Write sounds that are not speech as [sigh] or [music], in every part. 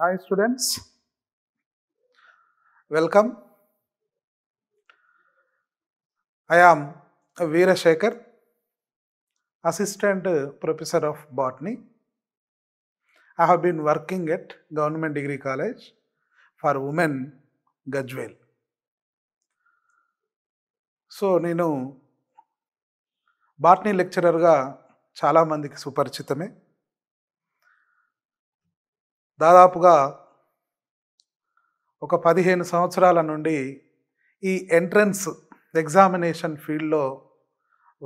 Hi students welcome I am Veerashekar assistant professor of botany I have been working at government degree college for women Gajwel so నేను botany లెక్చరర్గా చాలామందికి సుపరిచితమే దాదాపుగా ఒక పదిహేను సంవత్సరాల నుండి ఈ ఎంట్రన్స్ ఎగ్జామినేషన్ ఫీల్డ్లో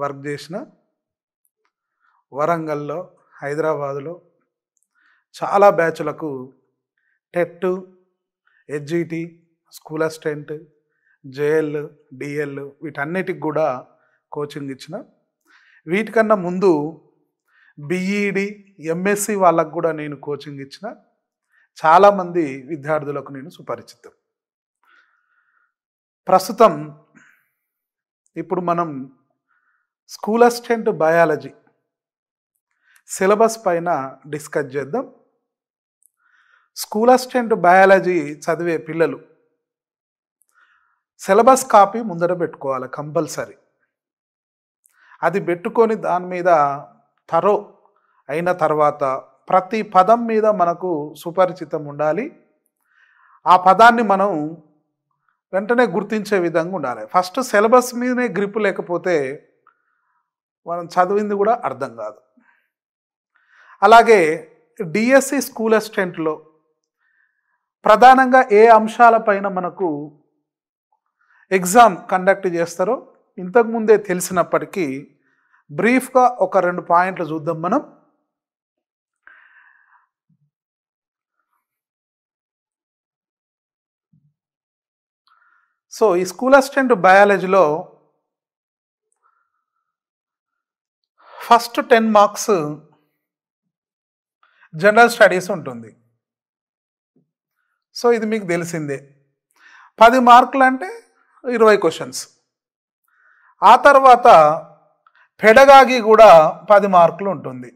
వర్క్ చేసిన వరంగల్లో హైదరాబాదులో చాలా బ్యాచ్లకు TET HGT school assistant JL DL వీటన్నిటికి కూడా కోచింగ్ ఇచ్చిన వీటికన్నా ముందు బిఈడి ఎంఎస్సి వాళ్ళకు కూడా నేను కోచింగ్ ఇచ్చిన చాలామంది విద్యార్థులకు నేను సుపరిచితం ప్రస్తుతం ఇప్పుడు మనం స్కూల్ అసిస్టెంట్ బయాలజీ సిలబస్ పైన డిస్కస్ చేద్దాం స్కూల్ అసిస్టెంట్ బయాలజీ చదివే పిల్లలు సిలబస్ కాపీ ముందర పెట్టుకోవాలి కంపల్సరీ అది పెట్టుకొని దాని మీద తరో అయిన తర్వాత ప్రతి పదం మీద మనకు సుపరిచితం ఉండాలి ఆ పదాన్ని మనం వెంటనే గుర్తించే విధంగా ఉండాలి ఫస్ట్ సిలబస్ మీదనే గ్రిప్ లేకపోతే మనం చదివింది కూడా అర్థం కాదు అలాగే డిఎస్సి స్కూల్ అసిస్టెంట్లో ప్రధానంగా ఏ అంశాలపైన మనకు ఎగ్జామ్ కండక్ట్ చేస్తారో ఇంతకుముందే తెలిసినప్పటికీ బ్రీఫ్గా ఒక రెండు పాయింట్లు చూద్దాం మనం సో ఈ స్కూల్ అసిస్టెంట్ బయాలజీలో first ten marks general studies ఉంటుంది సో ఇది మీకు తెలిసిందే పది మార్కులు అంటే ఇరవై క్వశ్చన్స్ ఆ తర్వాత పెడగాగి కూడా పది మార్కులు ఉంటుంది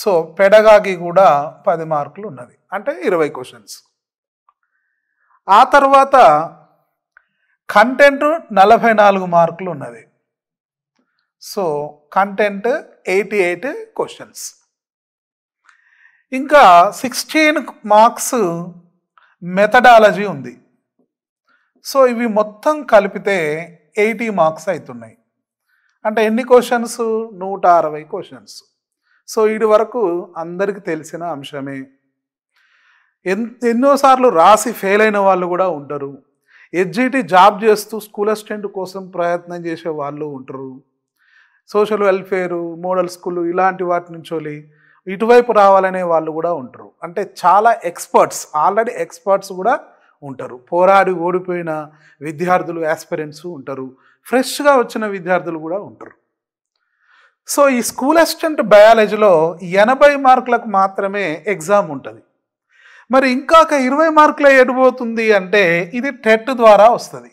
సో పెడగాగి కూడా పది మార్కులు ఉన్నది అంటే ఇరవై క్వశ్చన్స్ ఆ తర్వాత కంటెంట్ నలభై నాలుగు మార్కులు ఉన్నది so content eighty eight questions ఇంకా సిక్స్టీన్ మార్క్స్ మెథడాలజీ ఉంది సో ఇవి మొత్తం కలిపితే ఎయిటీ మార్క్స్ అవుతున్నాయి అంటే ఎన్ని క్వశ్చన్స్ నూట అరవై క్వశ్చన్స్ సో ఇది వరకు అందరికీ తెలిసిన అంశమే ఎన్ ఎన్నోసార్లు రాసి ఫెయిల్ అయిన వాళ్ళు కూడా ఉంటారు ఎడ్జిటి జాబ్ చేస్తూ స్కూల్ అసిస్టెంట్ కోసం ప్రయత్నం చేసే వాళ్ళు ఉంటారు సోషల్ వెల్ఫేరు మోడల్ స్కూల్ ఇలాంటి వాటి నుంచోలి ఇటువైపు రావాలనే వాళ్ళు కూడా ఉంటారు అంటే చాలా ఎక్స్పర్ట్స్ ఆల్రెడీ ఎక్స్పర్ట్స్ కూడా ఉంటారు పోరాడి ఓడిపోయిన విద్యార్థులు యాస్పిరెంట్స్ ఉంటారు ఫ్రెష్గా వచ్చిన విద్యార్థులు కూడా ఉంటారు సో ఈ స్కూల్ అసిస్టెంట్ బయాలజీలో ఎనభై మార్కులకు మాత్రమే ఎగ్జామ్ ఉంటుంది మరి ఇంకా ఒక ఇరవై మార్కులు ఏడిపోతుంది అంటే ఇది టెట్ ద్వారా వస్తుంది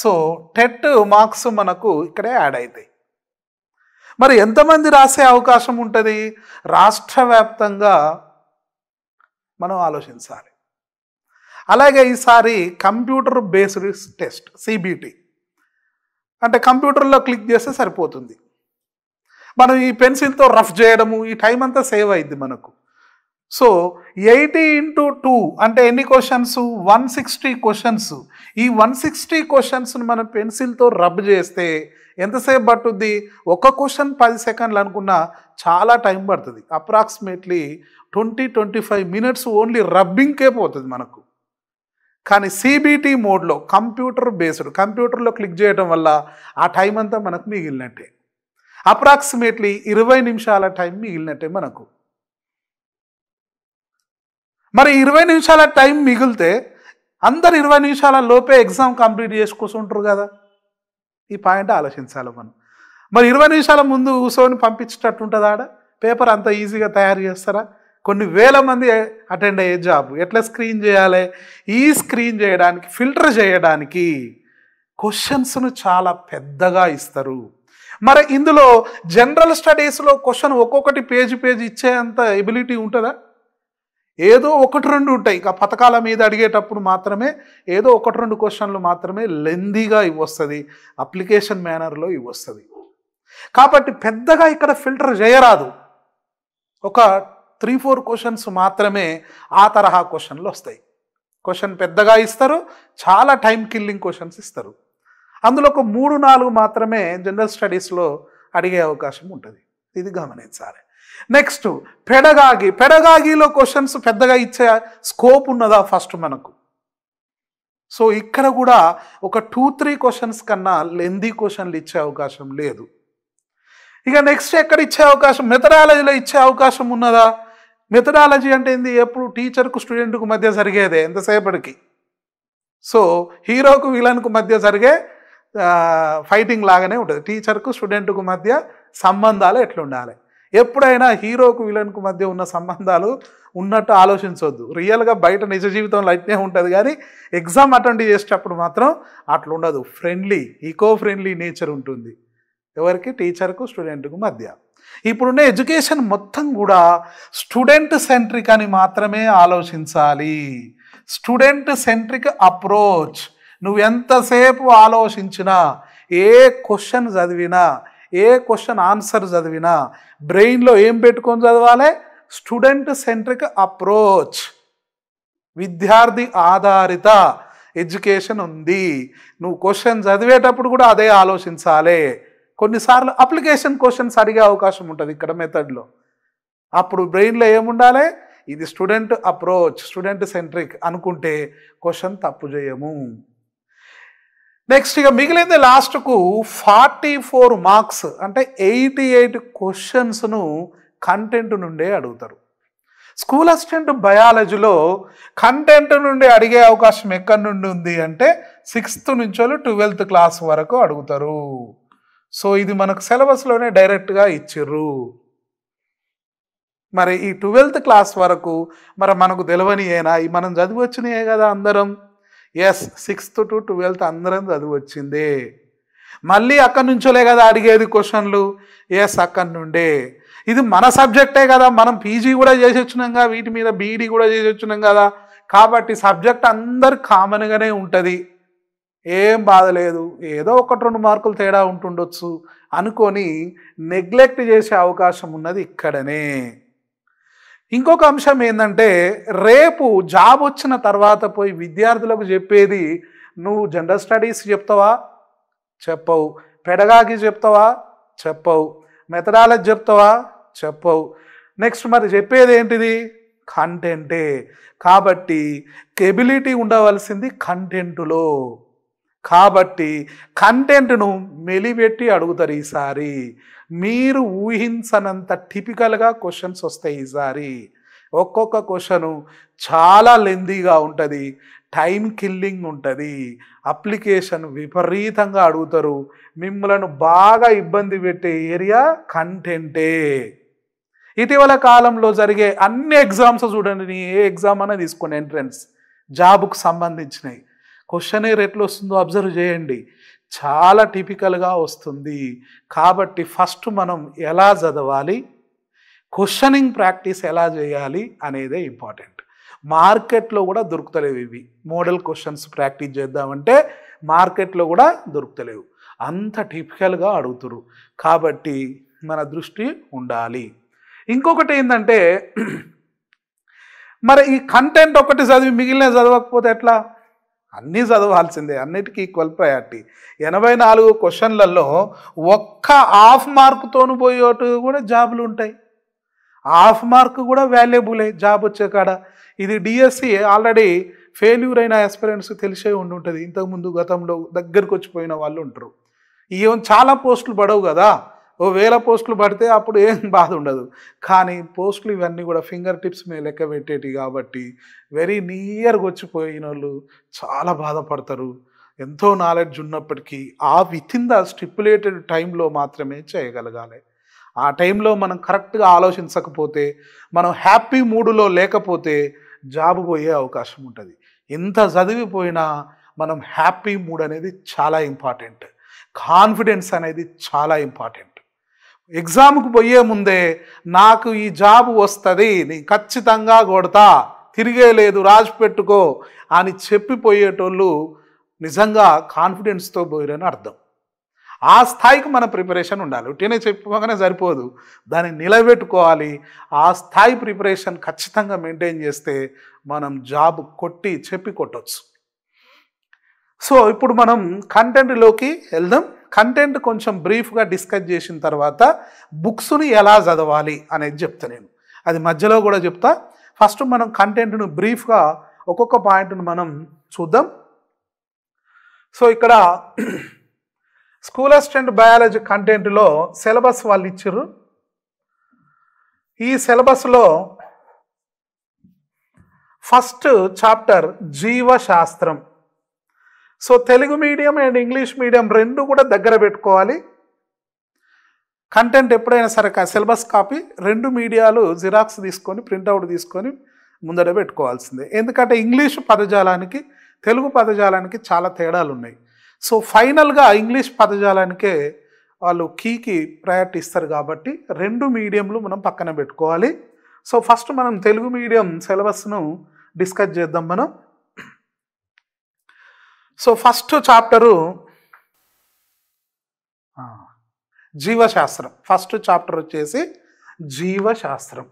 సో టెట్ మార్క్స్ మనకు ఇక్కడే యాడ్ అవుతాయి మరి ఎంతమంది రాసే అవకాశం ఉంటుంది రాష్ట్ర వ్యాప్తంగా మనం ఆలోచించాలి అలాగే ఈసారి కంప్యూటర్ బేస్డ్ టెస్ట్ సిబిటి అంటే కంప్యూటర్లో క్లిక్ చేస్తే సరిపోతుంది మనం ఈ పెన్సిల్తో రఫ్ చేయడము ఈ టైం అంతా సేవ్ అయింది మనకు సో ఎయిటీ ఇంటూ టూ అంటే ఎన్ని క్వశ్చన్స్ వన్ సిక్స్టీ క్వశ్చన్స్ ఈ వన్ సిక్స్టీ క్వశ్చన్స్ని మనం పెన్సిల్తో రబ్ చేస్తే ఎంతసేపు పట్టుద్ది ఒక క్వశ్చన్ పది సెకండ్లు అనుకున్నా చాలా టైం పడుతుంది approximately twenty twenty five minutes only రబ్బింగ్కే పోతుంది మనకు కానీ సిబిటీ మోడ్లో కంప్యూటర్ బేస్డ్ కంప్యూటర్లో క్లిక్ చేయడం వల్ల ఆ టైం అంతా మనకు మిగిలినట్టే అప్రాక్సిమేట్లీ ఇరవై నిమిషాల టైం మిగిలినట్టే మనకు మరి ఇరవై నిమిషాల టైం మిగిలితే అందరు ఇరవై నిమిషాల లోపే ఎగ్జామ్ కంప్లీట్ ఉంటారు కదా ఈ పాయింట్ ఆలోచించాలి మనం మరి ఇరవై నిమిషాల ముందు కూర్చొని పంపించేటట్టుంటుందా ఆడ పేపర్ అంత ఈజీగా తయారు చేస్తారా కొన్ని వేల మంది అటెండ్ అయ్యే జాబ్ ఎట్లా స్క్రీన్ చేయాలి ఈ స్క్రీన్ చేయడానికి ఫిల్టర్ చేయడానికి క్వశ్చన్స్ను చాలా పెద్దగా ఇస్తారు మరి ఇందులో జనరల్ స్టడీస్లో క్వశ్చన్ ఒక్కొక్కటి పేజీ పేజీ ఇచ్చేంత ఎబిలిటీ ఉంటుందా ఏదో ఒకటి రెండు ఉంటాయి ఇంకా పథకాల మీద అడిగేటప్పుడు మాత్రమే ఏదో ఒకటి రెండు క్వశ్చన్లు మాత్రమే లెందీగా ఇవ్వస్తుంది అప్లికేషన్ మేనర్లో ఇవ్వస్తుంది కాబట్టి పెద్దగా ఇక్కడ ఫిల్టర్ చేయరాదు ఒక త్రీ ఫోర్ క్వశ్చన్స్ మాత్రమే ఆ తరహా క్వశ్చన్లు వస్తాయి క్వశ్చన్ పెద్దగా ఇస్తారు చాలా టైం కిల్లింగ్ క్వశ్చన్స్ ఇస్తారు అందులో ఒక మూడు నాలుగు మాత్రమే జనరల్ స్టడీస్లో అడిగే అవకాశం ఉంటుంది ఇది గమనించాలి నెక్స్ట్ పెడగాగి పెడగాగిలో క్వశ్చన్స్ పెద్దగా ఇచ్చే స్కోప్ ఉన్నదా ఫస్ట్ మనకు సో ఇక్కడ కూడా ఒక టూ త్రీ క్వశ్చన్స్ కన్నా లెందీ క్వశ్చన్లు ఇచ్చే అవకాశం లేదు ఇక నెక్స్ట్ ఎక్కడ ఇచ్చే అవకాశం మెథడాలజీలో ఇచ్చే అవకాశం ఉన్నదా మెథడాలజీ అంటే ఏంది ఎప్పుడు టీచర్కు స్టూడెంట్కు మధ్య జరిగేదే ఎంతసేపటికి సో హీరోకు విలన్కు మధ్య జరిగే ఫైటింగ్ లాగానే ఉంటుంది టీచర్కు స్టూడెంట్కు మధ్య సంబంధాలు ఎట్లుండాలి ఎప్పుడైనా హీరోకు విలన్కు మధ్య ఉన్న సంబంధాలు ఉన్నట్టు ఆలోచించవద్దు రియల్గా బయట నిజ జీవితంలో అయితే ఉంటుంది కానీ ఎగ్జామ్ అటెండ్ చేసేటప్పుడు మాత్రం అట్లా ఉండదు ఫ్రెండ్లీ ఈకో ఫ్రెండ్లీ నేచర్ ఉంటుంది ఎవరికి టీచర్కు స్టూడెంట్కు మధ్య ఇప్పుడున్న ఎడ్యుకేషన్ మొత్తం కూడా స్టూడెంట్ సెంట్రిక్ అని మాత్రమే ఆలోచించాలి స్టూడెంట్ సెంట్రిక్ అప్రోచ్ నువ్వు ఎంతసేపు ఆలోచించినా ఏ క్వశ్చన్ చదివినా ఏ క్వశ్చన్ ఆన్సర్ చదివినా బ్రెయిన్లో ఏం పెట్టుకొని చదవాలి స్టూడెంట్ సెంట్రిక్ అప్రోచ్ విద్యార్థి ఆధారిత ఎడ్యుకేషన్ ఉంది నువ్వు క్వశ్చన్ చదివేటప్పుడు కూడా అదే ఆలోచించాలి కొన్నిసార్లు అప్లికేషన్ క్వశ్చన్ సరిగే అవకాశం ఉంటుంది ఇక్కడ మెథడ్లో అప్పుడు బ్రెయిన్లో ఏముండాలి ఇది స్టూడెంట్ అప్రోచ్ స్టూడెంట్ సెంట్రిక్ అనుకుంటే క్వశ్చన్ తప్పు చేయము నెక్స్ట్ ఇక మిగిలింది లాస్ట్కు ఫార్టీ ఫోర్ మార్క్స్ అంటే ఎయిటీ ఎయిట్ క్వశ్చన్స్ను కంటెంట్ నుండే అడుగుతారు స్కూల్ అసిస్టెంట్ బయాలజీలో కంటెంట్ నుండి అడిగే అవకాశం ఎక్కడి నుండి ఉంది అంటే సిక్స్త్ నుంచో ట్వెల్త్ క్లాస్ వరకు అడుగుతారు సో ఇది మనకు సిలబస్లోనే డైరెక్ట్గా ఇచ్చిర్రు మరి ఈ ట్వెల్త్ క్లాస్ వరకు మరి మనకు తెలవని ఏనా మనం చదివచ్చినాయే కదా అందరం ఎస్ సిక్స్త్ టు ట్వెల్త్ అందరం చదువు వచ్చిందే మళ్ళీ అక్కడి నుంచోలే కదా అడిగేది క్వశ్చన్లు ఎస్ అక్కడి నుండే ఇది మన సబ్జెక్టే కదా మనం పీజీ కూడా చేసి వచ్చినాం కదా వీటి మీద బీఈడి కూడా చేసి వచ్చినాం కదా కాబట్టి సబ్జెక్ట్ అందరు కామన్గానే ఉంటుంది ఏం బాధలేదు ఏదో ఒకటి రెండు మార్కులు తేడా ఉంటుండొచ్చు అనుకొని నెగ్లెక్ట్ చేసే అవకాశం ఉన్నది ఇక్కడనే ఇంకొక అంశం ఏంటంటే రేపు జాబ్ వచ్చిన తర్వాత పోయి విద్యార్థులకు చెప్పేది నువ్వు జనరల్ స్టడీస్ చెప్తావా చెప్పవు పెడగాకి చెప్తావా చెప్పవు మెథడాలజీ చెప్తావా చెప్పవు నెక్స్ట్ మరి చెప్పేది ఏంటిది కంటెంటే కాబట్టి కెబిలిటీ ఉండవలసింది కంటెంటులో కాబట్టి కంటెంట్ను మెలిపెట్టి అడుగుతారు ఈసారి మీరు ఊహించనంత టిపికల్గా క్వశ్చన్స్ వస్తాయి ఈసారి ఒక్కొక్క క్వశ్చను చాలా లెందీగా ఉంటుంది టైం కిల్లింగ్ ఉంటుంది అప్లికేషన్ విపరీతంగా అడుగుతారు మిమ్మలను బాగా ఇబ్బంది పెట్టే ఏరియా కంటెంటే ఇటీవల కాలంలో జరిగే అన్ని ఎగ్జామ్స్ చూడండి ఏ ఎగ్జామ్ అన్నా తీసుకోండి ఎంట్రన్స్ జాబుకు సంబంధించినవి క్వశ్చనేర్ ఎట్లా వస్తుందో అబ్జర్వ్ చేయండి చాలా టిపికల్గా వస్తుంది కాబట్టి ఫస్ట్ మనం ఎలా చదవాలి క్వశ్చనింగ్ ప్రాక్టీస్ ఎలా చేయాలి అనేదే ఇంపార్టెంట్ మార్కెట్లో కూడా దొరుకుతలేవు ఇవి మోడల్ క్వశ్చన్స్ ప్రాక్టీస్ చేద్దామంటే మార్కెట్లో కూడా దొరుకుతలేవు అంత టిపికల్గా అడుగుతురు కాబట్టి మన దృష్టి ఉండాలి ఇంకొకటి ఏంటంటే మరి ఈ కంటెంట్ ఒకటి చదివి మిగిలిన చదవకపోతే ఎట్లా అన్నీ చదవాల్సిందే అన్నిటికీ ఈక్వల్ ప్రయారిటీ ఎనభై నాలుగు క్వశ్చన్లలో ఒక్క హాఫ్ మార్కుతోను పోయేటు కూడా జాబులు ఉంటాయి హాఫ్ మార్క్ కూడా వాల్యుబులే జాబ్ వచ్చే కాడ ఇది డిఎస్సి ఆల్రెడీ ఫెయిల్యూర్ అయిన ఎక్స్పీరియన్స్ తెలిసే ఉండి ఉంటుంది ఇంతకుముందు గతంలో దగ్గరికి వచ్చిపోయిన వాళ్ళు ఉంటారు ఈవెన్ చాలా పోస్టులు పడవు కదా ఓ వేల పోస్టులు పడితే అప్పుడు ఏం [laughs] బాధ ఉండదు కానీ పోస్టులు ఇవన్నీ కూడా ఫింగర్ టిప్స్ మీద లెక్క పెట్టేటి కాబట్టి వెరీ నియర్గా వచ్చిపోయిన వాళ్ళు చాలా బాధపడతారు ఎంతో నాలెడ్జ్ ఉన్నప్పటికీ ఆ విత్ ఇన్ ద స్టిపులేటెడ్ టైంలో మాత్రమే చేయగలగాలి ఆ టైంలో మనం కరెక్ట్గా ఆలోచించకపోతే మనం హ్యాపీ మూడులో లేకపోతే జాబ్ పోయే అవకాశం ఉంటుంది ఎంత చదివిపోయినా మనం హ్యాపీ మూడ్ అనేది చాలా ఇంపార్టెంట్ కాన్ఫిడెన్స్ అనేది చాలా ఇంపార్టెంట్ ఎగ్జామ్కి పోయే ముందే నాకు ఈ జాబ్ వస్తుంది నేను ఖచ్చితంగా కొడతా తిరిగే లేదు రాజు పెట్టుకో అని చెప్పిపోయేటోళ్ళు నిజంగా కాన్ఫిడెన్స్తో పోయారని అర్థం ఆ స్థాయికి మన ప్రిపరేషన్ ఉండాలి ఒకటినే చెప్పగానే సరిపోదు దాన్ని నిలబెట్టుకోవాలి ఆ స్థాయి ప్రిపరేషన్ ఖచ్చితంగా మెయింటైన్ చేస్తే మనం జాబ్ కొట్టి చెప్పి కొట్టచ్చు సో ఇప్పుడు మనం కంటెంట్లోకి వెళ్దాం కంటెంట్ కొంచెం బ్రీఫ్గా డిస్కస్ చేసిన తర్వాత బుక్స్ని ఎలా చదవాలి అనేది చెప్తా నేను అది మధ్యలో కూడా చెప్తా ఫస్ట్ మనం కంటెంట్ను బ్రీఫ్గా ఒక్కొక్క పాయింట్ను మనం చూద్దాం సో ఇక్కడ స్కూల్ అసిస్టెంట్ బయాలజీ కంటెంట్లో సిలబస్ వాళ్ళు ఇచ్చారు ఈ సిలబస్లో ఫస్ట్ చాప్టర్ జీవశాస్త్రం so Telugu medium and English medium రెండు కూడా దగ్గర పెట్టుకోవాలి కంటెంట్ ఎప్పుడైనా సరే సిలబస్ కాపీ రెండు మీడియాలు జిరాక్స్ తీసుకొని ప్రింట్అవుట్ తీసుకొని ముందర పెట్టుకోవాల్సిందే ఎందుకంటే ఇంగ్లీష్ పదజాలానికి తెలుగు పదజాలానికి చాలా తేడాలు ఉన్నాయి సో ఫైనల్గా ఇంగ్లీష్ పదజాలానికే వాళ్ళు కీకి ప్రయారిటీ ఇస్తారు కాబట్టి రెండు మీడియంలు మనం పక్కన పెట్టుకోవాలి సో ఫస్ట్ మనం తెలుగు మీడియం సిలబస్ను డిస్కస్ చేద్దాం మనం సో ఫస్ట్ చాప్టరు జీవశాస్త్రం ఫస్ట్ చాప్టర్ వచ్చేసి జీవశాస్త్రం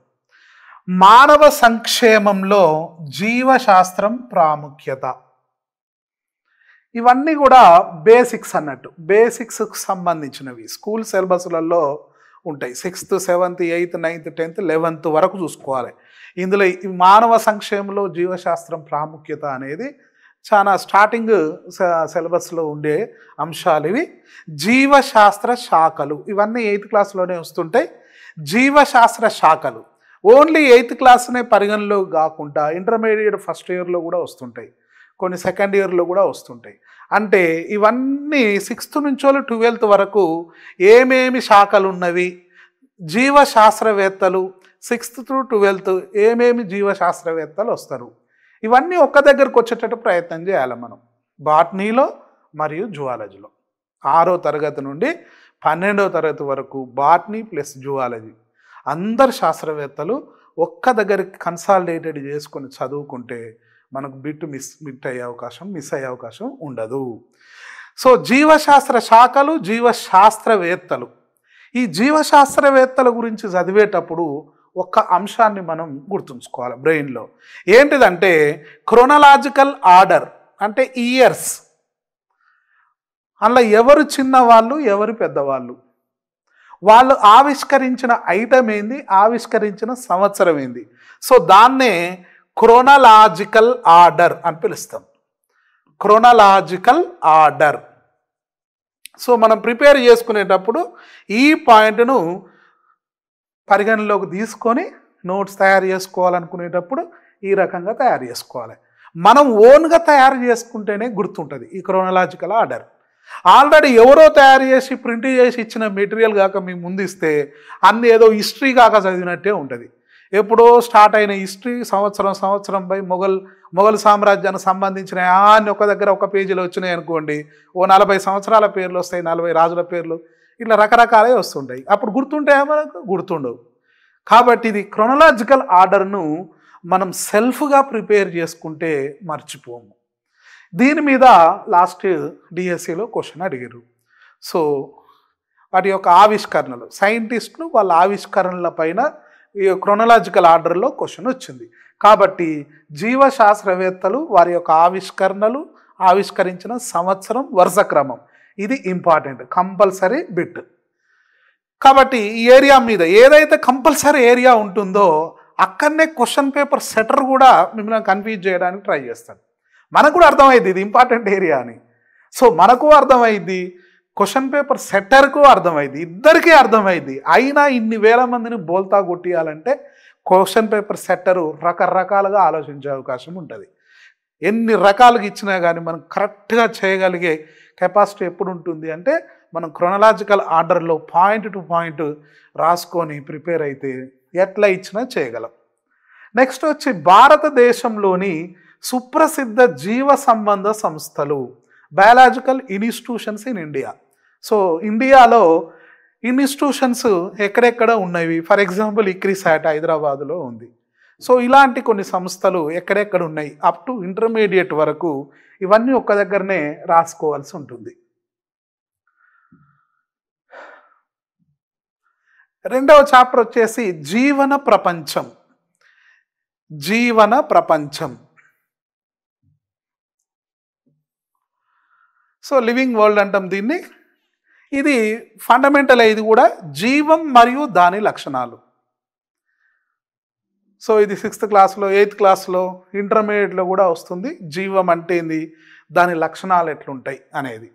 మానవ సంక్షేమంలో జీవశాస్త్రం ప్రాముఖ్యత ఇవన్నీ కూడా బేసిక్స్ అన్నట్టు బేసిక్స్కి సంబంధించినవి స్కూల్ సిలబస్లలో ఉంటాయి sixth seventh eighth ninth tenth eleventh వరకు చూసుకోవాలి ఇందులో మానవ సంక్షేమంలో జీవశాస్త్రం ప్రాముఖ్యత అనేది చాలా స్టార్టింగ్ సిలబస్లో ఉండే అంశాలు ఇవి జీవశాస్త్ర శాఖలు ఇవన్నీ ఎయిత్ క్లాస్లోనే వస్తుంటాయి జీవశాస్త్ర శాఖలు ఓన్లీ ఎయిత్ క్లాస్నే పరిగణలో కాకుండా ఇంటర్మీడియట్ ఫస్ట్ ఇయర్లో కూడా వస్తుంటాయి కొన్ని సెకండ్ ఇయర్లో కూడా వస్తుంటాయి అంటే ఇవన్నీ సిక్స్త్ నుంచో ట్వెల్త్ వరకు ఏమేమి శాఖలు ఉన్నవి జీవశాస్త్రవేత్తలు సిక్స్త్ టు ట్వెల్త్ ఏమేమి జీవశాస్త్రవేత్తలు వస్తారు ఇవన్నీ ఒక్క దగ్గరకు వచ్చేటట్టు ప్రయత్నం చేయాలి మనం బాట్నీలో మరియు జువాలజీలో ఆరో తరగతి నుండి పన్నెండవ తరగతి వరకు బాట్నీ ప్లస్ జువాలజీ అందరు శాస్త్రవేత్తలు ఒక్క దగ్గరికి కన్సాలిడేటెడ్ చేసుకొని చదువుకుంటే మనకు బిట్టు మిస్ మిట్ అయ్యే అవకాశం మిస్ అయ్యే అవకాశం ఉండదు సో జీవశాస్త్ర శాఖలు జీవశాస్త్రవేత్తలు ఈ జీవశాస్త్రవేత్తల గురించి చదివేటప్పుడు ఒక్క అంశాన్ని మనం గుర్తుంచుకోవాలి బ్రెయిన్లో ఏంటిదంటే క్రోనలాజికల్ ఆర్డర్ అంటే ఇయర్స్ అందులో ఎవరు చిన్నవాళ్ళు ఎవరు పెద్దవాళ్ళు వాళ్ళు ఆవిష్కరించిన ఐటమ్ ఏంది ఆవిష్కరించిన సంవత్సరం ఏంది సో దాన్నే క్రోనలాజికల్ ఆర్డర్ అని పిలుస్తాం క్రోనలాజికల్ ఆర్డర్ సో మనం ప్రిపేర్ చేసుకునేటప్పుడు ఈ పాయింట్ను పరిగణలోకి తీసుకొని నోట్స్ తయారు చేసుకోవాలనుకునేటప్పుడు ఈ రకంగా తయారు చేసుకోవాలి మనం ఓన్గా తయారు చేసుకుంటేనే గుర్తుంటుంది ఈ క్రోనలాజికల్ ఆర్డర్ ఆల్రెడీ ఎవరో తయారు చేసి ప్రింట్ చేసి ఇచ్చిన మెటీరియల్ కాక మీ ముందిస్తే అన్ని ఏదో హిస్టరీ కాక చదివినట్టే ఉంటుంది ఎప్పుడో స్టార్ట్ అయిన హిస్టరీ సంవత్సరం సంవత్సరం పై మొఘల్ మొఘల్ సామ్రాజ్యానికి సంబంధించిన అన్ని ఒక దగ్గర ఒక పేజీలో వచ్చినాయి అనుకోండి ఓ నలభై సంవత్సరాల పేర్లు వస్తాయి నలభై రాజుల పేర్లు ఇట్లా రకరకాలే వస్తుంటాయి అప్పుడు గుర్తుంటాయా మనకు గుర్తుండవు కాబట్టి ఇది క్రొనలాజికల్ ఆర్డర్ను మనం సెల్ఫ్గా ప్రిపేర్ చేసుకుంటే మర్చిపోము దీని మీద లాస్ట్ డిఎస్సిలో క్వశ్చన్ అడిగారు సో వాటి యొక్క ఆవిష్కరణలు సైంటిస్టులు వాళ్ళ ఆవిష్కరణల పైన ఈ క్రొనలాజికల్ ఆర్డర్లో క్వశ్చన్ వచ్చింది కాబట్టి జీవశాస్త్రవేత్తలు వారి యొక్క ఆవిష్కరణలు ఆవిష్కరించిన సంవత్సరం వరుస క్రమం ఇది ఇంపార్టెంట్ కంపల్సరీ బిట్ కాబట్టి ఈ ఏరియా మీద ఏదైతే కంపల్సరీ ఏరియా ఉంటుందో అక్కడనే క్వశ్చన్ పేపర్ సెటర్ కూడా మిమ్మల్ని కన్ఫ్యూజ్ చేయడానికి ట్రై చేస్తాను మనకు కూడా అర్థమైంది ఇది ఇంపార్టెంట్ ఏరియా అని సో మనకు అర్థమైంది క్వశ్చన్ పేపర్ సెటర్కు అర్థమైంది ఇద్దరికీ అర్థమైంది అయినా ఇన్ని వేల మందిని బోల్తా కొట్టియాలంటే క్వశ్చన్ పేపర్ సెట్టరు రకరకాలుగా ఆలోచించే అవకాశం ఉంటుంది ఎన్ని రకాలుగా ఇచ్చినా కానీ మనం కరెక్ట్గా చేయగలిగే కెపాసిటీ ఎప్పుడు ఉంటుంది అంటే మనం క్రొనలాజికల్ ఆర్డర్లో పాయింట్ టు పాయింట్ రాసుకొని ప్రిపేర్ అయితే ఎట్లా ఇచ్చినా చేయగలం నెక్స్ట్ వచ్చి భారతదేశంలోని సుప్రసిద్ధ జీవ సంబంధ సంస్థలు biological institutions in India so ఇండియాలో ఇన్స్టిట్యూషన్స్ ఎక్కడెక్కడ ఉన్నవి ఫర్ ఎగ్జాంపుల్ ఇక్రిసాట్ హైదరాబాదులో ఉంది సో ఇలాంటి కొన్ని సంస్థలు ఎక్కడెక్కడ ఉన్నాయి అప్ టు ఇంటర్మీడియట్ వరకు ఇవన్నీ ఒక్క దగ్గరనే రాసుకోవాల్సి ఉంటుంది రెండవ చాప్టర్ వచ్చేసి జీవన ప్రపంచం జీవన ప్రపంచం సో లివింగ్ వరల్డ్ అంటాం దీన్ని ఇది ఫండమెంటల్ ఇది కూడా జీవం మరియు దాని లక్షణాలు సో ఇది సిక్స్త్ క్లాస్లో ఎయిత్ క్లాస్లో ఇంటర్మీడియట్లో కూడా వస్తుంది జీవం అంటే ఏంది దాని లక్షణాలు ఎట్లుంటాయి అనేది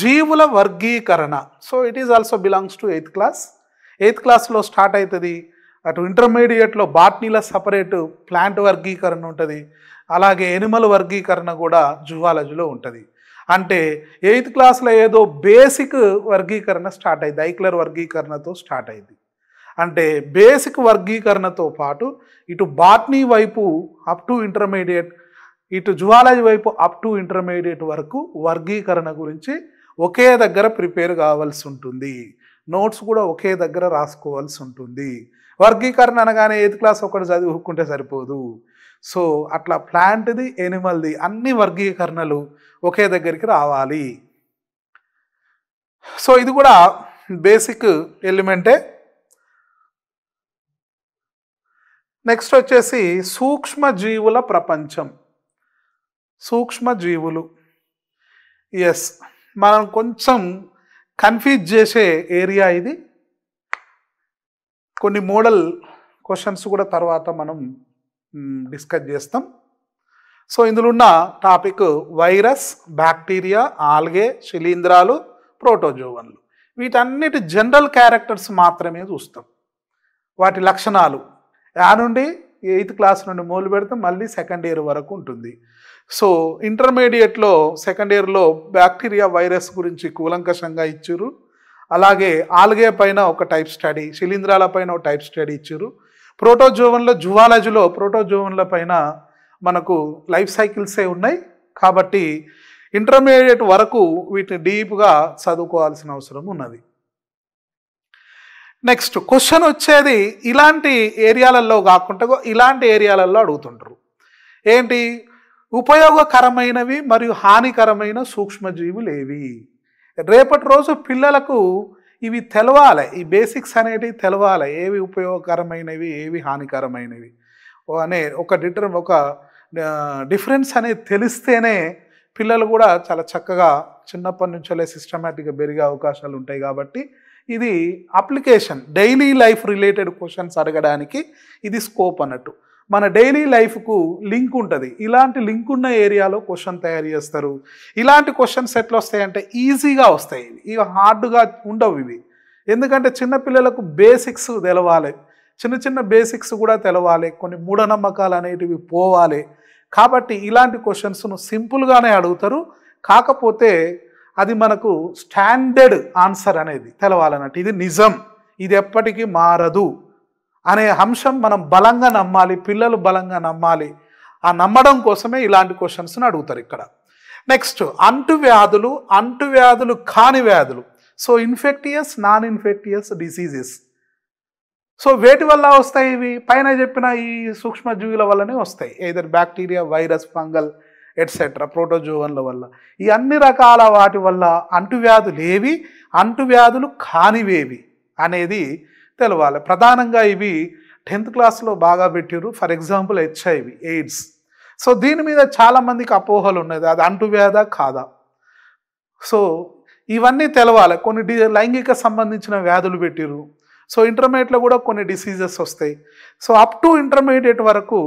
జీవుల వర్గీకరణ so it is also belongs to eighth class eighth క్లాస్లో స్టార్ట్ అవుతుంది అటు ఇంటర్మీడియట్లో బాట్నీల సపరేట్ ప్లాంట్ వర్గీకరణ ఉంటుంది అలాగే ఎనిమల్ వర్గీకరణ కూడా జువాలజీలో ఉంటుంది అంటే ఎయిత్ క్లాస్లో ఏదో బేసిక్ వర్గీకరణ స్టార్ట్ అయింది ఐక్లర్ వర్గీకరణతో స్టార్ట్ అయింది అంటే బేసిక్ వర్గీకరణతో పాటు ఇటు బాట్నీ వైపు అప్ టు ఇంటర్మీడియట్ ఇటు జువాలజీ వైపు అప్ టు ఇంటర్మీడియట్ వరకు వర్గీకరణ గురించి ఒకే దగ్గర ప్రిపేర్ కావాల్సి ఉంటుంది నోట్స్ కూడా ఒకే దగ్గర రాసుకోవాల్సి ఉంటుంది వర్గీకరణ అనగానే ఎయిత్ క్లాస్ ఒకటి చదువుకుంటే సరిపోదు సో అట్లా ప్లాంట్ది ఎనిమల్ది అన్ని వర్గీకరణలు ఒకే దగ్గరికి రావాలి సో ఇది కూడా బేసిక్ ఎలిమెంటే నెక్స్ట్ వచ్చేసి సూక్ష్మజీవుల ప్రపంచం సూక్ష్మజీవులు ఎస్ మనం కొంచెం కన్ఫ్యూజ్ చేసే ఏరియా ఇది కొన్ని మోడల్ క్వశ్చన్స్ కూడా తర్వాత మనం డిస్కస్ చేస్తాం సో ఇందులో ఉన్న టాపిక్ వైరస్ బ్యాక్టీరియా ఆల్గే శిలీంధ్రాలు ప్రోటోజోవన్లు వీటన్నిటి జనరల్ క్యారెక్టర్స్ మాత్రమే చూస్తాం వాటి లక్షణాలు ఆ నుండి ఎయిత్ క్లాస్ నుండి మొదలు పెడితే మళ్ళీ సెకండ్ ఇయర్ వరకు ఉంటుంది సో ఇంటర్మీడియట్లో సెకండ్ ఇయర్లో బ్యాక్టీరియా వైరస్ గురించి కూలంకషంగా ఇచ్చారు అలాగే ఆల్గే పైన ఒక టైప్ స్టడీ శిలీంధ్రాల పైన ఒక టైప్ స్టడీ ఇచ్చారు ప్రోటోజోవన్లో జువాలజీలో ప్రోటోజోవన్ల పైన మనకు లైఫ్ సైకిల్సే ఉన్నాయి కాబట్టి ఇంటర్మీడియట్ వరకు వీటిని డీప్గా చదువుకోవాల్సిన అవసరం ఉన్నది నెక్స్ట్ క్వశ్చన్ వచ్చేది ఇలాంటి ఏరియాలలో కాకుండా ఇలాంటి ఏరియాలలో అడుగుతుంటారు ఏంటి ఉపయోగకరమైనవి మరియు హానికరమైన సూక్ష్మజీవులు ఏవి రేపటి రోజు పిల్లలకు ఇవి తెలవాలి ఈ బేసిక్స్ అనేటివి తెలవాలి ఏవి ఉపయోగకరమైనవి ఏవి హానికరమైనవి అనే ఒక డిటర్ ఒక డిఫరెన్స్ అనేది తెలిస్తేనే పిల్లలు కూడా చాలా చక్కగా చిన్నప్పటి నుంచోలే సిస్టమేటిక్గా పెరిగే అవకాశాలు ఉంటాయి కాబట్టి ఇది application daily life related questions అడగడానికి ఇది స్కోప్ అన్నట్టు మన డైలీ లైఫ్కు లింక్ ఉంటుంది ఇలాంటి లింక్ ఉన్న ఏరియాలో క్వశ్చన్ తయారు చేస్తారు ఇలాంటి క్వశ్చన్స్ ఎట్లా వస్తాయంటే ఈజీగా వస్తాయి ఇవి హార్డ్గా ఉండవు ఇవి ఎందుకంటే చిన్నపిల్లలకు బేసిక్స్ తెలవాలి చిన్న చిన్న బేసిక్స్ కూడా తెలవాలి కొన్ని మూఢనమ్మకాలు అనేటివి పోవాలి కాబట్టి ఇలాంటి క్వశ్చన్స్ను సింపుల్గానే అడుగుతారు కాకపోతే అది మనకు స్టాండర్డ్ ఆన్సర్ అనేది తెలవాలన్నట్టు ఇది నిజం ఇది ఎప్పటికీ మారదు అనే అంశం మనం బలంగా నమ్మాలి పిల్లలు బలంగా నమ్మాలి ఆ నమ్మడం కోసమే ఇలాంటి క్వశ్చన్స్ని అడుగుతారు ఇక్కడ నెక్స్ట్ అంటువ్యాధులు అంటువ్యాధులు కాని వ్యాధులు so infectious non infectious diseases so వేటి వల్ల వస్తాయి ఇవి పైన చెప్పిన ఈ సూక్ష్మజీవుల వల్లనే వస్తాయి ఏదైనా బ్యాక్టీరియా వైరస్ ఫంగల్ ఎట్సెట్రా ప్రోటోజోవన్ల వల్ల ఈ అన్ని రకాల వాటి వల్ల అంటువ్యాధులు ఏవి అంటువ్యాధులు కానివేవి అనేది తెలవాలి ప్రధానంగా ఇవి టెన్త్ క్లాస్లో బాగా పెట్టారు for example HIV AIDS so దీని మీద చాలామందికి అపోహలు ఉన్నది అది అంటువ్యాధ కాదా సో ఇవన్నీ తెలవాలి కొన్ని డి లైంగిక సంబంధించిన వ్యాధులు పెట్టిరు సో ఇంటర్మీడియట్లో కూడా కొన్ని డిసీజెస్ వస్తాయి సో అప్ టు ఇంటర్మీడియట్ వరకు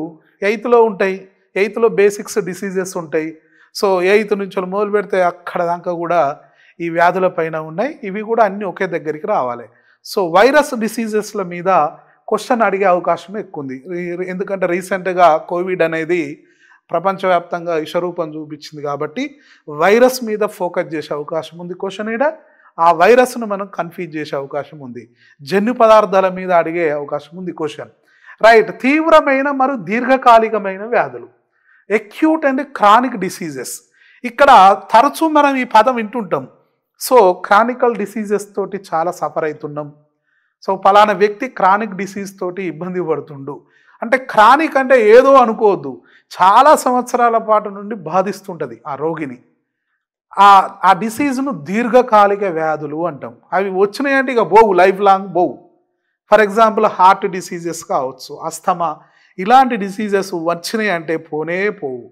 ఎయిత్లో ఉంటాయి ఎయిత్లో బేసిక్స్ డిసీజెస్ ఉంటాయి సో ఎయిత్ నుంచి మొదలు పెడితే అక్కడ దాకా కూడా ఈ వ్యాధుల పైన ఉన్నాయి ఇవి కూడా అన్నీ ఒకే దగ్గరికి రావాలి సో వైరస్ డిసీజెస్ల మీద క్వశ్చన్ అడిగే అవకాశం ఎక్కువ ఉంది ఎందుకంటే రీసెంట్గా కోవిడ్ అనేది ప్రపంచవ్యాప్తంగా విషరూపం చూపించింది కాబట్టి వైరస్ మీద ఫోకస్ చేసే అవకాశం ఉంది క్వశ్చన్ ఈడ ఆ వైరస్ను మనం కన్ఫ్యూజ్ చేసే అవకాశం ఉంది జన్యు పదార్థాల మీద అడిగే అవకాశం ఉంది క్వశ్చన్ రైట్ తీవ్రమైన మరియు దీర్ఘకాలికమైన వ్యాధులు ఎక్యూట్ అండ్ క్రానిక్ డిసీజెస్ ఇక్కడ తరచూ మనం ఈ పదం వింటుంటాం సో క్రానికల్ డిసీజెస్ తోటి చాలా సఫర్ అవుతున్నాం సో ఫలానా వ్యక్తి క్రానిక్ డిసీజ్ తోటి ఇబ్బంది పడుతుండు అంటే క్రానిక్ అంటే ఏదో అనుకోవద్దు చాలా సంవత్సరాల పాటు నుండి బాధిస్తుంటుంది ఆ రోగిని ఆ ఆ డిసీజ్ను దీర్ఘకాలిక వ్యాధులు అంటాం అవి వచ్చినాయంటే ఇక బోవు లైఫ్ లాంగ్ బోవు ఫర్ ఎగ్జాంపుల్ హార్ట్ డిసీజెస్ కావచ్చు అస్థమా ఇలాంటి డిసీజెస్ వచ్చినాయి అంటే పోనే పోవు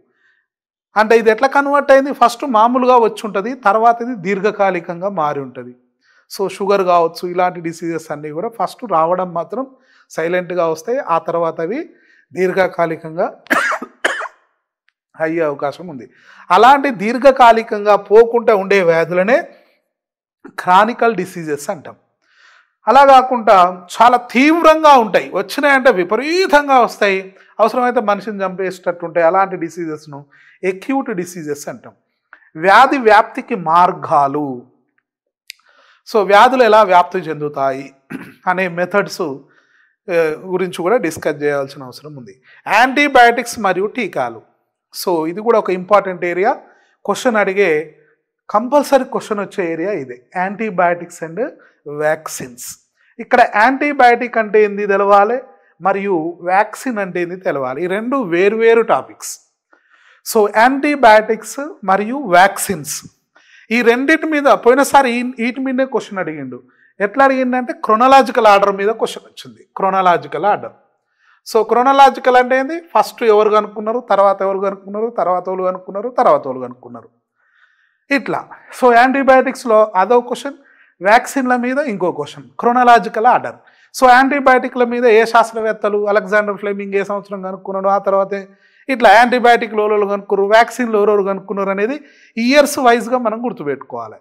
అంటే ఇది ఎట్లా కన్వర్ట్ అయింది ఫస్ట్ మామూలుగా వచ్చి ఉంటుంది తర్వాత ఇది దీర్ఘకాలికంగా మారి ఉంటుంది సో షుగర్ కావచ్చు ఇలాంటి డిసీజెస్ అన్నీ కూడా ఫస్ట్ రావడం మాత్రం సైలెంట్గా వస్తాయి ఆ తర్వాత అవి దీర్ఘకాలికంగా అయ్యే అవకాశం ఉంది అలాంటి దీర్ఘకాలికంగా పోకుండా ఉండే వ్యాధులనే క్రానికల్ డిసీజెస్ అంటాం అలా కాకుండా చాలా తీవ్రంగా ఉంటాయి వచ్చినాయంటే విపరీతంగా వస్తాయి అవసరమైతే మనిషిని చంపేసేటట్టు ఉంటాయి అలాంటి డిసీజెస్ను ఎక్యూట్ డిసీజెస్ అంటాం వ్యాధి వ్యాప్తికి మార్గాలు సో వ్యాధులు ఎలా వ్యాప్తి చెందుతాయి అనే మెథడ్స్ గురించి కూడా డిస్కస్ చేయాల్సిన అవసరం ఉంది యాంటీబయాటిక్స్ మరియు టీకాలు సో ఇది కూడా ఒక ఇంపార్టెంట్ ఏరియా క్వశ్చన్ అడిగే కంపల్సరీ క్వశ్చన్ వచ్చే ఏరియా ఇదే యాంటీబయాటిక్స్ అండ్ వ్యాక్సిన్స్ ఇక్కడ యాంటీబయాటిక్ అంటే ఏంది తెలవాలి మరియు వ్యాక్సిన్ అంటే ఏంది తెలవాలి ఈ రెండు వేరువేరు టాపిక్స్ సో యాంటీబయాటిక్స్ మరియు వ్యాక్సిన్స్ ఈ రెండింటి మీద పోయినసారి వీటి మీదనే క్వశ్చన్ అడిగిండు ఎట్లా అడిగిందంటే క్రొనలాజికల్ ఆర్డర్ మీద క్వశ్చన్ వచ్చింది క్రొనలాజికల్ ఆర్డర్ సో క్రొనలాజికల్ అంటే ఏంది ఫస్ట్ ఎవరు కనుక్కున్నారు తర్వాత ఎవరు కనుక్కున్నారు తర్వాత వాళ్ళు కనుక్కున్నారు తర్వాత వాళ్ళు కనుక్కున్నారు ఇట్లా సో యాంటీబయాటిక్స్లో అదో క్వశ్చన్ వ్యాక్సిన్ల మీద ఇంకో క్వశ్చన్ క్రోనలాజికల్ ఆర్డర్ సో యాంటీబయాటిక్ల మీద ఏ శాస్త్రవేత్తలు అలెగ్జాండర్ ఫ్లెమింగ్ ఏ సంవత్సరం కనుక్కున్నాడు ఆ తర్వాతే ఇట్లా యాంటీబయాటిక్లు లోలోలు కనుక్కున్నారు వ్యాక్సిన్లు ఎవరెవరు కనుక్కున్నారు అనేది ఇయర్స్ వైజ్గా మనం గుర్తుపెట్టుకోవాలి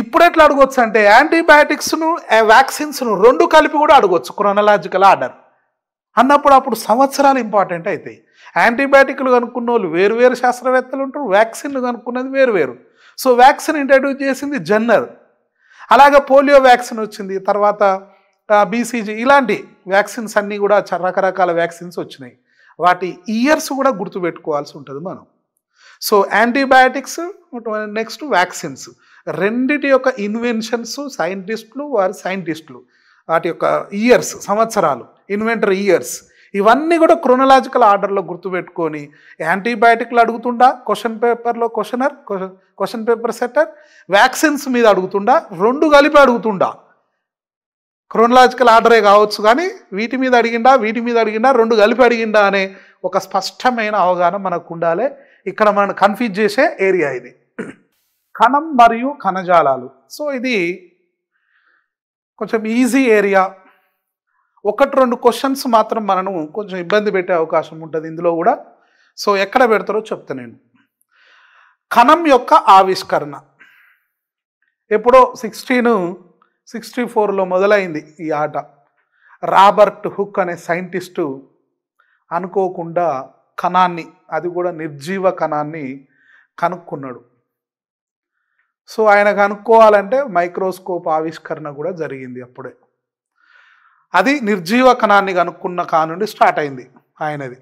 ఇప్పుడు ఎట్లా అడగొచ్చు అంటే యాంటీబయాటిక్స్ను వ్యాక్సిన్స్ను రెండు కలిపి కూడా అడగొచ్చు క్రోనలాజికల్ ఆర్డర్ అన్నప్పుడు అప్పుడు సంవత్సరాలు ఇంపార్టెంట్ అవుతాయి యాంటీబయాటిక్లు కనుక్కున్న వాళ్ళు వేరు వేరు శాస్త్రవేత్తలు ఉంటారు వ్యాక్సిన్లు కనుక్కున్నది వేరు వేరు సో వ్యాక్సిన్ ఇంట్రడ్యూస్ చేసింది జన్నర్ అలాగే పోలియో వ్యాక్సిన్ వచ్చింది తర్వాత బీసీజీ ఇలాంటి వ్యాక్సిన్స్ అన్నీ కూడా రకరకాల వ్యాక్సిన్స్ వచ్చినాయి వాటి ఇయర్స్ కూడా గుర్తుపెట్టుకోవాల్సి ఉంటుంది మనం సో యాంటీబయాటిక్స్ నెక్స్ట్ వ్యాక్సిన్స్ రెండిటి యొక్క ఇన్వెన్షన్స్ సైంటిస్టులు వారి సైంటిస్టులు వాటి యొక్క ఇయర్స్ సంవత్సరాలు ఇన్వెంటర్ ఇయర్స్ ఇవన్నీ కూడా క్రోనలాజికల్ ఆర్డర్లో గుర్తుపెట్టుకొని యాంటీబయాటిక్లు అడుగుతుండా క్వశ్చన్ పేపర్లో questioner question paper setter vaccines మీద అడుగుతుండా రెండు కలిపి అడుగుతుండా క్రోనలాజికల్ ఆర్డరే కావచ్చు కానీ వీటి మీద అడిగిండా వీటి మీద అడిగిండా రెండు కలిపి అడిగిండా అనే ఒక స్పష్టమైన అవగాహన మనకు ఉండాలి ఇక్కడ మనం కన్ఫ్యూజ్ చేసే ఏరియా ఇది కణం మరియు కణజాలాలు సో ఇది కొంచెం ఈజీ ఏరియా ఒకటి రెండు క్వశ్చన్స్ మాత్రం మనను కొంచెం ఇబ్బంది పెట్టే అవకాశం ఉంటుంది ఇందులో కూడా సో ఎక్కడ పెడతారో చెప్తా నేను కణం యొక్క ఆవిష్కరణ ఎప్పుడో సిక్స్టీన్ సిక్స్టీ ఫోర్లో మొదలైంది ఈ ఆట రాబర్ట్ హుక్ అనే సైంటిస్టు అనుకోకుండా కణాన్ని అది కూడా నిర్జీవ కణాన్ని కనుక్కున్నాడు సో ఆయన కనుక్కోవాలంటే మైక్రోస్కోప్ ఆవిష్కరణ కూడా జరిగింది అప్పుడే అది నిర్జీవ కణాన్ని కనుక్కున్న కానుండి స్టార్ట్ అయింది ఆయనది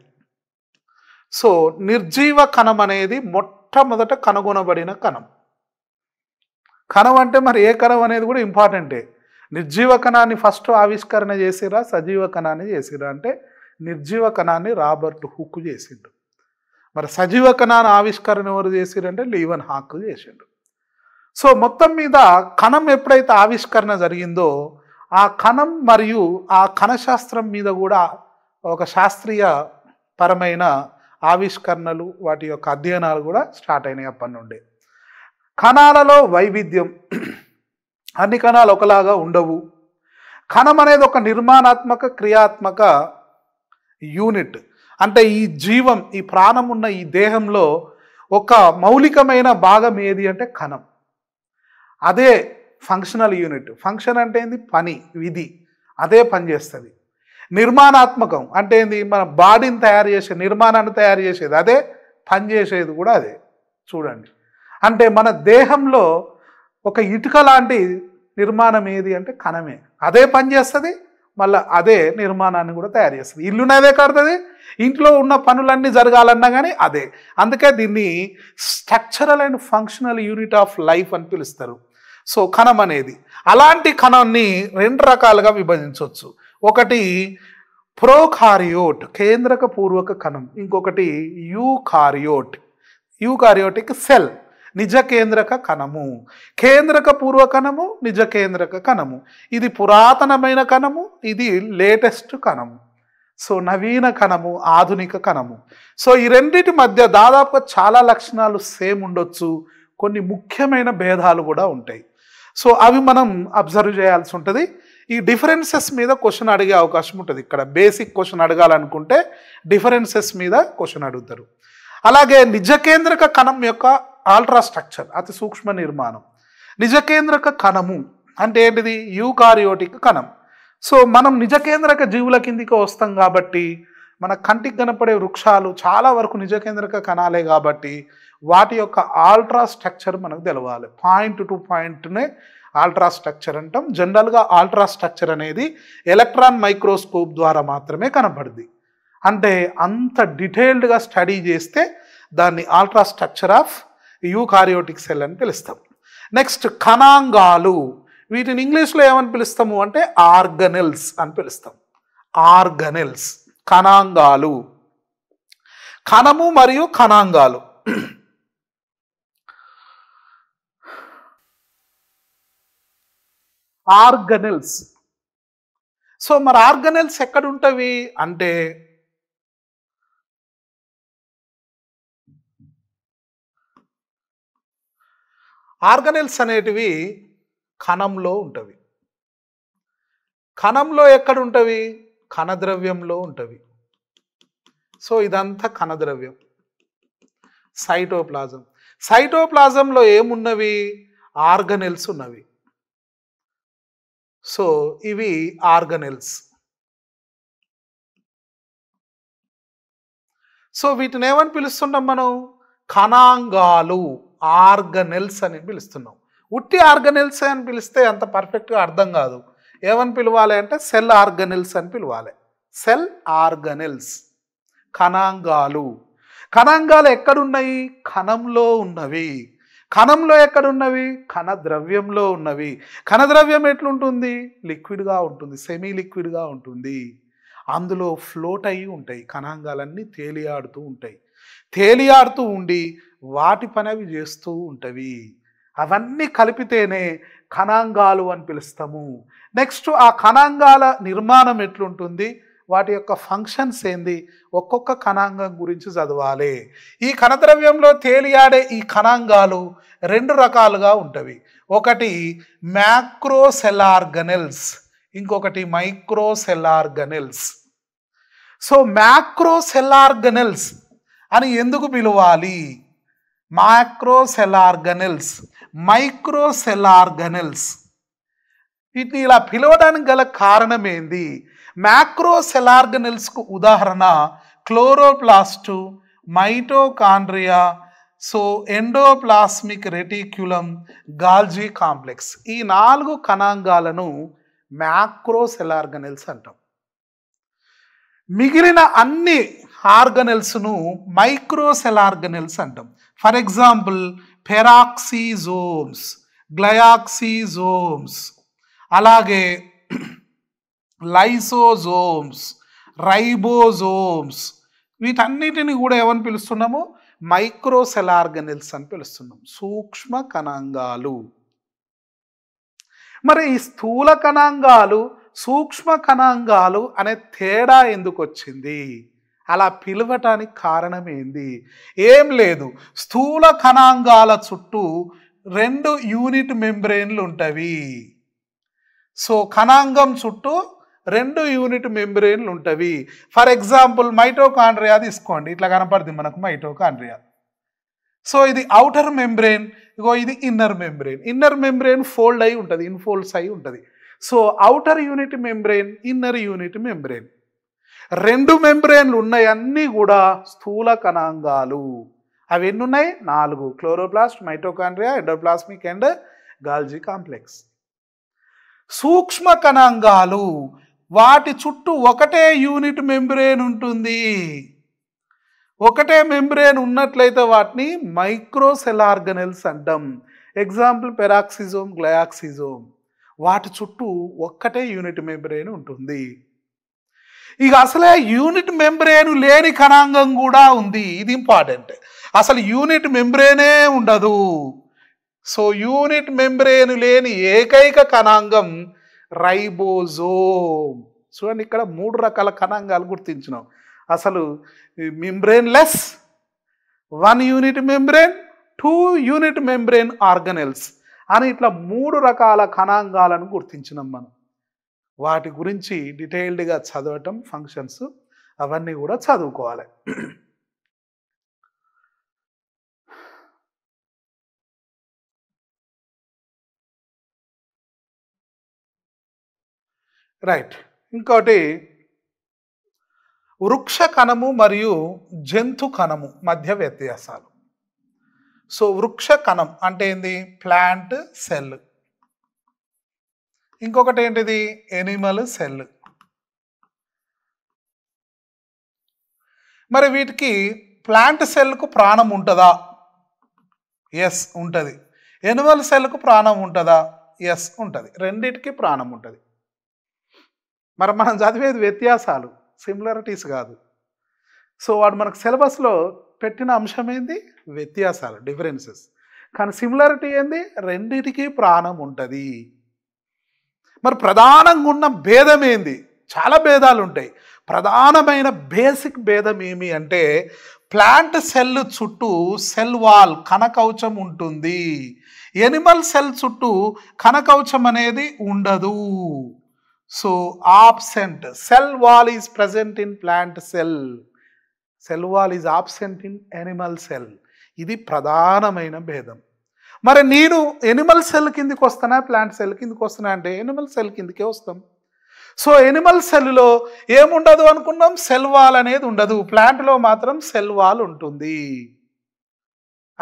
సో నిర్జీవ కణం అనేది మొట్టమొదట కనుగొనబడిన కణం కణం అంటే మరి ఏ కణం అనేది కూడా ఇంపార్టెంటే నిర్జీవ కణాన్ని ఫస్ట్ ఆవిష్కరణ చేసిరా సజీవ కణాన్ని చేసిరా అంటే నిర్జీవ కణాన్ని రాబర్ట్ హుక్ చేసిండు మరి సజీవ కణాన్ని ఆవిష్కరణ ఎవరు చేసిరంటే లీవన్ హాక్ చేసిండు సో మొత్తం మీద కణం ఎప్పుడైతే ఆవిష్కరణ జరిగిందో ఆ కణం మరియు ఆ కణశాస్త్రం మీద కూడా ఒక శాస్త్రీయ పరమైన ఆవిష్కరణలు వాటి యొక్క అధ్యయనాలు కూడా స్టార్ట్ అయినాయి అప్పటి నుండి కణాలలో వైవిధ్యం అన్ని కణాలు ఒకలాగా ఉండవు కణం అనేది ఒక నిర్మాణాత్మక క్రియాత్మక యూనిట్ అంటే ఈ జీవం ఈ ప్రాణం ఉన్న ఈ దేహంలో ఒక మౌలికమైన భాగం ఏది అంటే కణం అదే ఫంక్షనల్ యూనిట్ ఫంక్షన్ అంటే ఏంది పని విధి అదే పని చేస్తుంది నిర్మాణాత్మకం అంటే ఏంది మన బాడీని తయారు చేసే నిర్మాణాన్ని తయారు చేసేది అదే పని చేసేది కూడా అదే చూడండి అంటే మన దేహంలో ఒక ఇటుక లాంటి నిర్మాణం ఏది అంటే కణమే అదే పని చేస్తుంది మళ్ళీ అదే నిర్మాణాన్ని కూడా తయారు చేస్తుంది ఇల్లునే అదే కడుతుంది ఇంట్లో ఉన్న పనులన్నీ జరగాలన్నా కానీ అదే అందుకే దీన్ని structural and functional unit of life అని పిలుస్తారు సో కణం అనేది అలాంటి కణాన్ని రెండు రకాలుగా విభజించవచ్చు ఒకటి ప్రోకారియోట్ కేంద్రక పూర్వక కణం ఇంకొకటి యూకారియోట్ యూకారియోటిక్ సెల్ నిజ కేంద్రక కణము కేంద్రక పూర్వ కణము నిజ కేంద్రక కణము ఇది పురాతనమైన కణము ఇది లేటెస్ట్ కణము సో నవీన కణము ఆధునిక కణము సో ఈ రెండింటి మధ్య దాదాపుగా చాలా లక్షణాలు సేమ్ ఉండొచ్చు కొన్ని ముఖ్యమైన భేదాలు కూడా ఉంటాయి సో అవి మనం అబ్జర్వ్ చేయాల్సి ఉంటుంది ఈ డిఫరెన్సెస్ మీద క్వశ్చన్ అడిగే అవకాశం ఉంటుంది ఇక్కడ బేసిక్ క్వశ్చన్ అడగాలనుకుంటే డిఫరెన్సెస్ మీద క్వశ్చన్ అడుగుతారు అలాగే నిజకేంద్రక కణం యొక్క ఆల్ట్రా స్ట్రక్చర్ అతి సూక్ష్మ నిర్మాణం నిజకేంద్రక కణము అంటే ఏంటిది యూకారియోటిక్ కణం సో మనం నిజకేంద్రక జీవుల కిందికి వస్తాం కాబట్టి మన కంటికి కనపడే వృక్షాలు చాలా వరకు నిజకేంద్రక కణాలే కాబట్టి వాటి యొక్క ఆల్ట్రా స్ట్రక్చర్ మనకు తెలవాలి పాయింట్ టు పాయింట్నే ఆల్ట్రా స్ట్రక్చర్ అంటాం జనరల్గా ఆల్ట్రా స్ట్రక్చర్ అనేది ఎలక్ట్రాన్ మైక్రోస్కోప్ ద్వారా మాత్రమే కనబడుద్ది అంటే అంత డీటెయిల్డ్గా స్టడీ చేస్తే దాన్ని ultra structure of karyotic cell అని పిలుస్తాం నెక్స్ట్ కణాంగాలు వీటిని ఇంగ్లీష్లో ఏమని పిలుస్తాము అంటే ఆర్గనెల్స్ అని పిలుస్తాం ఆర్గనెల్స్ కణాంగాలు కణము మరియు కణాంగాలు ఆర్గనల్స్ సో మరి ఎక్కడ ఉంటవి అంటే ఆర్గనల్స్ అనేటివి కణంలో ఉంటవి కణంలో ఎక్కడ ఉంటవి కణద్రవ్యంలో ఉంటవి సో ఇదంతా కణద్రవ్యం సైటోప్లాజం సైటోప్లాజంలో ఏమున్నవి ఆర్గనెల్స్ ఉన్నవి సో ఇవి ఆర్గనెల్స్ సో వీటిని ఏమని పిలుస్తున్నాం మనం కణాంగాలు ఆర్గనెల్స్ అని పిలుస్తున్నాం ఉట్టి ఆర్గనెల్స్ అని పిలిస్తే అంత పర్ఫెక్ట్గా అర్థం కాదు ఏమని పిలవాలి అంటే సెల్ ఆర్గనెల్స్ అని పిలవాలి సెల్ ఆర్గనెల్స్ కణాంగాలు కణాంగాలు ఎక్కడున్నాయి కణంలో ఉన్నవి కణంలో ఎక్కడున్నవి కణ ద్రవ్యంలో ఉన్నవి కణ ద్రవ్యం ఎట్లుంటుంది లిక్విడ్గా ఉంటుంది సెమీ లిక్విడ్గా ఉంటుంది అందులో ఫ్లోట్ అయ్యి ఉంటాయి కణాంగాలన్నీ తేలియాడుతూ ఉంటాయి తేలియాడుతూ ఉండి వాటి పనవి చేస్తూ ఉంటవి అవన్నీ కలిపితేనే కణాంగాలు అని పిలుస్తాము నెక్స్ట్ ఆ కణాంగాల నిర్మాణం ఎట్లుంటుంది వాటి యొక్క ఫంక్షన్స్ ఏంది ఒక్కొక్క కణాంగం గురించి చదవాలి ఈ కణద్రవ్యంలో తేలియాడే ఈ కణాంగాలు రెండు రకాలుగా ఉంటవి ఒకటి మ్యాక్రోసెలార్గనెల్స్ ఇంకొకటి మైక్రోసెలార్గనెల్స్ సో మ్యాక్రోసెలార్గనెల్స్ అని ఎందుకు పిలవాలి మ్యాక్రోసెలార్గనెల్స్ మైక్రోసెలార్గనెల్స్ వీటిని ఇలా పిలవడానికి గల కారణం ఏంది మ్యాక్రోసెలార్గనెల్స్కు ఉదాహరణ chloroplast mitochondria so endoplasmic reticulum Golgi complex ఈ నాలుగు కణాంగాలను మ్యాక్రోసెలార్గనెల్స్ అంటాం మిగిలిన అన్ని ఆర్గనెల్స్ను మైక్రోసెలార్గనెల్స్ అంటాం ఫర్ ఎగ్జాంపుల్ ఫెరాక్సీజోమ్స్ గ్లయాక్సీజోమ్స్ అలాగే లైసోజోమ్స్ రైబోజోమ్స్ వీటన్నిటిని కూడా ఏమని పిలుస్తున్నాము మైక్రోసెలార్గనిల్స్ అని పిలుస్తున్నాం సూక్ష్మ కణాంగాలు మరి ఈ స్థూల కణాంగాలు సూక్ష్మ కణాంగాలు అనే తేడా ఎందుకు వచ్చింది అలా పిలవటానికి కారణం ఏంది ఏం లేదు స్థూల కణాంగాల చుట్టూ రెండు యూనిట్ మెంబ్రెయిన్లు ఉంటవి సో కణాంగం చుట్టూ రెండు యూనిట్ మెంబ్రెయిన్లు ఉంటవి ఫర్ ఎగ్జాంపుల్ మైటోకాండ్రియా తీసుకోండి ఇట్లా కనపడుతుంది మనకు మైటోకాండ్రియా సో ఇది అవుటర్ మెంబ్రెయిన్ ఇగో ఇది inner membrane inner membrane fold అయి ఉంటుంది ఇన్ఫోల్డ్స్ అయి ఉంటుంది so outer unit membrane inner unit membrane రెండు మెంబ్రెయిన్లు ఉన్నాయన్నీ కూడా స్థూల కణాంగాలు అవి ఎన్ని ఉన్నాయి నాలుగు chloroplast mitochondria endoplasmic and Golgi complex సూక్ష్మ కణాంగాలు వాటి చుట్టూ ఒకటే యూనిట్ మెంబ్రేన్ ఉంటుంది ఒకటే మెంబ్రేన్ ఉన్నట్లయితే వాటిని మైక్రోసెల్ అంటాం ఎగ్జాంపుల్ పెరాక్సిజోమ్ గ్లయాక్సిజోమ్ వాటి చుట్టూ ఒక్కటే యూనిట్ మెంబ్రేన్ ఉంటుంది ఇక అసలే యూనిట్ మెంబ్రేన్ లేని కణాంగం కూడా ఉంది ఇది ఇంపార్టెంట్ అసలు యూనిట్ మెంబ్రేనే ఉండదు సో యూనిట్ మెంబ్రేన్ లేని ఏకైక కణాంగం రైబోజోమ్ చూడండి ఇక్కడ మూడు రకాల కణాంగాలు గుర్తించినాం అసలు membrane less one unit membrane two unit membrane organelles అని ఇట్లా మూడు రకాల కణాంగాలను గుర్తించినాం మనం వాటి గురించి డీటెయిల్డ్గా చదవటం ఫంక్షన్స్ అవన్నీ కూడా చదువుకోవాలి రైట్ ఇంకోటి వృక్ష కణము మరియు జంతు కణము మధ్య వ్యత్యాసాలు సో వృక్ష కణం అంటే ఏంది ప్లాంట్ సెల్ ఇంకొకటి ఏంటిది ఎనిమల్ సెల్ మరి వీటికి ప్లాంట్ సెల్కు ప్రాణం ఉంటుందా ఎస్ ఉంటుంది ఎనిమల్ సెల్కు ప్రాణం ఉంటుందా ఎస్ ఉంటుంది రెండిటికి ప్రాణం ఉంటుంది మరి మనం చదివేది వ్యత్యాసాలు సిమిలారిటీస్ కాదు సో వాడు మనకు సిలబస్లో పెట్టిన అంశం ఏంది వ్యత్యాసాలు డిఫరెన్సెస్ కానీ సిమిలారిటీ ఏంది రెండిటికి ప్రాణం ఉంటుంది మరి ప్రధానంగా ఉన్న భేదం ఏంది చాలా భేదాలు ఉంటాయి ప్రధానమైన బేసిక్ భేదం ఏమి అంటే ప్లాంట్ సెల్ చుట్టూ సెల్ వాల్ కనకవచం ఉంటుంది ఎనిమల్ సెల్ చుట్టూ కనకవచం అనేది ఉండదు So absent, cell wall is present in plant cell. Cell wall is absent in animal cell. ఇది ప్రధానమైన భేదం మరి నేను ఎనిమల్ సెల్ కిందికి వస్తానా ప్లాంట్ సెల్ కిందికి వస్తున్నా అంటే ఎనిమల్ సెల్ కిందికే వస్తాం సో ఎనిమల్ సెల్లో ఏముండదు అనుకున్నాం సెల్ వాల్ అనేది ఉండదు ప్లాంట్లో మాత్రం సెల్ వాల్ ఉంటుంది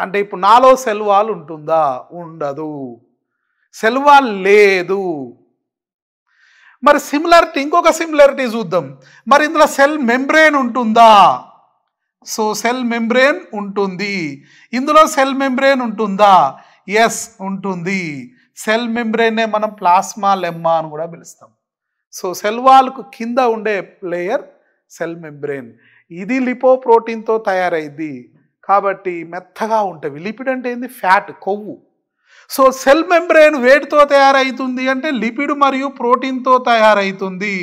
అంటే ఇప్పుడు నాలో సెల్ వాల్ ఉంటుందా ఉండదు సెల్ వాల్ లేదు మరి సిమిలారిటీ ఇంకొక సిమిలారిటీ చూద్దాం మరి ఇందులో సెల్ మెంబ్రేన్ ఉంటుందా సో సెల్ మెంబ్రేన్ ఉంటుంది ఇందులో సెల్ మెంబ్రేన్ ఉంటుందా ఎస్ ఉంటుంది సెల్ మెంబ్రెయినే మనం ప్లాస్మా లెమ్మా అని కూడా పిలుస్తాం సో సెల్ వాల్కు కింద ఉండే లేయర్ సెల్ మెంబ్రెయిన్ ఇది లిపో ప్రోటీన్తో తయారైద్ది కాబట్టి మెత్తగా ఉంటుంది లిపిడ్ అంటే ఏంది ఫ్యాట్ కొవ్వు సో సెల్ మెంబ్రేన్ వేడితో తయారవుతుంది అంటే లిపిడ్ మరియు ప్రోటీన్తో తయారవుతుంది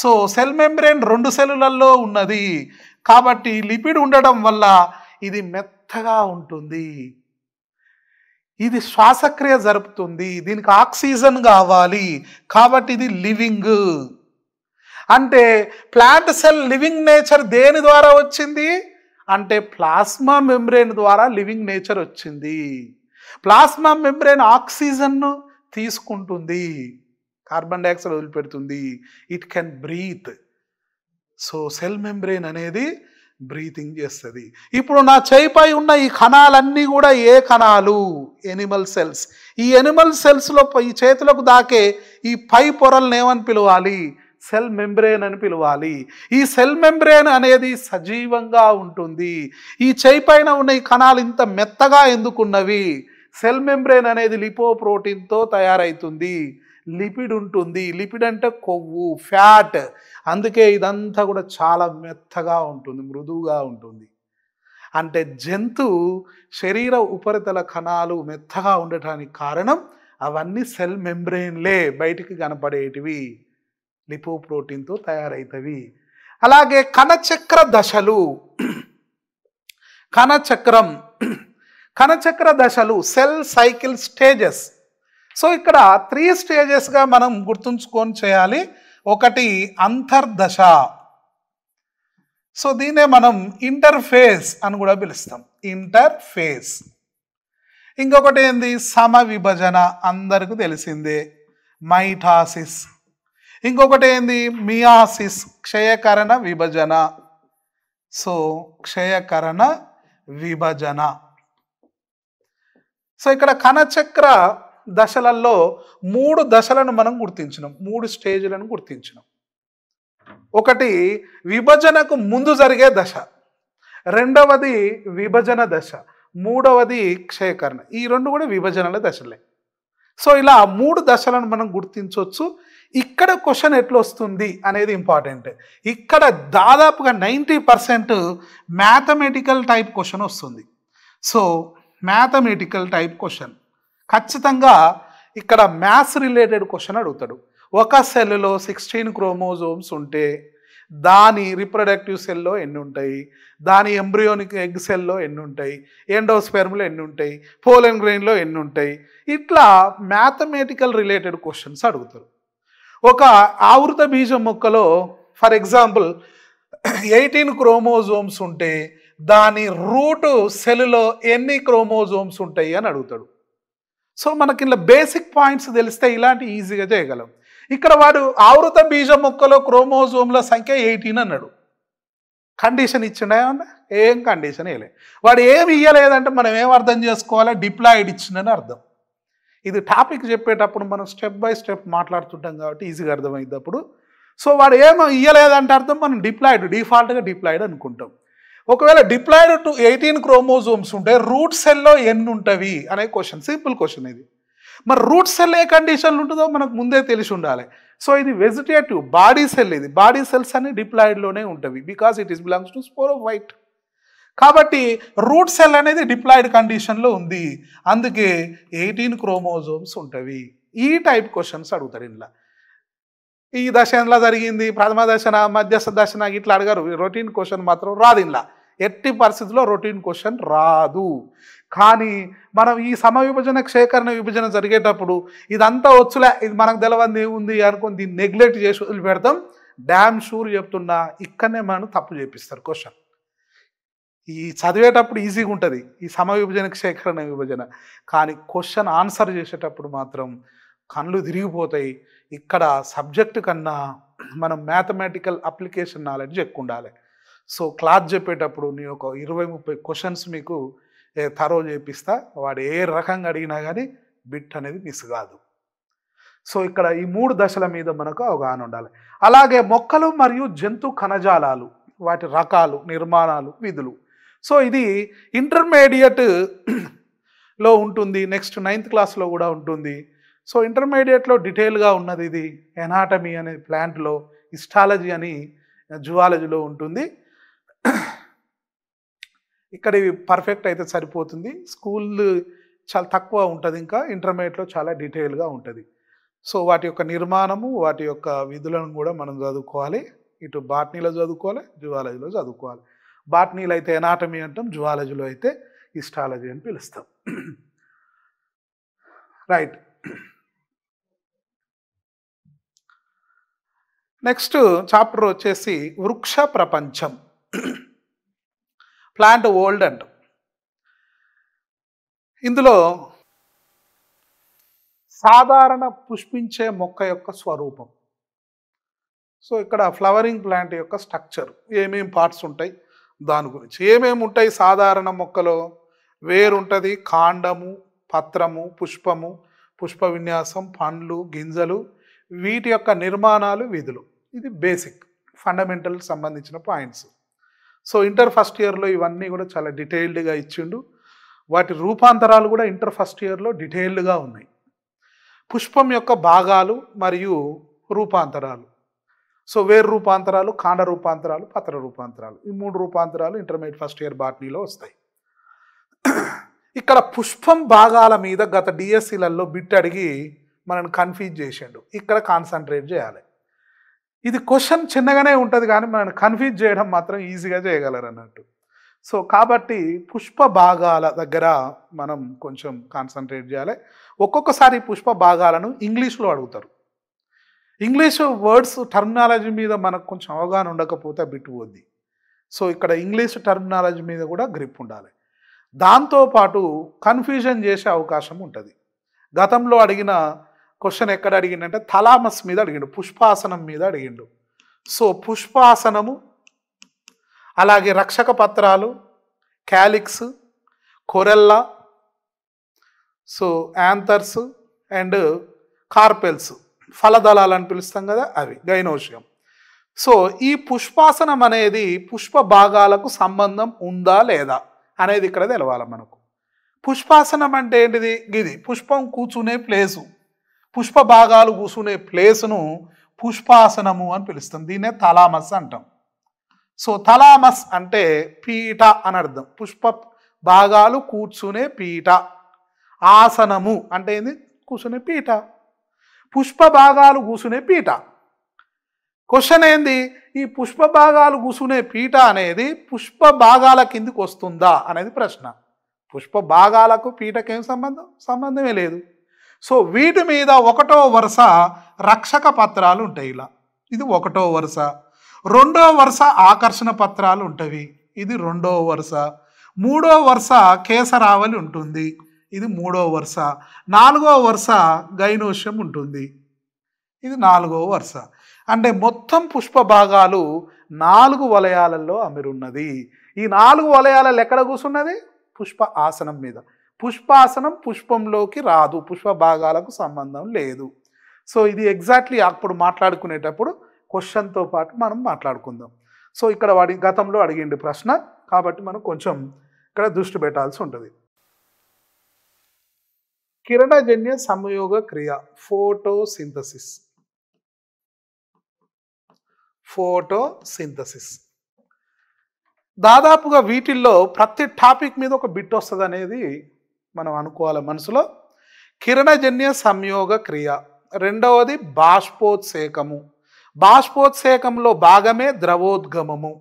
సో సెల్ మెంబ్రేన్ రెండు సెల్లులలో ఉన్నది కాబట్టి లిపిడ్ ఉండడం వల్ల ఇది మెత్తగా ఉంటుంది ఇది శ్వాసక్రియ జరుపుతుంది దీనికి ఆక్సిజన్ కావాలి కాబట్టి ఇది లివింగ్ అంటే ప్లాంట్ సెల్ లివింగ్ నేచర్ దేని ద్వారా వచ్చింది అంటే ప్లాస్మా మెంబ్రేన్ ద్వారా లివింగ్ నేచర్ వచ్చింది ప్లాస్మా మెంబ్రెయిన్ ఆక్సిజన్ను తీసుకుంటుంది కార్బన్ డైఆక్సైడ్ వదిలిపెడుతుంది it can breathe so cell membrane అనేది బ్రీతింగ్ చేస్తుంది ఇప్పుడు నా చేయిపై ఉన్న ఈ కణాలన్నీ కూడా ఏ కణాలు ఎనిమల్ సెల్స్ ఈ ఎనిమల్ సెల్స్లో ఈ చేతులకు దాకే ఈ పై పొరల్ని ఏమని పిలవాలి సెల్ మెంబ్రేన్ అని పిలవాలి ఈ సెల్ మెంబ్రేన్ అనేది సజీవంగా ఉంటుంది ఈ చేయి పైన ఉన్న ఈ కణాలు ఇంత మెత్తగా ఎందుకున్నవి సెల్ మెంబ్రెయిన్ అనేది లిపో ప్రోటీన్తో తయారవుతుంది లిపిడ్ ఉంటుంది లిపిడ్ అంటే కొవ్వు ఫ్యాట్ అందుకే ఇదంతా కూడా చాలా మెత్తగా ఉంటుంది మృదువుగా ఉంటుంది అంటే జంతు శరీర ఉపరితల కణాలు మెత్తగా ఉండటానికి కారణం అవన్నీ సెల్ మెంబ్రెయిన్లే బయటికి కనపడేటివి లిపో ప్రోటీన్తో తయారవుతవి అలాగే కణచక్ర దశలు కణచక్రం కణచక్ర దశలు సెల్ సైకిల్ స్టేజెస్ సో ఇక్కడ త్రీ స్టేజెస్గా మనం గుర్తుంచుకొని చేయాలి ఒకటి అంతర్దశ సో దీన్నే మనం ఇంటర్ఫేస్ అని కూడా పిలుస్తాం ఇంటర్ఫేస్ ఇంకొకటి ఏంది సమ విభజన అందరికీ తెలిసిందే మైటాసిస్ ఇంకొకటి ఏంది మియాసిస్ క్షయకరణ విభజన సో క్షయకరణ విభజన సో ఇక్కడ కణచక్ర దశలలో మూడు దశలను మనం గుర్తించినాం మూడు స్టేజ్లను గుర్తించినాం ఒకటి విభజనకు ముందు జరిగే దశ రెండవది విభజన దశ మూడవది క్షయకరణ ఈ రెండు కూడా విభజనల దశలే సో ఇలా మూడు దశలను మనం గుర్తించవచ్చు ఇక్కడ క్వశ్చన్ ఎట్లా వస్తుంది అనేది ఇంపార్టెంట్ ఇక్కడ దాదాపుగా ninety percent mathematical type question వస్తుంది సో మ్యాథమెటికల్ టైప్ క్వశ్చన్ ఖచ్చితంగా ఇక్కడ మ్యాథ్స్ రిలేటెడ్ క్వశ్చన్ అడుగుతాడు ఒక సెల్లో సిక్స్టీన్ క్రోమోజోమ్స్ ఉంటే దాని రీప్రొడక్టివ్ సెల్లో ఎన్ని ఉంటాయి దాని ఎంబ్రియోనిక్ ఎగ్ సెల్లో ఎన్ని ఉంటాయి ఎండోస్పెర్మ్లో ఎన్ని ఉంటాయి పోలెన్ గ్రెయిన్లో ఎన్ని ఉంటాయి ఇట్లా మ్యాథమెటికల్ రిలేటెడ్ క్వశ్చన్స్ అడుగుతారు ఒక ఆవృత బీజం మొక్కలో ఫర్ ఎగ్జాంపుల్ ఎయిటీన్ క్రోమోజోమ్స్ ఉంటే దాని రూటు సెల్లో ఎన్ని క్రోమోజోమ్స్ ఉంటాయి అని అడుగుతాడు సో మనకి ఇలా బేసిక్ పాయింట్స్ తెలిస్తే ఇలాంటి ఈజీగా చేయగలం ఇక్కడ వాడు ఆవృత బీజ మొక్కలో క్రోమోజోమ్ల సంఖ్య ఎయిటీన్ అన్నాడు కండిషన్ ఇచ్చిండే ఏం కండిషన్ ఇవ్వలేదు వాడు ఏం ఇయ్యలేదంటే మనం ఏం అర్థం చేసుకోవాలి డిప్లాయిడ్ ఇచ్చిందని అర్థం ఇది టాపిక్ చెప్పేటప్పుడు మనం స్టెప్ బై స్టెప్ మాట్లాడుతుంటాం కాబట్టి ఈజీగా అర్థమైంది అప్పుడు సో వాడు ఏమో ఇయ్యలేదంటే అర్థం మనం డిప్లాయిడ్ డిఫాల్ట్గా డిప్లాయిడ్ అనుకుంటాం ఒకవేళ డిప్లాయిడ్ టు ఎయిటీన్ క్రోమోజోమ్స్ ఉంటే రూట్ సెల్లో ఎన్ని ఉంటవి అనే క్వశ్చన్ సింపుల్ క్వశ్చన్ ఇది మరి రూట్ సెల్ ఏ కండిషన్లు ఉంటుందో మనకు ముందే తెలిసి ఉండాలి సో ఇది వెజిటేటివ్ బాడీ సెల్ ఇది బాడీ సెల్స్ అన్ని డిప్లాయిడ్లోనే ఉంటవి because it is belongs to spore of white కాబట్టి రూట్ సెల్ అనేది డిప్లాయిడ్ కండిషన్లో ఉంది అందుకే ఎయిటీన్ క్రోమోజోమ్స్ ఉంటవి ఈ టైప్ క్వశ్చన్స్ అడుగుతారు ఇంట్లో ఈ దశ జరిగింది ప్రథమ దశన మధ్యస్థ దశన ఇట్లా అడగారు రొటీన్ క్వశ్చన్ మాత్రం రాదు ఇలా ఎట్టి పరిస్థితుల్లో రొటీన్ క్వశ్చన్ రాదు కానీ మనం ఈ సమ విభజన సేకరణ విభజన జరిగేటప్పుడు ఇదంతా వచ్చులే ఇది మనకు తెలవంది ఉంది అనుకుని దీన్ని నెగ్లెక్ట్ చేసి వదిలిపెడతాం డ్యామ్ షూర్ చెప్తున్నా ఇక్కడనే మనం తప్పు చేపిస్తారు క్వశ్చన్ ఈ చదివేటప్పుడు ఈజీగా ఉంటుంది ఈ సమ విభజన సేకరణ విభజన కానీ క్వశ్చన్ ఆన్సర్ చేసేటప్పుడు మాత్రం కళ్ళు తిరిగిపోతాయి ఇక్కడ సబ్జెక్టు కన్నా మనం మ్యాథమెటికల్ అప్లికేషన్ నాలెడ్జ్ ఎక్కువ ఉండాలి సో క్లాత్ చెప్పేటప్పుడు నీ ఒక ఇరవై ముప్పై క్వశ్చన్స్ మీకు తరో చేపిస్తా వాడు ఏ రకంగా అడిగినా కానీ బిట్ అనేది మిస్ కాదు సో ఇక్కడ ఈ మూడు దశల మీద మనకు అవగాహన ఉండాలి అలాగే మొక్కలు మరియు జంతు కణజాలాలు వాటి రకాలు నిర్మాణాలు విధులు సో ఇది ఇంటర్మీడియట్ లో ఉంటుంది నెక్స్ట్ నైన్త్ క్లాస్లో కూడా ఉంటుంది సో ఇంటర్మీడియట్లో డీటెయిల్గా ఉన్నది ఇది ఎనాటమీ అనే ప్లాంట్లో ఇస్టాలజీ అని జువాలజీలో ఉంటుంది ఇక్కడ ఇవి పర్ఫెక్ట్ అయితే సరిపోతుంది స్కూల్ చాలా తక్కువ ఉంటుంది ఇంకా ఇంటర్మీడియట్లో చాలా డీటెయిల్గా ఉంటుంది సో వాటి యొక్క నిర్మాణము వాటి యొక్క విధులను కూడా మనం చదువుకోవాలి ఇటు బాట్నీలో చదువుకోవాలి జువాలజీలో చదువుకోవాలి బాట్నీలో అయితే ఎనాటమీ అంటాం జువాలజీలో అయితే హిస్టాలజీ అని పిలుస్తాం రైట్ నెక్స్ట్ చాప్టర్ వచ్చేసి వృక్ష ప్రపంచం ప్లాంట్ ఓల్డ్ అండ్ ఇందులో సాధారణ పుష్పించే మొక్క యొక్క స్వరూపం సో ఇక్కడ ఫ్లవరింగ్ ప్లాంట్ యొక్క స్ట్రక్చర్ ఏమేమి పార్ట్స్ ఉంటాయి దాని గురించి ఏమేమి ఉంటాయి సాధారణ మొక్కలో వేరుంటుంది కాండము పత్రము పుష్పము పుష్ప విన్యాసం పండ్లు గింజలు వీటి యొక్క నిర్మాణాలు విధులు ఇది బేసిక్ ఫండమెంటల్ సంబంధించిన పాయింట్స్ సో ఇంటర్ ఫస్ట్ ఇయర్లో ఇవన్నీ కూడా చాలా డీటెయిల్డ్గా ఇచ్చిండు వాటి రూపాంతరాలు కూడా ఇంటర్ ఫస్ట్ ఇయర్లో డీటెయిల్డ్గా ఉన్నాయి పుష్పం యొక్క భాగాలు మరియు రూపాంతరాలు సో వేరు రూపాంతరాలు కాండ రూపాంతరాలు పత్ర రూపాంతరాలు ఈ మూడు రూపాంతరాలు ఇంటర్మీడియట్ ఫస్ట్ ఇయర్ బాటనీలో వస్తాయి ఇక్కడ పుష్పం భాగాల మీద గత డిఎస్సీలలో e బిట్ అడిగి మనల్ని కన్ఫ్యూజ్ చేసిండు ఇక్కడ కాన్సన్ట్రేట్ చేయాలి ఇది క్వశ్చన్ చిన్నగానే ఉంటుంది కానీ మనల్ని కన్ఫ్యూజ్ చేయడం మాత్రం ఈజీగా చేయగలరు అన్నట్టు సో కాబట్టి పుష్ప భాగాల దగ్గర మనం కొంచెం కాన్సన్ట్రేట్ చేయాలి ఒక్కొక్కసారి పుష్ప భాగాలను ఇంగ్లీష్లో అడుగుతారు ఇంగ్లీష్ వర్డ్స్ టర్మినాలజీ మీద మనకు కొంచెం అవగాహన ఉండకపోతే బిట్టుపోద్ది సో ఇక్కడ ఇంగ్లీష్ టర్మినాలజీ మీద కూడా గ్రిప్ ఉండాలి దాంతోపాటు కన్ఫ్యూజన్ చేసే అవకాశం ఉంటుంది గతంలో అడిగిన క్వశ్చన్ ఎక్కడ అడిగిండంటే థలామస్ మీద అడిగిండు పుష్పాసనం మీద అడిగిండు సో పుష్పాసనము అలాగే రక్షక పత్రాలు calyx corolla so anthers and carpels ఫలదళాలు అని పిలుస్తాం కదా అవి గైనోషియం సో ఈ పుష్పాసనం అనేది పుష్ప భాగాలకు సంబంధం ఉందా లేదా అనేది ఇక్కడ తెలవాలి మనకు పుష్పాసనం అంటే ఏంటిది ఇది పుష్పం కూర్చునే ప్లేసు పుష్ప భాగాలు కూసునే ప్లేస్ను పుష్పాసనము అని పిలుస్తాం దీన్నే తలామస్ అంటాం సో తలామస్ అంటే పీఠ అని అర్థం పుష్ప భాగాలు కూర్చునే పీఠ ఆసనము అంటే ఏంది కూర్చునే పీఠ పుష్ప భాగాలు కూసునే పీఠ క్వశ్చన్ ఏంది ఈ పుష్ప భాగాలు కూసునే పీఠ అనేది పుష్ప భాగాల కిందికి వస్తుందా అనేది ప్రశ్న పుష్ప భాగాలకు పీఠకేం సంబంధం సంబంధమే లేదు సో వీటి మీద ఒకటో వరుస రక్షక పత్రాలు ఉంటాయి ఇలా ఇది ఒకటో వరుస రెండో వరుస ఆకర్షణ పత్రాలు ఉంటవి ఇది రెండో వరుస మూడో వరుస కేసరావలి ఉంటుంది ఇది మూడో వరుస నాలుగో వరుస గైనోష్యం ఉంటుంది ఇది నాలుగో వరుస అంటే మొత్తం పుష్ప భాగాలు నాలుగు వలయాలలో అమిరున్నది ఈ నాలుగు వలయాలలో ఎక్కడ కూర్చున్నది పుష్ప ఆసనం మీద పుష్పాసనం పుష్పంలోకి రాదు పుష్ప భాగాలకు సంబంధం లేదు సో ఇది ఎగ్జాక్ట్లీ అప్పుడు మాట్లాడుకునేటప్పుడు క్వశ్చన్తో పాటు మనం మాట్లాడుకుందాం సో ఇక్కడ వాడి గతంలో అడిగిండు ప్రశ్న కాబట్టి మనం కొంచెం ఇక్కడ దృష్టి పెట్టాల్సి ఉంటుంది కిరణజన్య సంయోగ క్రియ ఫోటోసింథసిస్ ఫోటోసింథసిస్ దాదాపుగా వీటిల్లో ప్రతి టాపిక్ మీద ఒక బిట్ వస్తుంది అనేది మనం అనుకోవాలి మనసులో కిరణజన్య సంయోగ క్రియ రెండవది బాష్పోత్సేకము బాష్పోత్సేకంలో భాగమే ద్రవోద్గమము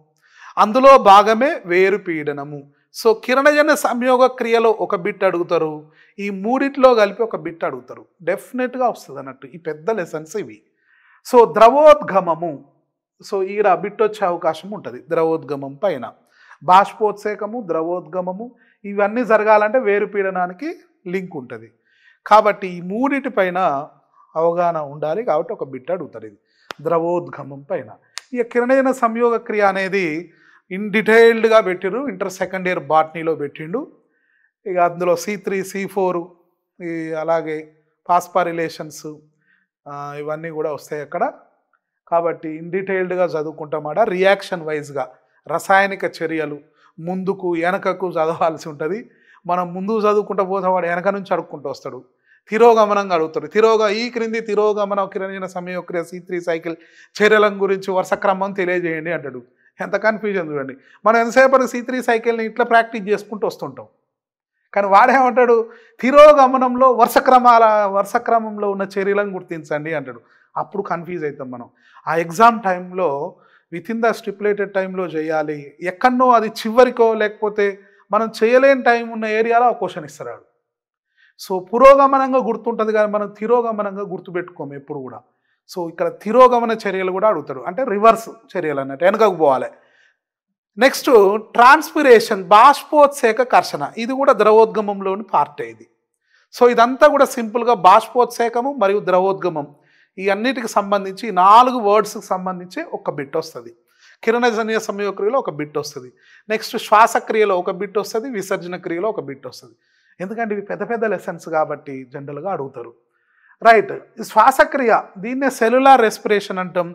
అందులో భాగమే వేరు పీడనము సో కిరణజన్య సంయోగ క్రియలో ఒక బిట్ అడుగుతారు ఈ మూడిట్లో కలిపి ఒక బిట్ అడుగుతారు డెఫినెట్గా వస్తుంది అన్నట్టు ఈ పెద్ద లెసన్స్ ఇవి సో ద్రవోద్గమము సో ఈడ బిట్ వచ్చే అవకాశం ఉంటుంది ద్రవోద్గమం పైన బాష్పోత్సేకము ద్రవోద్గమము ఇవన్నీ జరగాలంటే వేరు పీడనానికి లింక్ ఉంటుంది కాబట్టి ఈ మూడింటి పైన అవగాహన ఉండాలి కాబట్టి ఒక బిట్ అడుగుతాడు ఇది ద్రవోద్గమం పైన ఇక కిరణైన సంయోగ క్రియ అనేది ఇన్ డీటెయిల్డ్గా పెట్టిండ్రు ఇంటర్ సెకండ్ ఇయర్ బాటనీలో పెట్టిండు ఇక అందులో సి త్రీ సి ఫోర్ అలాగే పాస్పారిలేషన్స్ ఇవన్నీ కూడా వస్తాయి అక్కడ కాబట్టి ఇన్ డీటెయిల్డ్గా చదువుకుంటామాట రియాక్షన్ వైజ్గా రసాయనిక చర్యలు ముందుకు వెనకకు చదవాల్సి ఉంటుంది మనం ముందుకు చదువుకుంటూ పోతే వాడు వెనక నుంచి అడుక్కుంటూ వస్తాడు తిరోగమనంగా అడుగుతాడు తిరోగ ఈ క్రింది తిరోగమన కిరణజన సమయక్రియ సి త్రీ సైకిల్ చర్యల గురించి వరుస క్రమం తెలియజేయండి అంటాడు ఎంత కన్ఫ్యూజన్ చూడండి మనం ఎంతసేపటికి సి త్రీ సైకిల్ని ఇట్లా ప్రాక్టీస్ చేసుకుంటూ వస్తుంటాం కానీ వాడేమంటాడు తిరోగమనంలో వర్షక్రమాల వరుసక్రమంలో ఉన్న చర్యలను గుర్తించండి అంటాడు అప్పుడు కన్ఫ్యూజ్ అవుతాం మనం ఆ ఎగ్జామ్ టైంలో విత్ ఇన్ ద స్టిపులేటెడ్ టైంలో చేయాలి ఎక్కడనో అది చివరికో లేకపోతే మనం చేయలేని టైం ఉన్న ఏరియాలో ఆ క్వశ్చన్ ఇస్తారు సో పురోగమనంగా గుర్తుంటుంది కానీ మనం తిరోగమనంగా గుర్తుపెట్టుకోము ఎప్పుడు కూడా సో ఇక్కడ తిరోగమన చర్యలు కూడా అడుగుతాడు అంటే రివర్స్ చర్యలు అన్నట్టు వెనకకు పోవాలి నెక్స్ట్ ట్రాన్స్పిరేషన్ బాష్పోత్సేక కర్షణ ఇది కూడా ద్రవోద్గమంలోని పార్ట్ ఇది సో ఇదంతా కూడా సింపుల్గా బాష్పోత్సేకము మరియు ద్రవోద్గమం ఈ అన్నిటికి సంబంధించి నాలుగు వర్డ్స్కి సంబంధించి ఒక బిట్ వస్తుంది కిరణజన్య సంయోక్రియలో ఒక బిట్ వస్తుంది నెక్స్ట్ శ్వాసక్రియలో ఒక బిట్ వస్తుంది విసర్జన క్రియలో ఒక బిట్ వస్తుంది ఎందుకంటే ఇవి పెద్ద పెద్ద లెసన్స్ కాబట్టి జనరల్గా అడుగుతారు రైట్ శ్వాసక్రియ దీన్నే సెల్యులార్ రెస్పిరేషన్ అంటాం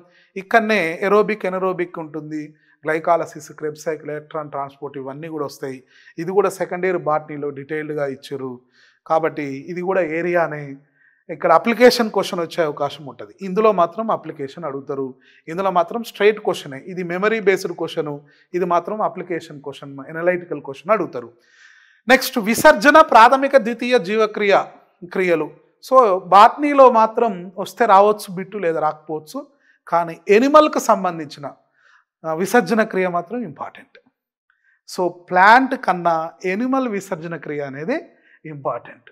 ఇక్కడనే ఎరోబిక్ ఎనరోబిక్ ఉంటుంది గ్లైకాలసిస్ క్రెబ్ ఎలక్ట్రాన్ ట్రాన్స్పోర్ట్ ఇవన్నీ కూడా వస్తాయి ఇది కూడా సెకండ్ ఇయర్ బాటనీలో డీటెయిల్డ్గా ఇచ్చారు కాబట్టి ఇది కూడా ఏరియానే ఇక్కడ అప్లికేషన్ క్వశ్చన్ వచ్చే అవకాశం ఉంటుంది ఇందులో మాత్రం అప్లికేషన్ అడుగుతారు ఇందులో మాత్రం స్ట్రైట్ క్వశ్చనే ఇది మెమరీ బేస్డ్ క్వశ్చను ఇది మాత్రం అప్లికేషన్ క్వశ్చన్ ఎనలైటికల్ క్వశ్చన్ అడుగుతారు నెక్స్ట్ విసర్జన ప్రాథమిక ద్వితీయ జీవక్రియ క్రియలు సో బాట్నీలో మాత్రం వస్తే రావచ్చు బిట్టు లేదా రాకపోవచ్చు కానీ ఎనిమల్కి సంబంధించిన విసర్జన క్రియ మాత్రం ఇంపార్టెంట్ సో ప్లాంట్ కన్నా ఎనిమల్ విసర్జన క్రియ అనేది ఇంపార్టెంట్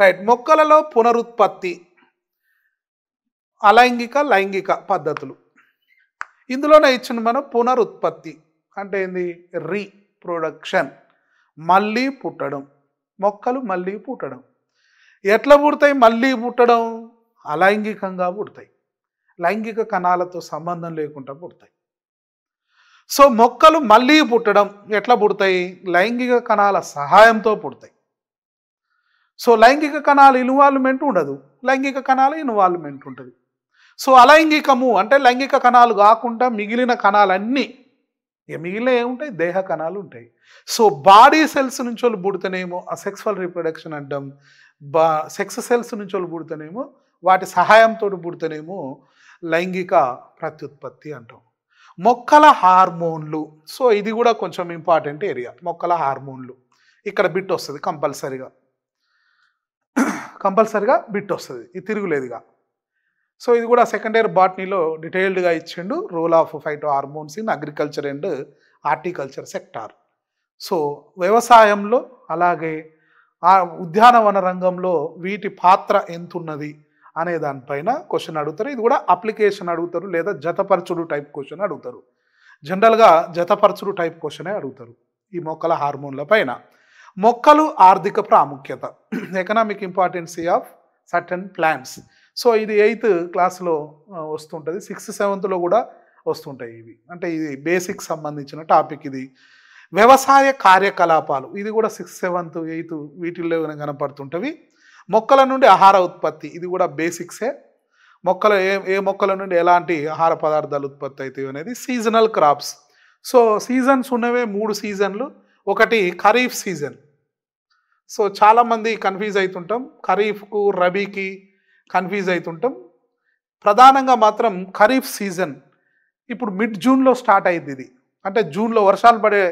రైట్ మొక్కలలో పునరుత్పత్తి అలైంగిక లైంగిక పద్ధతులు ఇందులోనే ఇచ్చిన మనం పునరుత్పత్తి అంటే ఏంది రీప్రొడక్షన్ మళ్ళీ పుట్టడం మొక్కలు మళ్ళీ పుట్టడం ఎట్లా పుడతాయి మళ్ళీ పుట్టడం అలైంగికంగా పుడతాయి లైంగిక కణాలతో సంబంధం లేకుండా పుడతాయి సో మొక్కలు మళ్ళీ పుట్టడం ఎట్లా పుడతాయి లైంగిక కణాల సహాయంతో పుడతాయి సో లైంగిక కణాల ఇన్వాల్వ్మెంట్ ఉండదు లైంగిక కణాల ఇన్వాల్వ్మెంట్ ఉంటుంది సో అలైంగికము అంటే లైంగిక కణాలు కాకుండా మిగిలిన కణాలన్నీ ఇక మిగిలిన ఏముంటాయి దేహ కణాలు ఉంటాయి సో బాడీ సెల్స్ నుంచి వాళ్ళు పుడితేనేమో ఆ సెక్స్వల్ రీప్రొడక్షన్ అంటాం బా సెక్స్ సెల్స్ నుంచి వాళ్ళు పుడితేనేమో వాటి సహాయంతో పుడితేనేమో లైంగిక ప్రత్యుత్పత్తి అంటాం మొక్కల హార్మోన్లు సో ఇది కూడా కొంచెం ఇంపార్టెంట్ ఏరియా మొక్కల హార్మోన్లు ఇక్కడ బిట్ వస్తుంది కంపల్సరీగా కంపల్సరిగా బిట్ వస్తుంది ఇది తిరుగులేదుగా సో ఇది కూడా సెకండ్ ఇయర్ బాటనీలో డీటెయిల్డ్గా ఇచ్చిండు role of phytohormones in agriculture and horticulture sector so వ్యవసాయంలో అలాగే ఆ ఉద్యానవన రంగంలో వీటి పాత్ర ఎంత ఉన్నది అనే దానిపైన క్వశ్చన్ అడుగుతారు ఇది కూడా అప్లికేషన్ అడుగుతారు లేదా జతపరచుడు టైప్ క్వశ్చన్ అడుగుతారు జనరల్గా జతపరచుడు టైప్ క్వశ్చనే అడుగుతారు ఈ మొక్కల హార్మోన్ల పైన మొక్కలు ఆర్థిక ప్రాముఖ్యత economic importancy of certain plants so ఇది ఎయిత్ క్లాస్లో వస్తుంటుంది సిక్స్త్ సెవెంత్లో కూడా వస్తుంటాయి ఇవి అంటే ఇది బేసిక్ సంబంధించిన టాపిక్ ఇది వ్యవసాయ కార్యకలాపాలు ఇది కూడా సిక్స్త్ సెవెంత్ ఎయిత్ వీటిల్లో కనపడుతుంటవి మొక్కల నుండి ఆహార ఉత్పత్తి ఇది కూడా బేసిక్సే మొక్కల ఏ ఏ మొక్కల నుండి ఎలాంటి ఆహార పదార్థాలు ఉత్పత్తి అవుతాయి అనేది సీజనల్ క్రాప్స్ సో సీజన్స్ ఉన్నవే మూడు సీజన్లు ఒకటి ఖరీఫ్ సీజన్ సో చాలామంది కన్ఫ్యూజ్ అవుతుంటాం ఖరీఫ్కు రబీకి కన్ఫ్యూజ్ అవుతుంటాం ప్రధానంగా మాత్రం ఖరీఫ్ సీజన్ ఇప్పుడు మిడ్ జూన్లో స్టార్ట్ అయ్యింది ఇది అంటే జూన్లో వర్షాలు పడే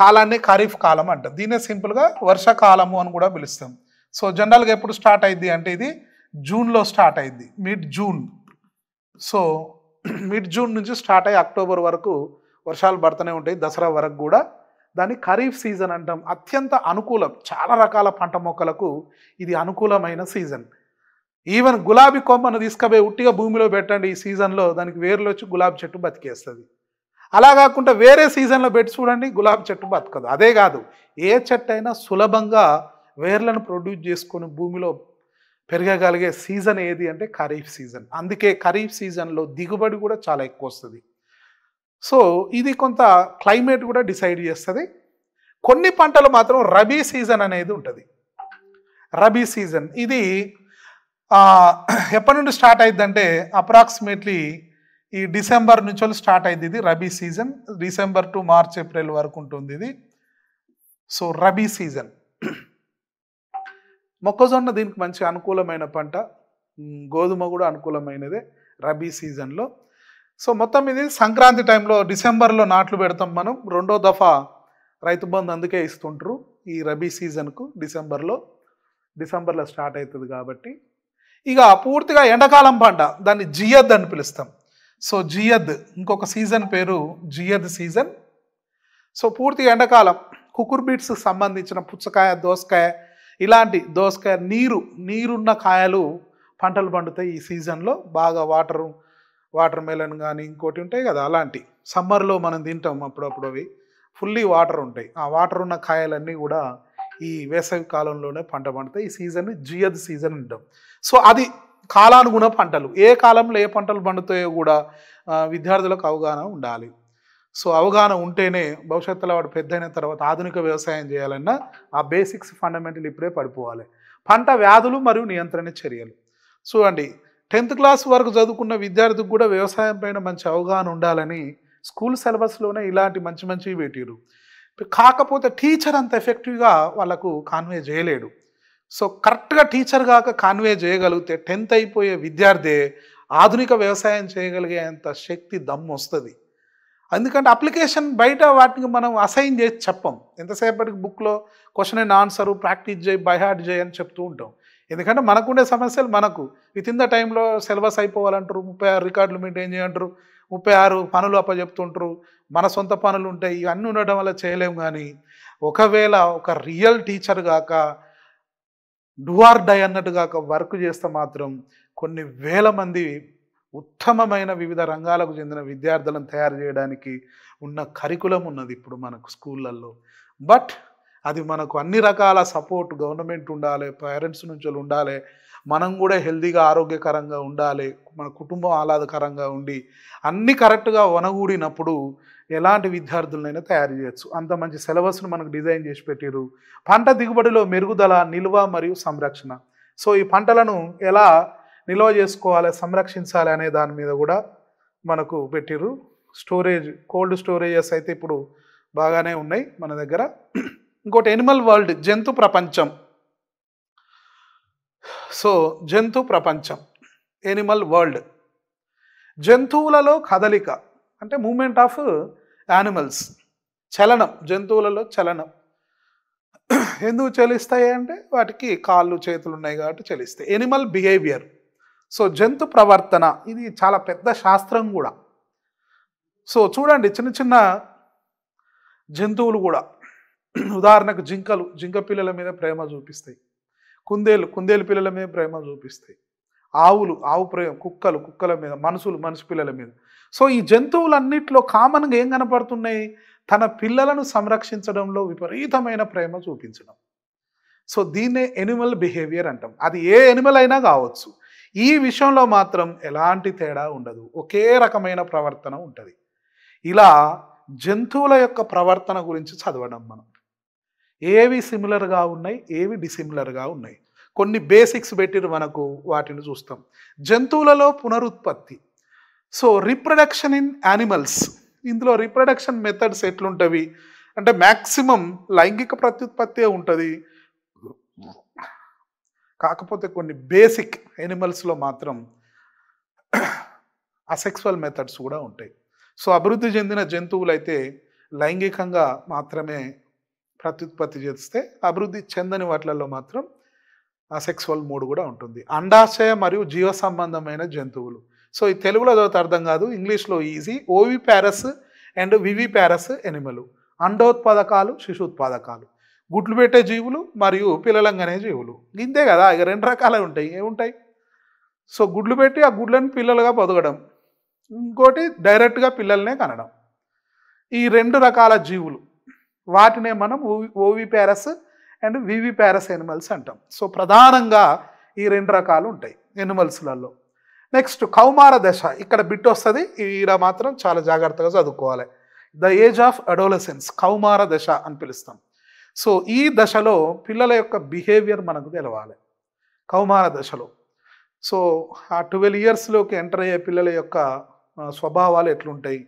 కాలాన్ని ఖరీఫ్ కాలం అంట దీనే సింపుల్గా వర్షాకాలము అని కూడా పిలుస్తాం సో జనరల్గా ఎప్పుడు స్టార్ట్ అయింది అంటే ఇది జూన్లో స్టార్ట్ అయింది mid June so [clears throat] mid June నుంచి స్టార్ట్ అయ్యి అక్టోబర్ వరకు వర్షాలు పడుతూనే ఉంటాయి దసరా వరకు కూడా దాన్ని ఖరీఫ్ సీజన్ అంటాం అత్యంత అనుకూలం చాలా రకాల పంట మొక్కలకు ఇది అనుకూలమైన సీజన్ ఈవెన్ గులాబీ కొమ్మను తీసుకుపోయి ఉట్టిగా భూమిలో పెట్టండి ఈ సీజన్లో దానికి వేర్లు వచ్చి గులాబీ చెట్టు బతికేస్తుంది అలా కాకుండా వేరే సీజన్లో పెట్టి చూడండి గులాబీ చెట్టు బతకదు అదే కాదు ఏ చెట్టు అయినా సులభంగా వేర్లను ప్రొడ్యూస్ చేసుకొని భూమిలో పెరగగలిగే సీజన్ ఏది అంటే ఖరీఫ్ సీజన్ అందుకే ఖరీఫ్ సీజన్లో దిగుబడి కూడా చాలా ఎక్కువ వస్తుంది సో ఇది కొంత క్లైమేట్ కూడా డిసైడ్ చేస్తుంది కొన్ని పంటలు మాత్రం రబీ సీజన్ అనేది ఉంటుంది రబీ సీజన్ ఇది ఎప్పటి నుండి స్టార్ట్ అంటే అప్రాక్సిమేట్లీ ఈ డిసెంబర్ నుంచి స్టార్ట్ అయింది ఇది Rabi season December to March April వరకు ఉంటుంది ఇది సో రబీ సీజన్ మొక్కజొన్న దీనికి మంచి అనుకూలమైన పంట గోధుమ కూడా అనుకూలమైనదే రబీ సీజన్లో సో మొత్తం ఇది సంక్రాంతి టైంలో డిసెంబర్లో నాట్లు పెడతాం మనం రెండో దఫా రైతు బంధు అందుకే ఇస్తుంటారు ఈ రబీ సీజన్కు డిసెంబర్లో డిసెంబర్లో స్టార్ట్ అవుతుంది కాబట్టి ఇక పూర్తిగా ఎండాకాలం పంట దాన్ని జియద్ అని పిలుస్తాం సో జియద్ ఇంకొక సీజన్ పేరు జియద్ సీజన్ సో పూర్తిగా ఎండాకాలం కుకుర్ బీట్స్ సంబంధించిన పుచ్చకాయ దోసకాయ ఇలాంటి దోసకాయ నీరు నీరున్న కాయలు పంటలు పండుతాయి ఈ సీజన్లో బాగా వాటరు వాటర్ మెలన్ కానీ ఇంకోటి ఉంటాయి కదా అలాంటి సమ్మర్లో మనం తింటాం అప్పుడప్పుడు అవి ఫుల్లీ వాటర్ ఉంటాయి ఆ వాటర్ ఉన్న కాయలన్నీ కూడా ఈ వేసవి కాలంలోనే పంట పండుతాయి ఈ సీజన్ జియద్ సీజన్ ఉంటాం సో అది కాలానుగుణ పంటలు ఏ కాలంలో ఏ పంటలు పండుతాయో కూడా విద్యార్థులకు అవగాహన ఉండాలి సో అవగాహన ఉంటేనే భవిష్యత్తులో వాడు పెద్ద అయిన తర్వాత ఆధునిక వ్యవసాయం చేయాలన్నా ఆ బేసిక్స్ ఫండమెంటల్ ఇప్పుడే పడిపోవాలి పంట వ్యాధులు మరియు నియంత్రణ చర్యలు చూడండి టెన్త్ క్లాస్ వరకు చదువుకున్న విద్యార్థికి కూడా వ్యవసాయం పైన మంచి అవగాహన ఉండాలని స్కూల్ సిలబస్లోనే ఇలాంటి మంచి మంచివి పెట్టారు కాకపోతే టీచర్ అంత ఎఫెక్టివ్గా వాళ్ళకు కాన్వే చేయలేడు సో కరెక్ట్గా టీచర్ కాక కాన్వే చేయగలిగితే టెన్త్ అయిపోయే విద్యార్థి ఆధునిక వ్యవసాయం చేయగలిగే అంత శక్తి దమ్ము వస్తుంది ఎందుకంటే అప్లికేషన్ బయట వాటికి మనం అసైన్ చేసి చెప్పం ఎంతసేపటికి బుక్లో క్వశ్చన్ అండ్ ఆన్సరు ప్రాక్టీస్ చేయి బై హార్ట్ చేయి అని చెప్తూ ఉంటాం ఎందుకంటే మనకుండే సమస్యలు మనకు విత్ ఇన్ ద టైంలో సిలబస్ అయిపోవాలంటారు ముప్పై ఆరు రికార్డులు మెయింటైన్ చేయంటారు ముప్పై ఆరు పనులు అప్పచెప్తుంటారు మన సొంత పనులు ఉంటాయి ఇవన్నీ ఉండడం వల్ల చేయలేము కానీ ఒకవేళ ఒక రియల్ టీచర్ కాక డూఆర్ డై అన్నట్టు కాక వర్క్ చేస్తే మాత్రం కొన్ని వేల మంది ఉత్తమమైన వివిధ రంగాలకు చెందిన విద్యార్థులను తయారు చేయడానికి ఉన్న కరికులం ఉన్నది ఇప్పుడు మనకు స్కూళ్ళల్లో బట్ అది మనకు అన్ని రకాల సపోర్ట్ గవర్నమెంట్ ఉండాలి పేరెంట్స్ నుంచి ఉండాలి మనం కూడా హెల్దీగా ఆరోగ్యకరంగా ఉండాలి మన కుటుంబం ఆహ్లాదకరంగా ఉండి అన్నీ కరెక్ట్గా వనగూడినప్పుడు ఎలాంటి విద్యార్థులనైనా తయారు చేయొచ్చు అంత మంచి సిలబస్ను మనకు డిజైన్ చేసి పెట్టారు పంట దిగుబడిలో మెరుగుదల నిల్వ మరియు సంరక్షణ సో ఈ పంటలను ఎలా నిల్వ చేసుకోవాలి సంరక్షించాలి అనే దాని మీద కూడా మనకు పెట్టిరు స్టోరేజ్ కోల్డ్ స్టోరేజెస్ అయితే ఇప్పుడు బాగానే ఉన్నాయి మన దగ్గర ఇంకోటి ఎనిమల్ వరల్డ్ జంతు ప్రపంచం సో జంతు ప్రపంచం ఎనిమల్ వరల్డ్ జంతువులలో కదలిక అంటే మూమెంట్ ఆఫ్ యానిమల్స్ చలనం జంతువులలో చలనం ఎందుకు చెలిస్తాయి అంటే వాటికి కాళ్ళు చేతులు ఉన్నాయి కాబట్టి చెలిస్తాయి ఎనిమల్ బిహేవియర్ సో జంతు ప్రవర్తన ఇది చాలా పెద్ద శాస్త్రం కూడా సో చూడండి చిన్న చిన్న జంతువులు కూడా ఉదాహరణకు జింకలు జింక పిల్లల మీద ప్రేమ చూపిస్తాయి కుందేలు కుందేలు పిల్లల మీద ప్రేమ చూపిస్తాయి ఆవులు ఆవు ప్రేమ కుక్కలు కుక్కల మీద మనుషులు మనిషి పిల్లల మీద సో ఈ జంతువులన్నిట్లో కామన్గా ఏం కనపడుతున్నాయి తన పిల్లలను సంరక్షించడంలో విపరీతమైన ప్రేమ చూపించడం సో దీన్నే ఎనిమల్ బిహేవియర్ అంటాం అది ఏ ఎనిమల్ అయినా కావచ్చు ఈ విషయంలో మాత్రం ఎలాంటి తేడా ఉండదు ఒకే రకమైన ప్రవర్తన ఉంటుంది ఇలా జంతువుల యొక్క ప్రవర్తన గురించి చదవడం మనం ఏవి సిమిలర్గా ఉన్నాయి ఏవి డిసిమిలర్గా ఉన్నాయి కొన్ని బేసిక్స్ పెట్టిరు మనకు వాటిని చూస్తాం జంతువులలో పునరుత్పత్తి సో రీప్రొడక్షన్ ఇన్ యానిమల్స్ ఇందులో రీప్రొడక్షన్ మెథడ్స్ ఎట్లుంటవి అంటే మ్యాక్సిమం లైంగిక ప్రత్యుత్పత్తి ఉంటుంది కాకపోతే కొన్ని బేసిక్ ఎనిమల్స్లో మాత్రం అసెక్సువల్ మెథడ్స్ కూడా ఉంటాయి సో అభివృద్ధి చెందిన జంతువులైతే లైంగికంగా మాత్రమే ప్రత్యుత్పత్తి చేస్తే అభివృద్ధి చెందని వాటిలలో మాత్రం ఆ సెక్స్వల్ మూడు కూడా ఉంటుంది అండాశయ మరియు జీవ సంబంధమైన జంతువులు సో ఈ తెలుగులో చదివితే అర్థం కాదు ఇంగ్లీష్లో ఈజీ ఓవి ప్యారస్ అండ్ వివి ప్యారస్ ఎనిమలు అండోత్పాదకాలు శిశుత్పాదకాలు గుడ్లు పెట్టే జీవులు మరియు పిల్లలంగానే జీవులు ఇంతే కదా ఇక రెండు రకాలే ఉంటాయి ఏముంటాయి సో గుడ్లు పెట్టి ఆ గుడ్లను పిల్లలుగా బతకడం ఇంకోటి డైరెక్ట్గా పిల్లల్నే కనడం ఈ రెండు రకాల జీవులు వాటినే మనం oviparous and viviparous animals అంటాం సో ప్రధానంగా ఈ రెండు రకాలు ఉంటాయి ఎనిమల్స్లలో నెక్స్ట్ కౌమార దశ ఇక్కడ బిట్ వస్తుంది ఈడ మాత్రం చాలా జాగ్రత్తగా చదువుకోవాలి ద ఏజ్ ఆఫ్ అడోలసెన్స్ కౌమార దశ అని పిలుస్తాం సో ఈ దశలో పిల్లల యొక్క బిహేవియర్ మనకు తెలవాలి కౌమార దశలో సో ఆ ట్వెల్వ్ ఇయర్స్లోకి ఎంటర్ అయ్యే పిల్లల యొక్క స్వభావాలు ఎట్లుంటాయి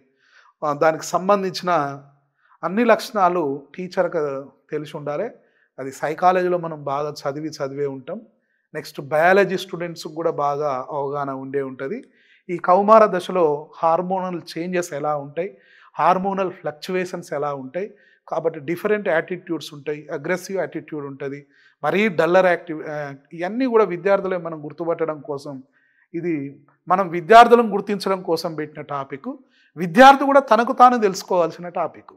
దానికి సంబంధించిన అన్ని లక్షణాలు టీచర్కి తెలిసి ఉండాలి అది సైకాలజీలో మనం బాగా చదివి చదివే ఉంటాం నెక్స్ట్ బయాలజీ స్టూడెంట్స్కి కూడా బాగా అవగాహన ఉండే ఉంటుంది ఈ కౌమార దశలో హార్మోనల్ చేంజెస్ ఎలా ఉంటాయి హార్మోనల్ ఫ్లక్చువేషన్స్ ఎలా ఉంటాయి కాబట్టి డిఫరెంట్ యాటిట్యూడ్స్ ఉంటాయి అగ్రెసివ్ యాటిట్యూడ్ ఉంటుంది మరీ డల్లర్ యాక్టివ్ ఇవన్నీ కూడా విద్యార్థులే మనం గుర్తుపట్టడం కోసం ఇది మనం విద్యార్థులను గుర్తించడం కోసం పెట్టిన టాపిక్ విద్యార్థి కూడా తనకు తాను తెలుసుకోవాల్సిన టాపిక్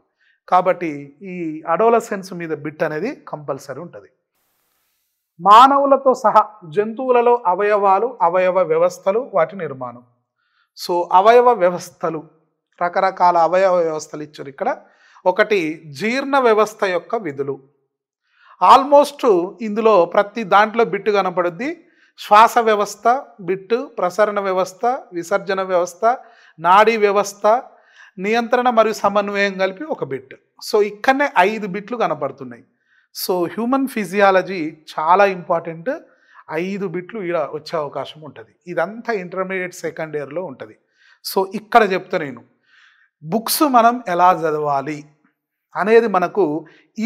కాబట్టి ఈ అడోలసెన్స్ మీద బిట్ అనేది కంపల్సరీ ఉంటుంది మానవులతో సహా జంతువులలో అవయవాలు అవయవ వ్యవస్థలు వాటి నిర్మాణం సో అవయవ వ్యవస్థలు రకరకాల అవయవ వ్యవస్థలు ఇచ్చారు ఇక్కడ ఒకటి జీర్ణ వ్యవస్థ యొక్క విధులు ఆల్మోస్ట్ ఇందులో ప్రతి దాంట్లో బిట్టు కనపడుద్ది శ్వాస వ్యవస్థ బిట్టు ప్రసరణ వ్యవస్థ విసర్జన వ్యవస్థ నాడీ వ్యవస్థ నియంత్రణ మరియు సమన్వయం కలిపి ఒక బిట్ సో ఇక్కడనే ఐదు బిట్లు కనపడుతున్నాయి సో హ్యూమన్ ఫిజియాలజీ చాలా ఇంపార్టెంట్ ఐదు బిట్లు ఇక్కడ వచ్చే అవకాశం ఉంటుంది ఇదంతా ఇంటర్మీడియట్ సెకండ్ ఇయర్లో ఉంటుంది సో ఇక్కడ చెప్తా నేను బుక్స్ మనం ఎలా చదవాలి అనేది మనకు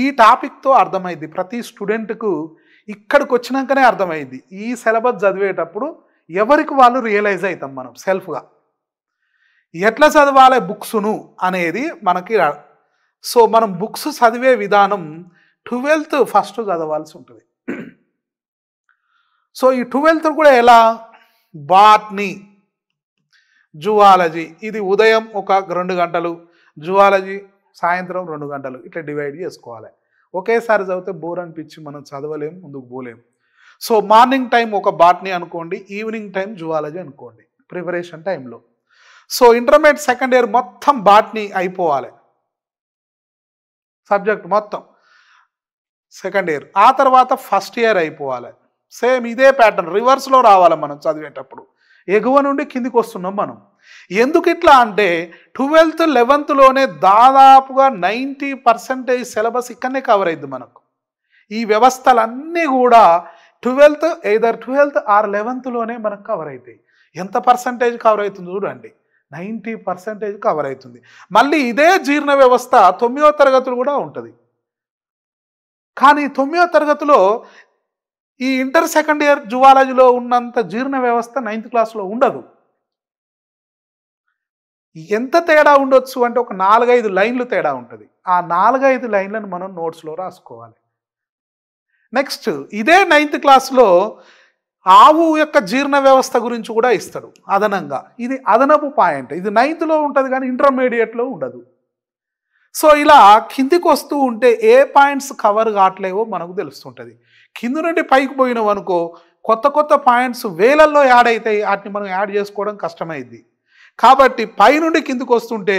ఈ టాపిక్తో అర్థమైంది ప్రతి స్టూడెంట్కు ఇక్కడికి వచ్చినాకనే అర్థమైంది ఈ సిలబస్ చదివేటప్పుడు ఎవరికి వాళ్ళు రియలైజ్ అవుతాం మనం సెల్ఫ్గా ఎట్లా చదవాలి బుక్స్ను అనేది మనకి సో మనం బుక్స్ చదివే విధానం ట్వెల్త్ ఫస్ట్ చదవాల్సి ఉంటుంది సో ఈ ట్వెల్త్ కూడా ఎలా బాట్నీ జువాలజీ ఇది ఉదయం ఒక రెండు గంటలు జువాలజీ సాయంత్రం రెండు గంటలు ఇట్లా డివైడ్ చేసుకోవాలి ఒకేసారి చదివితే బోర్ అనిపించి మనం చదవలేం ముందుకు పోలేం సో మార్నింగ్ టైం ఒక బాట్నీ అనుకోండి ఈవినింగ్ టైం జువాలజీ అనుకోండి ప్రిపరేషన్ టైంలో సో ఇంటర్మీడియట్ సెకండ్ ఇయర్ మొత్తం బాట్నీ అయిపోవాలి సబ్జెక్ట్ మొత్తం సెకండ్ ఇయర్ ఆ తర్వాత ఫస్ట్ ఇయర్ అయిపోవాలి సేమ్ ఇదే ప్యాటర్న్ రివర్స్లో రావాలి మనం చదివేటప్పుడు ఎగువ నుండి కిందికి వస్తున్నాం మనం ఎందుకు ఇట్లా అంటే ట్వెల్త్ లెవెన్త్లోనే దాదాపుగా నైంటీ పర్సెంటేజ్ సిలబస్ ఇక్కడనే కవర్ అయింది మనకు ఈ వ్యవస్థలన్నీ కూడా ట్వెల్త్ ఎయిదర్ ట్వెల్త్ ఆర్ లెవెన్త్లోనే మనకు కవర్ అవుతాయి ఎంత పర్సంటేజ్ కవర్ అవుతుంది చూడండి నైంటీ పర్సెంటేజ్ కవర్ అవుతుంది మళ్ళీ ఇదే జీర్ణ వ్యవస్థ తొమ్మిదో తరగతులు కూడా ఉంటుంది కానీ తొమ్మిదో తరగతిలో ఈ ఇంటర్ సెకండ్ ఇయర్ జువాలజీలో ఉన్నంత జీర్ణ వ్యవస్థ నైన్త్ క్లాస్లో ఉండదు ఎంత తేడా ఉండొచ్చు అంటే ఒక నాలుగైదు లైన్లు తేడా ఉంటుంది ఆ నాలుగైదు లైన్లను మనం నోట్స్లో రాసుకోవాలి నెక్స్ట్ ఇదే నైన్త్ క్లాస్లో ఆవు యొక్క జీర్ణ వ్యవస్థ గురించి కూడా ఇస్తాడు అదనంగా ఇది అదనపు పాయింట్ ఇది నైన్త్లో ఉంటుంది కానీ ఇంటర్మీడియట్లో ఉండదు సో ఇలా కిందికి వస్తూ ఉంటే ఏ పాయింట్స్ కవర్ కావట్లేవో మనకు తెలుస్తుంటుంది కింద నుండి పైకి పోయినాం అనుకో కొత్త కొత్త పాయింట్స్ వేలల్లో యాడ్ అవుతాయి వాటిని మనం యాడ్ చేసుకోవడం కష్టమైంది కాబట్టి పైనుండి కిందికి వస్తుంటే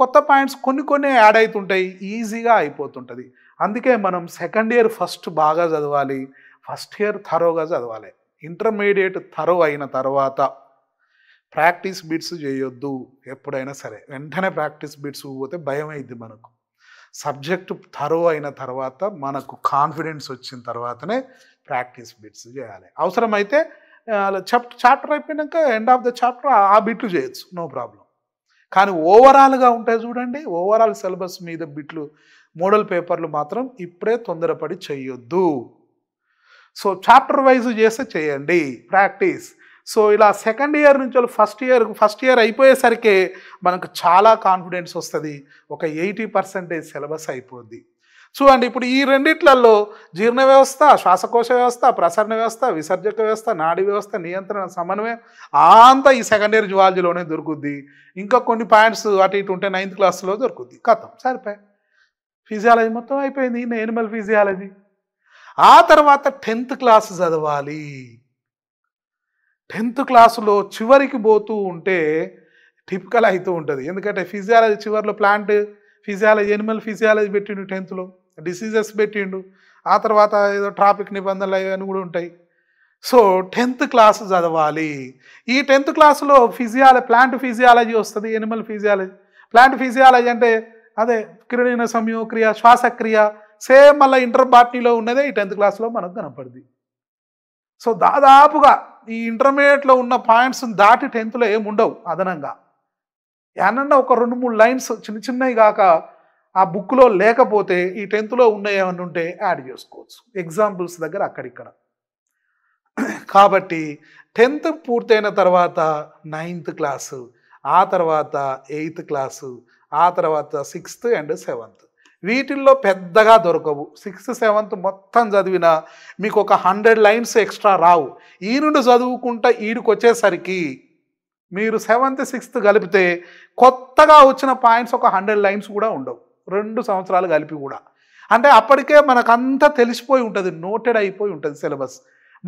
కొత్త పాయింట్స్ కొన్ని కొన్ని యాడ్ అవుతుంటాయి ఈజీగా అయిపోతుంటుంది అందుకే మనం సెకండ్ ఇయర్ ఫస్ట్ బాగా చదవాలి ఫస్ట్ ఇయర్ థరోగా చదవాలి ఇంటర్మీడియట్ తరో అయిన తర్వాత ప్రాక్టీస్ బిట్స్ చేయొద్దు ఎప్పుడైనా సరే వెంటనే ప్రాక్టీస్ బిట్స్ పోతే భయం అయింది మనకు సబ్జెక్టు థరో అయిన తర్వాత మనకు కాన్ఫిడెన్స్ వచ్చిన తర్వాతనే ప్రాక్టీస్ బిట్స్ చేయాలి అవసరమైతే చాప్టర్ చాప్టర్ అయిపోయినాక ఎండ్ ఆఫ్ ద చాప్టర్ ఆ బిట్లు చేయొచ్చు నో ప్రాబ్లం కానీ ఓవరాల్గా ఉంటాయి చూడండి ఓవరాల్ సిలబస్ మీద బిట్లు మోడల్ పేపర్లు మాత్రం ఇప్పుడే తొందరపడి చేయొద్దు సో చాప్టర్ వైజ్ చేస్తే చేయండి ప్రాక్టీస్ సో ఇలా సెకండ్ ఇయర్ నుంచి వాళ్ళు ఫస్ట్ ఇయర్ ఫస్ట్ ఇయర్ అయిపోయేసరికి మనకు చాలా కాన్ఫిడెన్స్ వస్తుంది ఒక ఎయిటీ పర్సెంటేజ్ సిలబస్ అయిపోద్ది చూడండి ఇప్పుడు ఈ రెండిట్లలో జీర్ణ వ్యవస్థ శ్వాసకోశ వ్యవస్థ ప్రసరణ వ్యవస్థ విసర్జక వ్యవస్థ నాడి వ్యవస్థ నియంత్రణ సమన్వయం అంతా ఈ సెకండ్ ఇయర్ జువాలజీలోనే దొరుకుద్ది ఇంకా కొన్ని పాయింట్స్ అటు ఇటు ఉంటే నైన్త్ క్లాస్లో దొరుకుద్ది కథం సరిపోయి ఫిజియాలజీ మొత్తం అయిపోయింది ఇన్ ఎనిమల్ ఫిజియాలజీ ఆ తర్వాత టెన్త్ క్లాస్ చదవాలి టెన్త్ క్లాసులో చివరికి పోతూ ఉంటే టిపికల్ అవుతూ ఉంటుంది ఎందుకంటే ఫిజియాలజీ చివరిలో ప్లాంట్ ఫిజియాలజీ ఎనిమల్ ఫిజియాలజీ పెట్టిండు టెన్త్లో డిసీజెస్ పెట్టిండు ఆ తర్వాత ఏదో ట్రాఫిక్ నిబంధనలు అవన్నీ కూడా ఉంటాయి సో టెన్త్ క్లాస్ చదవాలి ఈ టెన్త్ క్లాసులో ఫిజియాలజీ ప్లాంట్ ఫిజియాలజీ వస్తుంది ఎనిమల్ ఫిజియాలజీ ప్లాంట్ ఫిజియాలజీ అంటే అదే సమయం సంయోక్రియ శ్వాసక్రియ సేమ్ మళ్ళీ ఇంటర్ బాటనీలో ఉన్నదే ఈ టెన్త్ క్లాస్లో మనకు కనపడింది సో దాదాపుగా ఈ ఇంటర్మీడియట్లో ఉన్న పాయింట్స్ని దాటి టెన్త్లో ఏముండవు అదనంగా ఏమన్నా ఒక రెండు మూడు లైన్స్ చిన్న చిన్నవి కాక ఆ బుక్లో లేకపోతే ఈ టెన్త్లో ఉన్నాయేమని ఉంటే యాడ్ చేసుకోవచ్చు ఎగ్జాంపుల్స్ దగ్గర అక్కడిక్కడ కాబట్టి టెన్త్ పూర్తయిన తర్వాత నైన్త్ క్లాసు ఆ తర్వాత ఎయిత్ క్లాసు ఆ తర్వాత సిక్స్త్ అండ్ సెవెంత్ వీటిల్లో పెద్దగా దొరకవు సిక్స్త్ సెవెంత్ మొత్తం చదివినా మీకు ఒక హండ్రెడ్ లైన్స్ ఎక్స్ట్రా రావు ఈ నుండి చదువుకుంటా ఈడికి వచ్చేసరికి మీరు సెవెంత్ సిక్స్త్ కలిపితే కొత్తగా వచ్చిన పాయింట్స్ ఒక హండ్రెడ్ లైన్స్ కూడా ఉండవు రెండు సంవత్సరాలు కలిపి కూడా అంటే అప్పటికే మనకంతా తెలిసిపోయి ఉంటుంది నోటెడ్ అయిపోయి ఉంటుంది సిలబస్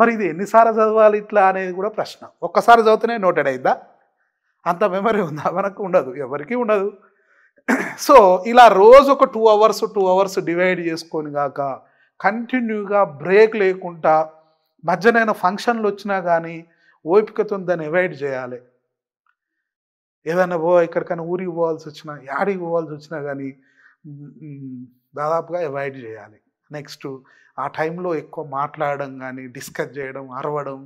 మరి ఇది ఎన్నిసార్లు చదవాలి ఇట్లా అనేది కూడా ప్రశ్న ఒక్కసారి చదివితేనే నోటెడ్ అయిద్దా అంత మెమరీ ఉందా మనకు ఉండదు ఎవరికీ ఉండదు సో ఇలా రోజు ఒక two hours two hours divide చేసుకొని కాక కంటిన్యూగా బ్రేక్ లేకుండా మధ్యనైనా ఫంక్షన్లు వచ్చినా కానీ ఓపికతో దాన్ని అవాయిడ్ చేయాలి ఏదైనా పో ఎక్కడికైనా ఊరికి పోవాల్సి వచ్చినా యాడికి పోవాల్సి వచ్చినా కానీ దాదాపుగా అవాయిడ్ చేయాలి నెక్స్ట్ ఆ టైంలో ఎక్కువ మాట్లాడడం కానీ డిస్కస్ చేయడం అరవడం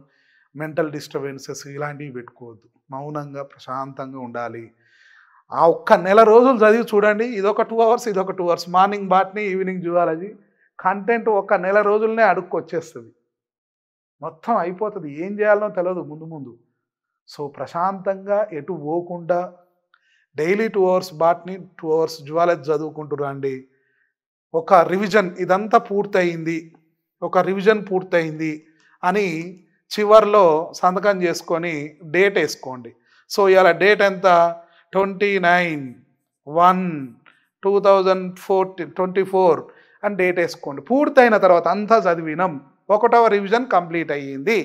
మెంటల్ డిస్టర్బెన్సెస్ ఇలాంటివి పెట్టుకోవద్దు మౌనంగా ప్రశాంతంగా ఉండాలి ఆ ఒక్క నెల రోజులు చదివి చూడండి ఇదొక టూ అవర్స్ ఇదొక two hours morning botany evening zoology content ఒక్క నెల రోజులనే అడుక్కు వచ్చేస్తుంది మొత్తం అయిపోతుంది ఏం చేయాలనో తెలియదు ముందు ముందు సో ప్రశాంతంగా ఎటు పోకుండా daily two hours botany two hours zoology చదువుకుంటురండి ఒక రివిజన్ ఇదంతా పూర్తయింది ఒక రివిజన్ పూర్తయింది అని చివర్లో సంతకం చేసుకొని డేట్ వేసుకోండి సో ఇవాళ డేట్ ఎంత twenty nine one two thousand forty twenty four అని డేట్ వేసుకోండి పూర్తయిన తర్వాత అంతా చదివినాం ఒకటవ రివిజన్ కంప్లీట్ అయ్యింది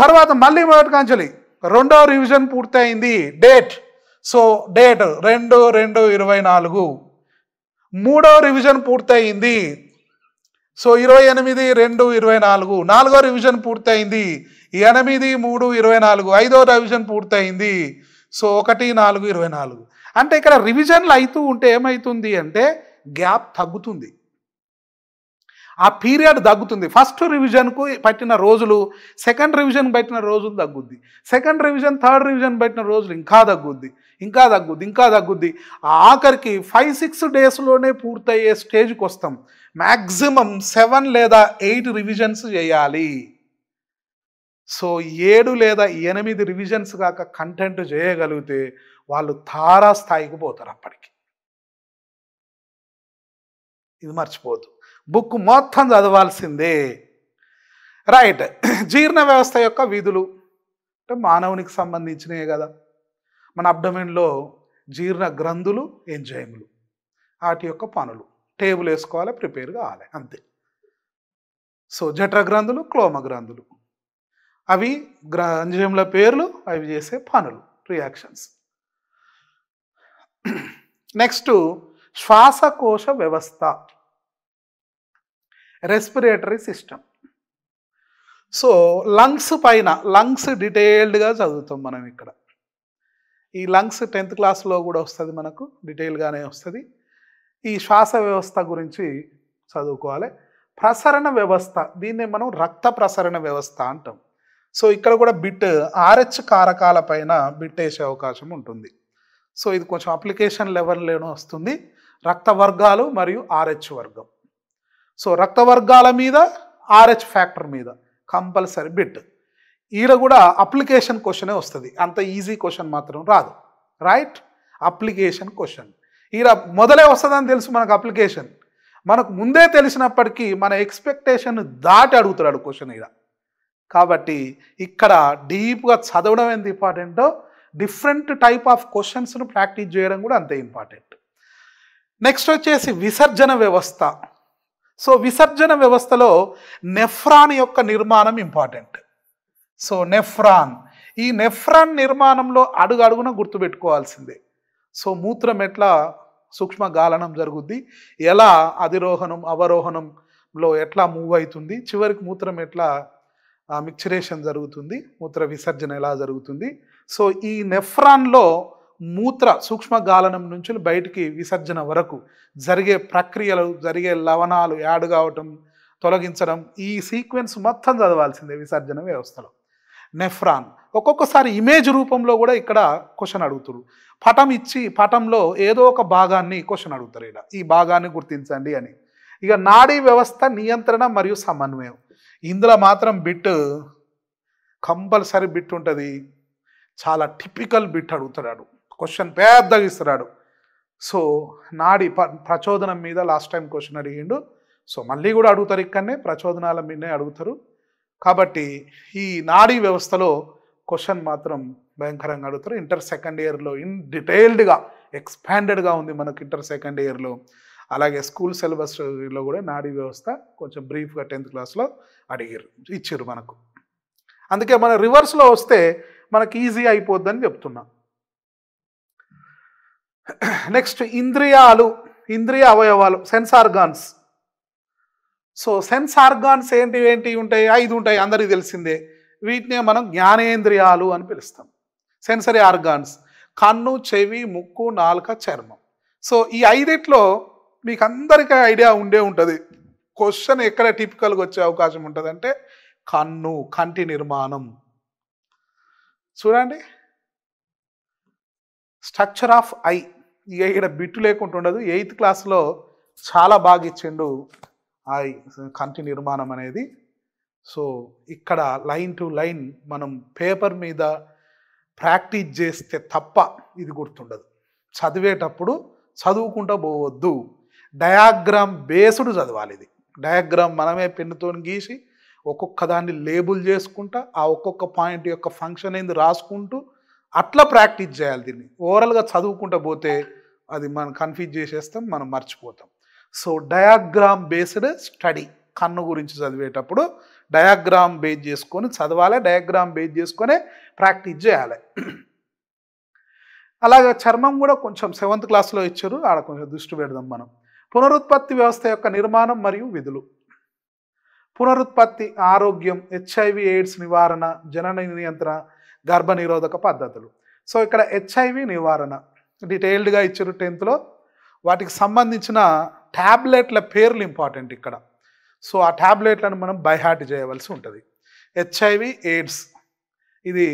తర్వాత మళ్ళీ మొదటి కాంచలి రెండవ రివిజన్ పూర్తయింది డేట్ సో డేట్ రెండు రెండు ఇరవై నాలుగు మూడవ రివిజన్ పూర్తయింది సో ఇరవై ఎనిమిది రెండు ఇరవై నాలుగు నాలుగో రివిజన్ పూర్తయింది ఎనిమిది మూడు ఇరవై నాలుగు ఐదో రివిజన్ పూర్తయింది సో ఒకటి నాలుగు ఇరవై నాలుగు అంటే ఇక్కడ రివిజన్లు అవుతూ ఉంటే ఏమవుతుంది అంటే గ్యాప్ తగ్గుతుంది ఆ పీరియడ్ తగ్గుతుంది ఫస్ట్ రివిజన్కు పట్టిన రోజులు సెకండ్ రివిజన్ పట్టిన రోజులు తగ్గుద్ది సెకండ్ రివిజన్ థర్డ్ రివిజన్ పట్టిన రోజులు ఇంకా తగ్గుద్ది ఇంకా తగ్గుద్ది ఇంకా తగ్గుద్ది ఆఖరికి ఫైవ్ సిక్స్ డేస్లోనే పూర్తయ్యే స్టేజ్కి వస్తాం మ్యాక్సిమం సెవెన్ లేదా ఎయిట్ రివిజన్స్ చేయాలి సో ఏడు లేదా ఎనిమిది రివిజన్స్ కాక కంటెంట్ చేయగలిగితే వాళ్ళు తారా స్థాయికి పోతారు అప్పటికి ఇది మర్చిపోదు బుక్ మొత్తం చదవాల్సిందే రైట్ జీర్ణ వ్యవస్థ యొక్క విధులు అంటే మానవునికి సంబంధించినవే కదా మన అబ్డమిన్లో జీర్ణ గ్రంథులు ఎంజైములు వాటి యొక్క పనులు టేబుల్ వేసుకోవాలి ప్రిపేర్ కావాలి అంతే సో జఠర గ్రంథులు క్లోమ గ్రంథులు అవి గ్రంథజముల పేర్లు అవి చేసే పనులు రియాక్షన్స్ నెక్స్ట్ శ్వాసకోశ వ్యవస్థ రెస్పిరేటరీ సిస్టమ్ సో లంగ్స్ పైన లంగ్స్ డీటెయిల్డ్గా చదువుతాం మనం ఇక్కడ ఈ లంగ్స్ టెన్త్ క్లాస్లో కూడా వస్తుంది మనకు డీటెయిల్గానే వస్తుంది ఈ శ్వాస వ్యవస్థ గురించి చదువుకోవాలి ప్రసరణ వ్యవస్థ దీన్నే మనం రక్త ప్రసరణ వ్యవస్థ అంటాం సో ఇక్కడ కూడా బిట్ ఆర్హెచ్ కారకాల పైన బిట్ వేసే అవకాశం ఉంటుంది సో ఇది కొంచెం అప్లికేషన్ లెవెల్లోనే వస్తుంది రక్త వర్గాలు మరియు ఆర్హెచ్ వర్గం సో రక్త వర్గాల మీద ఆర్హెచ్ ఫ్యాక్టర్ మీద కంపల్సరీ బిట్ ఈడ కూడా అప్లికేషన్ క్వశ్చనే వస్తుంది అంత ఈజీ క్వశ్చన్ మాత్రం రాదు రైట్ అప్లికేషన్ క్వశ్చన్ ఈడ మొదలే వస్తుందని తెలుసు మనకు అప్లికేషన్ మనకు ముందే తెలిసినప్పటికీ మన ఎక్స్పెక్టేషన్ దాటి అడుగుతున్నాడు క్వశ్చన్ ఈడ కాబట్టి ఇక్కడ డీప్గా చదవడం ఎంత ఇంపార్టెంటో డిఫరెంట్ టైప్ ఆఫ్ క్వశ్చన్స్ను ప్రాక్టీస్ చేయడం కూడా అంతే ఇంపార్టెంట్ నెక్స్ట్ వచ్చేసి విసర్జన వ్యవస్థ సో విసర్జన వ్యవస్థలో నెఫ్రాన్ యొక్క నిర్మాణం ఇంపార్టెంట్ సో నెఫ్రాన్ ఈ నెఫ్రాన్ నిర్మాణంలో అడుగు అడుగున గుర్తుపెట్టుకోవాల్సిందే సో మూత్రం ఎట్లా సూక్ష్మ గాలనం జరుగుద్ది ఎలా అధిరోహణం అవరోహణంలో ఎట్లా మూవ్ అవుతుంది చివరికి మూత్రం ఎట్లా మిక్చరేషన్ జరుగుతుంది మూత్ర విసర్జన ఎలా జరుగుతుంది సో ఈ నెఫ్రాన్లో మూత్ర సూక్ష్మ గాలనం నుంచి బయటికి విసర్జన వరకు జరిగే ప్రక్రియలు జరిగే లవణాలు యాడ్ కావటం తొలగించడం ఈ సీక్వెన్స్ మొత్తం చదవాల్సిందే విసర్జన వ్యవస్థలో నెఫ్రాన్ ఒక్కొక్కసారి ఇమేజ్ రూపంలో కూడా ఇక్కడ క్వశ్చన్ అడుగుతారు పటం ఇచ్చి పటంలో ఏదో ఒక భాగాన్ని క్వశ్చన్ అడుగుతారు ఇక్కడ ఈ భాగాన్ని గుర్తించండి అని ఇక నాడీ వ్యవస్థ నియంత్రణ మరియు సమన్వయం ఇందులో మాత్రం బిట్ కంపల్సరీ బిట్ ఉంటుంది చాలా టిపికల్ బిట్ అడుగుతాడు క్వశ్చన్ పెద్దగా ఇస్తున్నాడు సో నాడి ప్రచోదనం మీద లాస్ట్ టైం క్వశ్చన్ అడిగిండు సో మళ్ళీ కూడా అడుగుతారు ఇక్కడనే ప్రచోదనాల మీదనే అడుగుతారు కాబట్టి ఈ నాడీ వ్యవస్థలో క్వశ్చన్ మాత్రం భయంకరంగా అడుగుతారు ఇంటర్ సెకండ్ ఇయర్లో ఇన్ డీటెయిల్డ్గా ఎక్స్పాండెడ్గా ఉంది మనకు ఇంటర్ సెకండ్ ఇయర్లో అలాగే స్కూల్ సిలబస్లో కూడా నాడీ వ్యవస్థ కొంచెం బ్రీఫ్గా టెన్త్ క్లాస్లో అడిగారు ఇచ్చారు మనకు అందుకే మన రివర్స్లో వస్తే మనకి ఈజీ అయిపోద్దని చెప్తున్నా నెక్స్ట్ ఇంద్రియాలు ఇంద్రియ అవయవాలు sense organs so sense organs ఏంటి ఏంటి ఉంటాయి ఐదు ఉంటాయి అందరికీ తెలిసిందే వీటినే మనం జ్ఞానేంద్రియాలు అని పిలుస్తాం సెన్సరీ ఆర్గాన్స్ కన్ను చెవి ముక్కు నాలుక చర్మం సో ఈ ఐదిట్లో మీకు అందరికీ ఐడియా ఉండే ఉంటుంది క్వశ్చన్ ఎక్కడ టిపికల్గా వచ్చే అవకాశం ఉంటుంది అంటే కన్ను కంటి నిర్మాణం చూడండి స్ట్రక్చర్ ఆఫ్ ఐ ఇక ఇక్కడ బిట్టు లేకుండా ఉండదు ఎయిత్ క్లాస్లో చాలా బాగా ఇచ్చిండు ఐ కంటి నిర్మాణం అనేది సో ఇక్కడ లైన్ టు లైన్ మనం పేపర్ మీద ప్రాక్టీస్ చేస్తే తప్ప ఇది గుర్తుండదు చదివేటప్పుడు చదువుకుంటూ పోవద్దు డయాగ్రామ్ బేస్డ్ చదవాలి ఇది డయాగ్రామ్ మనమే పెన్నుతో గీసి ఒక్కొక్క దాన్ని లేబుల్ చేసుకుంటా ఆ ఒక్కొక్క పాయింట్ యొక్క ఫంక్షన్ అయింది రాసుకుంటూ అట్లా ప్రాక్టీస్ చేయాలి దీన్ని ఓవరాల్గా చదువుకుంటా పోతే అది మనం కన్ఫ్యూజ్ చేసేస్తాం మనం మర్చిపోతాం సో డయాగ్రామ్ బేస్డ్ స్టడీ కన్ను గురించి చదివేటప్పుడు డయాగ్రామ్ బేస్ చేసుకొని చదవాలి డయాగ్రామ్ బేస్ చేసుకొని ప్రాక్టీస్ చేయాలి అలాగే చర్మం కూడా కొంచెం సెవెంత్ క్లాస్లో ఇచ్చారు ఆడ కొంచెం దృష్టి పెడదాం మనం పునరుత్పత్తి వ్యవస్థ యొక్క నిర్మాణం మరియు విధులు పునరుత్పత్తి ఆరోగ్యం హెచ్ఐవి ఎయిడ్స్ నివారణ జనన నియంత్రణ గర్భనిరోధక పద్ధతులు సో ఇక్కడ హెచ్ఐవి నివారణ డీటెయిల్డ్గా ఇచ్చారు టెన్త్లో వాటికి సంబంధించిన ట్యాబ్లెట్ల పేర్లు ఇంపార్టెంట్ ఇక్కడ సో ఆ ట్యాబ్లెట్లను మనం బైహార్ట్ చేయవలసి ఉంటుంది హెచ్ఐవి ఎయిడ్స్ ఇది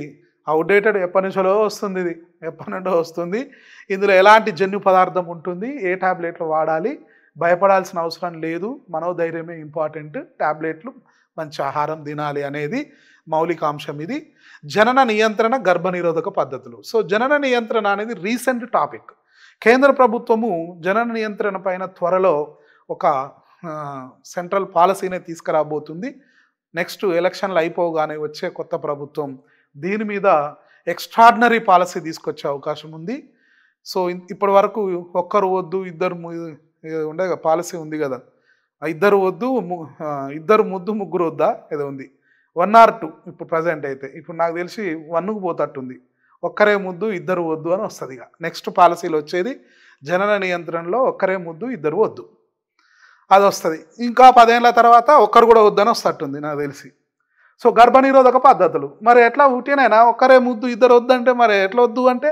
అవుట్డేటెడ్ ఎప్పటి నుంచో వస్తుంది ఇది ఎప్పటి నుండో వస్తుంది ఇందులో ఎలాంటి జన్యు పదార్థం ఉంటుంది ఏ ట్యాబ్లెట్లు వాడాలి భయపడాల్సిన అవసరం లేదు మనోధైర్యమే ఇంపార్టెంట్ ట్యాబ్లెట్లు మంచి ఆహారం తినాలి అనేది మౌలికాంశం ఇది జనన నియంత్రణ గర్భనిరోధక పద్ధతులు సో జనన నియంత్రణ అనేది రీసెంట్ టాపిక్ కేంద్ర ప్రభుత్వము జనన నియంత్రణ పైన త్వరలో ఒక సెంట్రల్ పాలసీనే తీసుకురాబోతుంది నెక్స్ట్ ఎలక్షన్లు అయిపోగానే వచ్చే కొత్త ప్రభుత్వం దీని మీద ఎక్స్ట్రాడినరీ పాలసీ తీసుకొచ్చే అవకాశం ఉంది సో ఇప్పటి వరకు ఒక్కరు వద్దు ఇద్దరు ఉండే పాలసీ ఉంది కదా ఇద్దరు వద్దు ఇద్దరు ముద్దు ముగ్గురు వద్దా ఏదో ఉంది వన్ ఆర్ టూ ఇప్పుడు ప్రజెంట్ అయితే ఇప్పుడు నాకు తెలిసి వన్కు పోతట్టుంది ఒక్కరే ముద్దు ఇద్దరు వద్దు అని వస్తుంది ఇక నెక్స్ట్ పాలసీలు వచ్చేది జనన నియంత్రణలో ఒక్కరే ముద్దు ఇద్దరు వద్దు అది వస్తుంది ఇంకా పదేళ్ళ తర్వాత ఒక్కరు కూడా వద్దని వస్తట్టుంది నాకు తెలిసి సో గర్భనిరోధక పద్ధతులు మరి ఎట్లా ఉట్టినైనా ఒక్కరే ముద్దు ఇద్దరు వద్దంటే మరి ఎట్లా వద్దు అంటే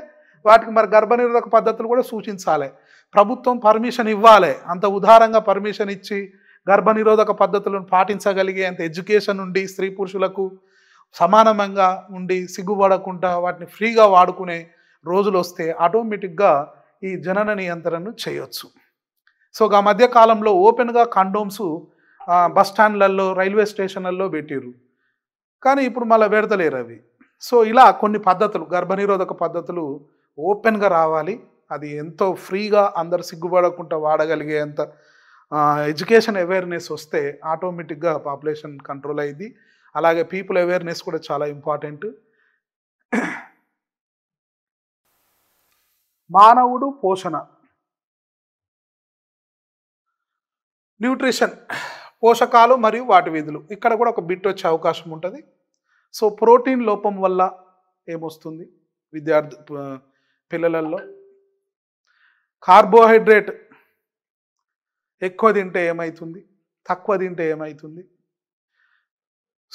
వాటికి మరి గర్భనిరోధక పద్ధతులు కూడా సూచించాలి ప్రభుత్వం పర్మిషన్ ఇవ్వాలి అంత ఉదారంగా పర్మిషన్ ఇచ్చి గర్భనిరోధక పద్ధతులను పాటించగలిగే అంత ఎడ్యుకేషన్ ఉండి స్త్రీ పురుషులకు సమానంగా ఉండి సిగ్గుపడకుండా వాటిని ఫ్రీగా వాడుకునే రోజులు వస్తే ఆటోమేటిక్గా ఈ జనన నియంత్రణను చేయొచ్చు సో ఆ మధ్య కాలంలో ఓపెన్గా కండోమ్స్ బస్ స్టాండ్లలో రైల్వే స్టేషన్లలో పెట్టారు కానీ ఇప్పుడు మళ్ళీ విడతలేరు అవి సో ఇలా కొన్ని పద్ధతులు గర్భనిరోధక పద్ధతులు ఓపెన్గా రావాలి అది ఎంతో ఫ్రీగా అందరు సిగ్గుపడకుండా అంత ఎడ్యుకేషన్ అవేర్నెస్ వస్తే ఆటోమేటిక్గా పాపులేషన్ కంట్రోల్ అయింది అలాగే పీపుల్ అవేర్నెస్ కూడా చాలా ఇంపార్టెంట్ మానవుడు పోషణ న్యూట్రిషన్ పోషకాలు మరియు వాటి విధులు ఇక్కడ కూడా ఒక బిట్ వచ్చే అవకాశం ఉంటుంది సో ప్రోటీన్ లోపం వల్ల ఏమొస్తుంది విద్యార్థి పిల్లలలో కార్బోహైడ్రేట్ ఎక్కువ తింటే ఏమవుతుంది తక్కువ తింటే ఏమవుతుంది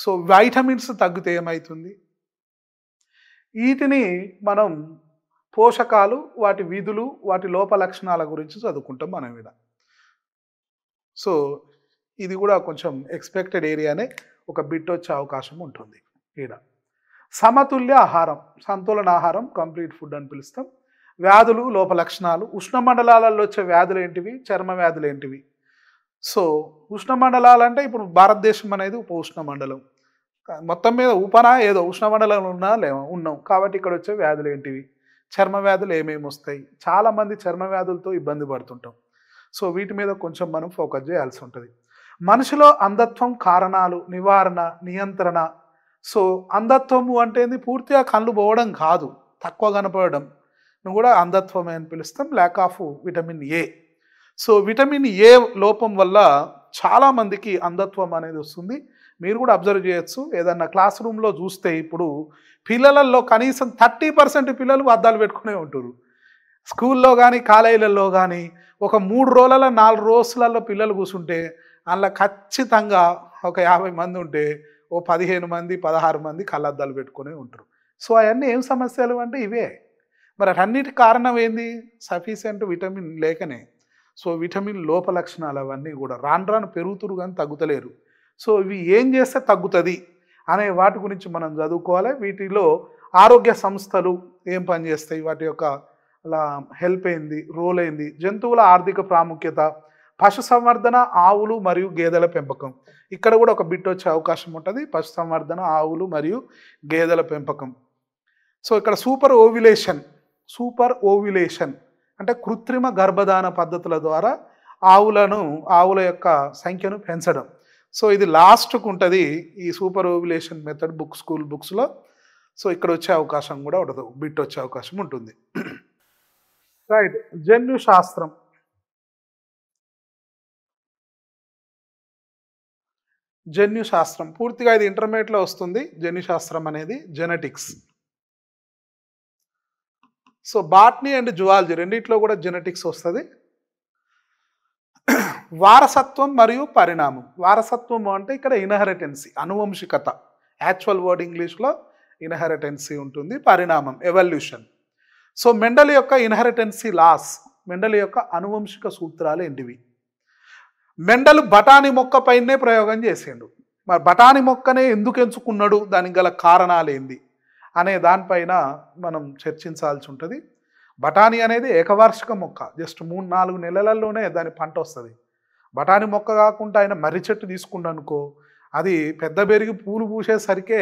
సో వైటమిన్స్ తగ్గితే ఏమవుతుంది వీటిని మనం పోషకాలు వాటి విధులు వాటి లోప లక్షణాల గురించి చదువుకుంటాం మనం ఇక్కడ సో ఇది కూడా కొంచెం ఎక్స్పెక్టెడ్ ఏరియానే ఒక బిట్ వచ్చే అవకాశం ఉంటుంది ఈడ సమతుల్య ఆహారం సంతులన ఆహారం కంప్లీట్ ఫుడ్ అని పిలుస్తాం వ్యాధులు లోప లక్షణాలు మండలాలలో వచ్చే వ్యాధులు ఏంటివి చర్మ వ్యాధులు ఏంటివి సో ఉష్ణమండలాలు అంటే ఇప్పుడు భారతదేశం అనేది ఉప ఉష్ణ మండలం మొత్తం మీద ఉపనా ఏదో ఉష్ణమండలం ఉన్నా లేవా ఉన్నాం కాబట్టి ఇక్కడ వచ్చే వ్యాధులు ఏంటివి చర్మ వ్యాధులు ఏమేమి వస్తాయి చాలామంది చర్మ వ్యాధులతో ఇబ్బంది పడుతుంటాం సో వీటి మీద కొంచెం మనం ఫోకస్ చేయాల్సి ఉంటుంది మనిషిలో అంధత్వం కారణాలు నివారణ నియంత్రణ సో అంధత్వము అంటే ఏంది పూర్తిగా కళ్ళు పోవడం కాదు తక్కువ కనపడడం కూడా అంధత్వమే అని పిలుస్తాం lack of vitamin A so vitamin A లోపం వల్ల చాలామందికి అంధత్వం అనేది వస్తుంది మీరు కూడా అబ్జర్వ్ చేయొచ్చు ఏదన్నా క్లాస్ రూమ్లో చూస్తే ఇప్పుడు పిల్లలలో కనీసం థర్టీ పర్సెంట్ పిల్లలు అద్దాలు పెట్టుకునే ఉంటారు స్కూల్లో కానీ కాలేజీలలో కానీ ఒక మూడు రోజుల నాలుగు రోజులలో పిల్లలు కూర్చుంటే అందులో ఖచ్చితంగా ఒక యాభై మంది ఉంటే ఓ పదిహేను మంది పదహారు మంది కళ్ళద్దాలు పెట్టుకునే ఉంటారు సో అవన్నీ ఏం సమస్యలు అంటే ఇవే మరి అన్నిటి కారణం ఏంది సఫిషియెంట్ విటమిన్ లేకనే సో విటమిన్ లోప లక్షణాలు అవన్నీ కూడా రాను రాను పెరుగుతురు కానీ తగ్గుతలేరు సో ఇవి ఏం చేస్తే తగ్గుతుంది అనే వాటి గురించి మనం చదువుకోవాలి వీటిలో ఆరోగ్య సంస్థలు ఏం పనిచేస్తాయి వాటి యొక్క అలా హెల్ప్ ఏంది రోల్ ఏంది జంతువుల ఆర్థిక ప్రాముఖ్యత పశు సంవర్ధన ఆవులు మరియు గేదెల పెంపకం ఇక్కడ కూడా ఒక బిట్ వచ్చే అవకాశం ఉంటుంది పశు సంవర్ధన ఆవులు మరియు గేదెల పెంపకం సో ఇక్కడ సూపర్ ఓవిలేషన్ సూపర్ ఓవిలేషన్ అంటే కృత్రిమ గర్భధాన పద్ధతుల ద్వారా ఆవులను ఆవుల యొక్క సంఖ్యను పెంచడం సో ఇది లాస్ట్కు ఉంటుంది ఈ superovulation method book school బుక్స్లో సో ఇక్కడ వచ్చే అవకాశం కూడా ఉండదు బిట్ వచ్చే అవకాశం ఉంటుంది [clears throat] రైట్ జన్యు శాస్త్రం జన్యు శాస్త్రం పూర్తిగా ఇది ఇంటర్మీడియట్లో వస్తుంది జన్యు శాస్త్రం అనేది genetics so botany and zoology రెండింటిలో కూడా జెనెటిక్స్ వస్తుంది వారసత్వం మరియు పరిణామం వారసత్వం అంటే ఇక్కడ ఇన్హెరిటెన్సీ అనువంశికత యాక్చువల్ వర్డ్ ఇంగ్లీష్లో ఇన్హెరిటెన్సీ ఉంటుంది పరిణామం ఎవల్యూషన్ సో మెండల్ యొక్క ఇన్హెరిటెన్సీ లాస్ మెండల్ యొక్క అనువంశిక సూత్రాలు ఏంటివి మెండలు బఠానీ మొక్క పైనే ప్రయోగం చేసిండు మరి బఠానీ మొక్కనే ఎందుకు ఎంచుకున్నాడు దానికి గల కారణాలేంది అనే దానిపైన మనం చర్చించాల్సి ఉంటుంది బఠానీ అనేది ఏకవార్షిక మొక్క జస్ట్ మూడు నాలుగు నెలలలోనే దాని పంట వస్తుంది బఠానీ మొక్క కాకుండా ఆయన మర్రి చెట్టు తీసుకున్నానుకో అది పెద్ద పెరిగి పూలు పూసేసరికే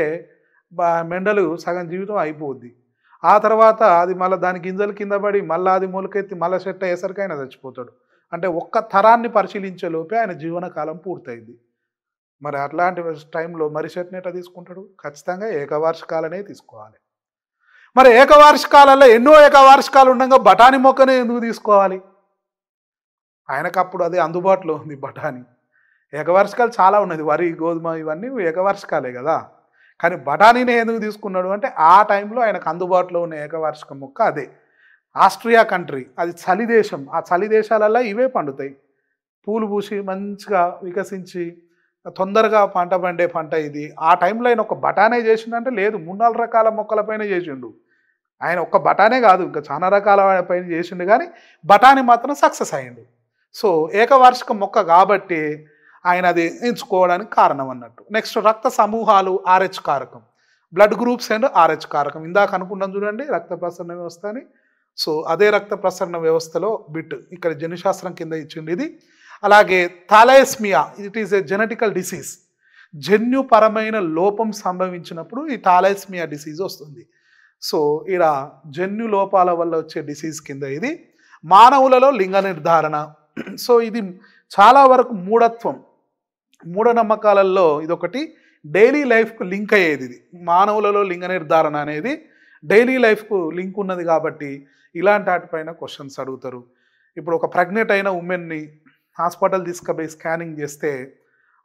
మెండలు సగం జీవితం అయిపోద్ది ఆ తర్వాత అది మళ్ళీ దాని గింజలు కింద పడి మళ్ళీ అది మొలకెత్తి మళ్ళీ చెట్టు అయ్యేసరికి ఆయన చచ్చిపోతాడు అంటే ఒక్క తరాన్ని పరిశీలించేలోపే ఆయన జీవనకాలం పూర్తయింది మరి అట్లాంటి టైంలో మరి షర్ట్ని ఎట్లా తీసుకుంటాడు ఖచ్చితంగా ఏకవార్షికాలనే తీసుకోవాలి మరి ఏకవార్షికాలలో ఎన్నో ఏకవార్షికాలు ఉండగా బఠానీ మొక్కనే ఎందుకు తీసుకోవాలి ఆయనకప్పుడు అది అందుబాటులో ఉంది బఠానీ ఏకవార్షికాలు చాలా ఉన్నది వరి గోధుమ ఇవన్నీ ఏకవార్షికాలే కదా కానీ బఠానీనే ఎందుకు తీసుకున్నాడు అంటే ఆ టైంలో ఆయనకు అందుబాటులో ఉన్న ఏకవార్షిక మొక్క అదే ఆస్ట్రియా కంట్రీ అది చలి దేశం ఆ చలి దేశాలలో ఇవే పండుతాయి పూలు పూసి మంచిగా వికసించి తొందరగా పంట పండే పంట ఇది ఆ టైంలో ఆయన ఒక బఠానే చేసిండంటే లేదు మూడు నాలుగు రకాల మొక్కలపైన చేసిండు ఆయన ఒక్క బఠానే కాదు ఇంకా చాలా రకాల పైన చేసిండు కానీ బఠానీ మాత్రం సక్సెస్ అయ్యిండు సో ఏకవార్షిక మొక్క కాబట్టి ఆయన అది ఎంచుకోవడానికి కారణం అన్నట్టు నెక్స్ట్ రక్త సమూహాలు ఆర్హెచ్ కారకం బ్లడ్ గ్రూప్స్ అండ్ ఆర్హెచ్ కారకం ఇందాక అనుకున్నాం చూడండి రక్త ప్రసరణ వ్యవస్థ అని సో అదే రక్త ప్రసరణ వ్యవస్థలో బిట్ ఇక్కడ జనుశాస్త్రం కింద ఇచ్చింది ఇది అలాగే thalassemia it is a genetical disease జన్యుపరమైన లోపం సంభవించినప్పుడు ఈ థాలైస్మియా డిసీజ్ వస్తుంది సో ఇక్కడ జన్యు లోపాల వల్ల వచ్చే డిసీజ్ కింద ఇది మానవులలో లింగ నిర్ధారణ సో ఇది చాలా వరకు మూఢత్వం మూఢనమ్మకాలలో ఇదొకటి డైలీ లైఫ్కు లింక్ అయ్యేది ఇది మానవులలో లింగ నిర్ధారణ అనేది డైలీ లైఫ్కు లింక్ ఉన్నది కాబట్టి ఇలాంటి వాటిపైన క్వశ్చన్స్ అడుగుతారు ఇప్పుడు ఒక ప్రెగ్నెంట్ అయిన ఉమెన్ని హాస్పిటల్ తీసుకుపోయి స్కానింగ్ చేస్తే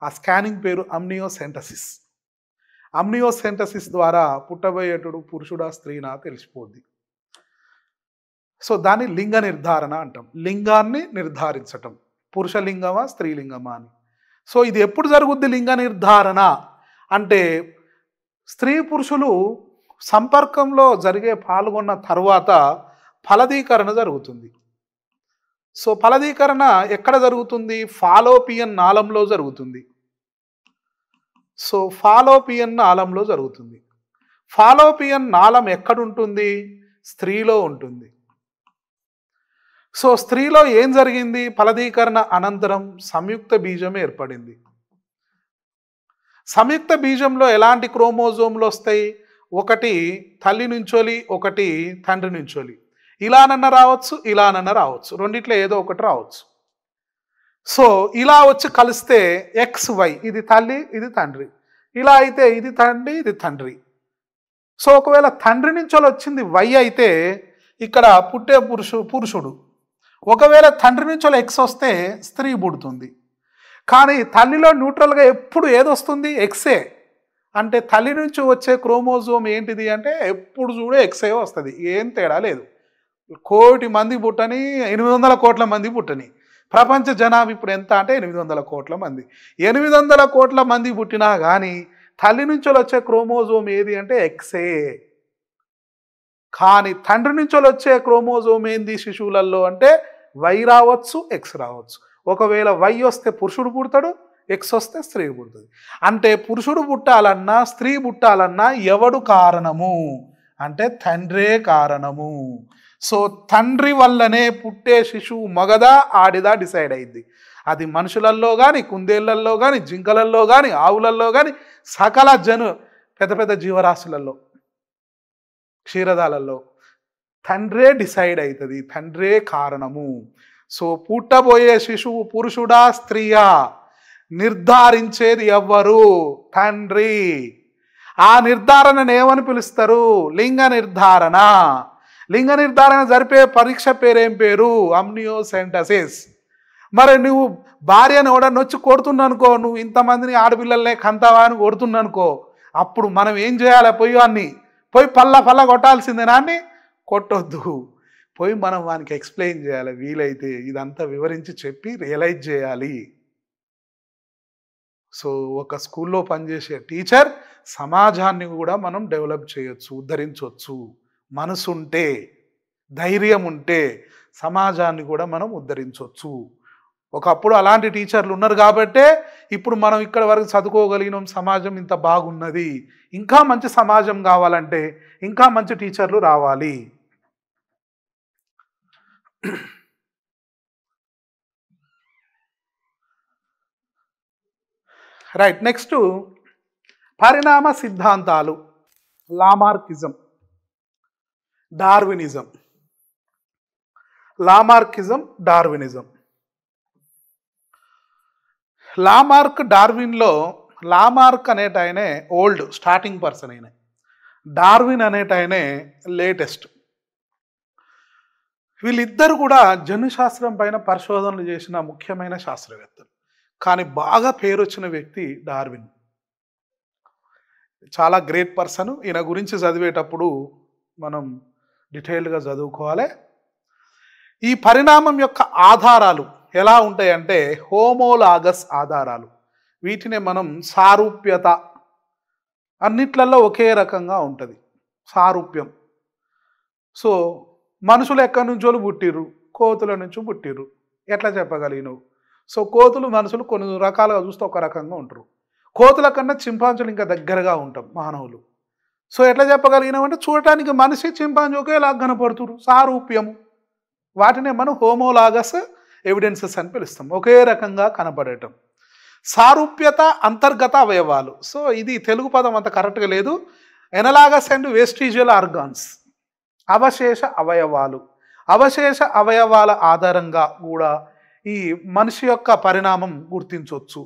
ఆ స్కానింగ్ పేరు అమ్నియోసెంటసిస్ అమ్నియోసెంటసిస్ ద్వారా పుట్టబోయేటుడు పురుషుడా స్త్రీనా తెలిసిపోద్ది సో దాన్ని లింగ నిర్ధారణ అంటాం లింగాన్ని నిర్ధారించటం పురుషలింగమా స్త్రీలింగమా అని సో ఇది ఎప్పుడు జరుగుద్ది లింగ నిర్ధారణ అంటే స్త్రీ పురుషులు సంపర్కంలో జరిగే పాల్గొన్న తర్వాత ఫలదీకరణ జరుగుతుంది సో ఫలదీకరణ ఎక్కడ జరుగుతుంది ఫాలోపియన్ నాళంలో జరుగుతుంది సో ఫాలోపియన్ నాళంలో జరుగుతుంది ఫాలోపియన్ నాళం ఎక్కడుంటుంది స్త్రీలో ఉంటుంది సో స్త్రీలో ఏం జరిగింది ఫలదీకరణ అనంతరం సంయుక్త బీజం ఏర్పడింది సంయుక్త బీజంలో ఎలాంటి క్రోమోజోమ్లు వస్తాయి ఒకటి తల్లి నుంచోలి ఒకటి తండ్రి నుంచోలి ఇలానన్న రావచ్చు ఇలానన్న రావచ్చు రెండిట్లో ఏదో ఒకటి రావచ్చు సో ఇలా వచ్చి కలిస్తే ఎక్స్ వై ఇది తల్లి ఇది తండ్రి ఇలా అయితే ఇది తండ్రి ఇది తండ్రి సో ఒకవేళ తండ్రి నుంచి వచ్చింది వై అయితే ఇక్కడ పుట్టే పురుషు పురుషుడు ఒకవేళ తండ్రి నుంచి ఎక్స్ వస్తే స్త్రీ పుడుతుంది కానీ తల్లిలో న్యూట్రల్గా ఎప్పుడు ఏదొస్తుంది ఎక్సే అంటే తల్లి నుంచి వచ్చే క్రోమోజోమ్ ఏంటిది అంటే ఎప్పుడు చూడే ఎక్సే వస్తుంది ఏం తేడా లేదు కోటి మంది పుట్టని ఎనిమిది వందల కోట్ల మంది పుట్టని ప్రపంచ జనాభా ఇప్పుడు ఎంత అంటే ఎనిమిది వందల కోట్ల మంది ఎనిమిది వందల కోట్ల మంది పుట్టినా కానీ తల్లి నుంచి వచ్చే క్రోమోజోమ్ ఏది అంటే ఎక్సే కానీ తండ్రి నుంచి వచ్చే క్రోమోజోమ్ ఏంది శిశువులలో అంటే వై రావచ్చు ఎక్స్ రావచ్చు ఒకవేళ వై వస్తే పురుషుడు పుడతాడు ఎక్స్ వస్తే స్త్రీ పుడుతుంది అంటే పురుషుడు పుట్టాలన్నా స్త్రీ పుట్టాలన్నా ఎవడు కారణము అంటే తండ్రే కారణము సో తండ్రి వల్లనే పుట్టే శిశువు మగదా ఆడిదా డిసైడ్ అయింది అది మనుషులల్లో కానీ కుందేళ్లల్లో కానీ జింకలల్లో కానీ ఆవులల్లో కానీ సకల జను పెద్ద పెద్ద జీవరాశులలో క్షీరదాలలో తండ్రే డిసైడ్ అవుతుంది తండ్రే కారణము సో పుట్టబోయే శిశువు పురుషుడా స్త్రీయా నిర్ధారించేది ఎవ్వరు తండ్రి ఆ నిర్ధారణను ఏమని పిలుస్తారు లింగ నిర్ధారణ లింగ నిర్ధారణ జరిపే పరీక్ష పేరేం పేరు సెంటసిస్ మరి నువ్వు భార్యను ఎవడన్నా వచ్చి కొడుతున్నానుకో నువ్వు ఇంతమందిని ఆడపిల్లలనే కంతావా అని కొడుతున్నానుకో అప్పుడు మనం ఏం చేయాలి పోయి అన్ని పోయి పల్ల పల్ల కొట్టాల్సిందే నాన్ని కొట్టొద్దు పోయి మనం వానికి ఎక్స్ప్లెయిన్ చేయాలి వీలైతే ఇదంతా వివరించి చెప్పి రియలైజ్ చేయాలి సో ఒక స్కూల్లో పనిచేసే టీచర్ సమాజాన్ని కూడా మనం డెవలప్ చేయొచ్చు ఉద్ధరించవచ్చు మనసుంటే ధైర్యం ఉంటే సమాజాన్ని కూడా మనం ఉద్ధరించవచ్చు ఒకప్పుడు అలాంటి టీచర్లు ఉన్నారు కాబట్టే ఇప్పుడు మనం ఇక్కడ వరకు చదువుకోగలిగినాం సమాజం ఇంత బాగున్నది ఇంకా మంచి సమాజం కావాలంటే ఇంకా మంచి టీచర్లు రావాలి రైట్ నెక్స్ట్ పరిణామ సిద్ధాంతాలు Lamarckism Darwinism Lamarckism Darwinism Lamarck డార్విన్లో లామార్క్ అనేట ఆయనే ఓల్డ్ స్టార్టింగ్ పర్సన్ అయిన డార్విన్ అనేట ఆయనే లేటెస్ట్ వీళ్ళిద్దరు కూడా జన్యుశాస్త్రం పైన పరిశోధనలు చేసిన ముఖ్యమైన శాస్త్రవేత్తలు కానీ బాగా పేరు వచ్చిన వ్యక్తి డార్విన్ చాలా గ్రేట్ పర్సన్ ఈయన గురించి చదివేటప్పుడు మనం డీటెయిల్డ్గా చదువుకోవాలి ఈ పరిణామం యొక్క ఆధారాలు ఎలా ఉంటాయంటే హోమోలాగస్ ఆధారాలు వీటినే మనం సారూప్యత అన్నిట్లలో ఒకే రకంగా ఉంటుంది సారూప్యం సో మనుషులు ఎక్కడి నుంచో పుట్టిర్రు కోతుల నుంచి పుట్టిర్రు ఎట్లా చెప్పగలిగినవు సో కోతులు మనుషులు కొన్ని రకాలుగా చూస్తే ఒక రకంగా ఉంటారు కోతుల కన్నా చింపాంజులు ఇంకా దగ్గరగా ఉంటాం మానవులు సో ఎట్లా చెప్పగలిగినామంటే చూడటానికి మనిషి చింపాంజీ ఒకేలా కనపడుతురు సారూప్యము వాటినే మనం హోమోలాగస్ ఎవిడెన్సెస్ అని పిలుస్తాం ఒకే రకంగా కనపడటం సారూప్యత అంతర్గత అవయవాలు సో ఇది తెలుగు పదం అంత కరెక్ట్గా లేదు ఎనలాగస్ అండ్ వేస్టీజువల్ ఆర్గాన్స్ అవశేష అవయవాలు అవశేష అవయవాల ఆధారంగా కూడా ఈ మనిషి యొక్క పరిణామం గుర్తించవచ్చు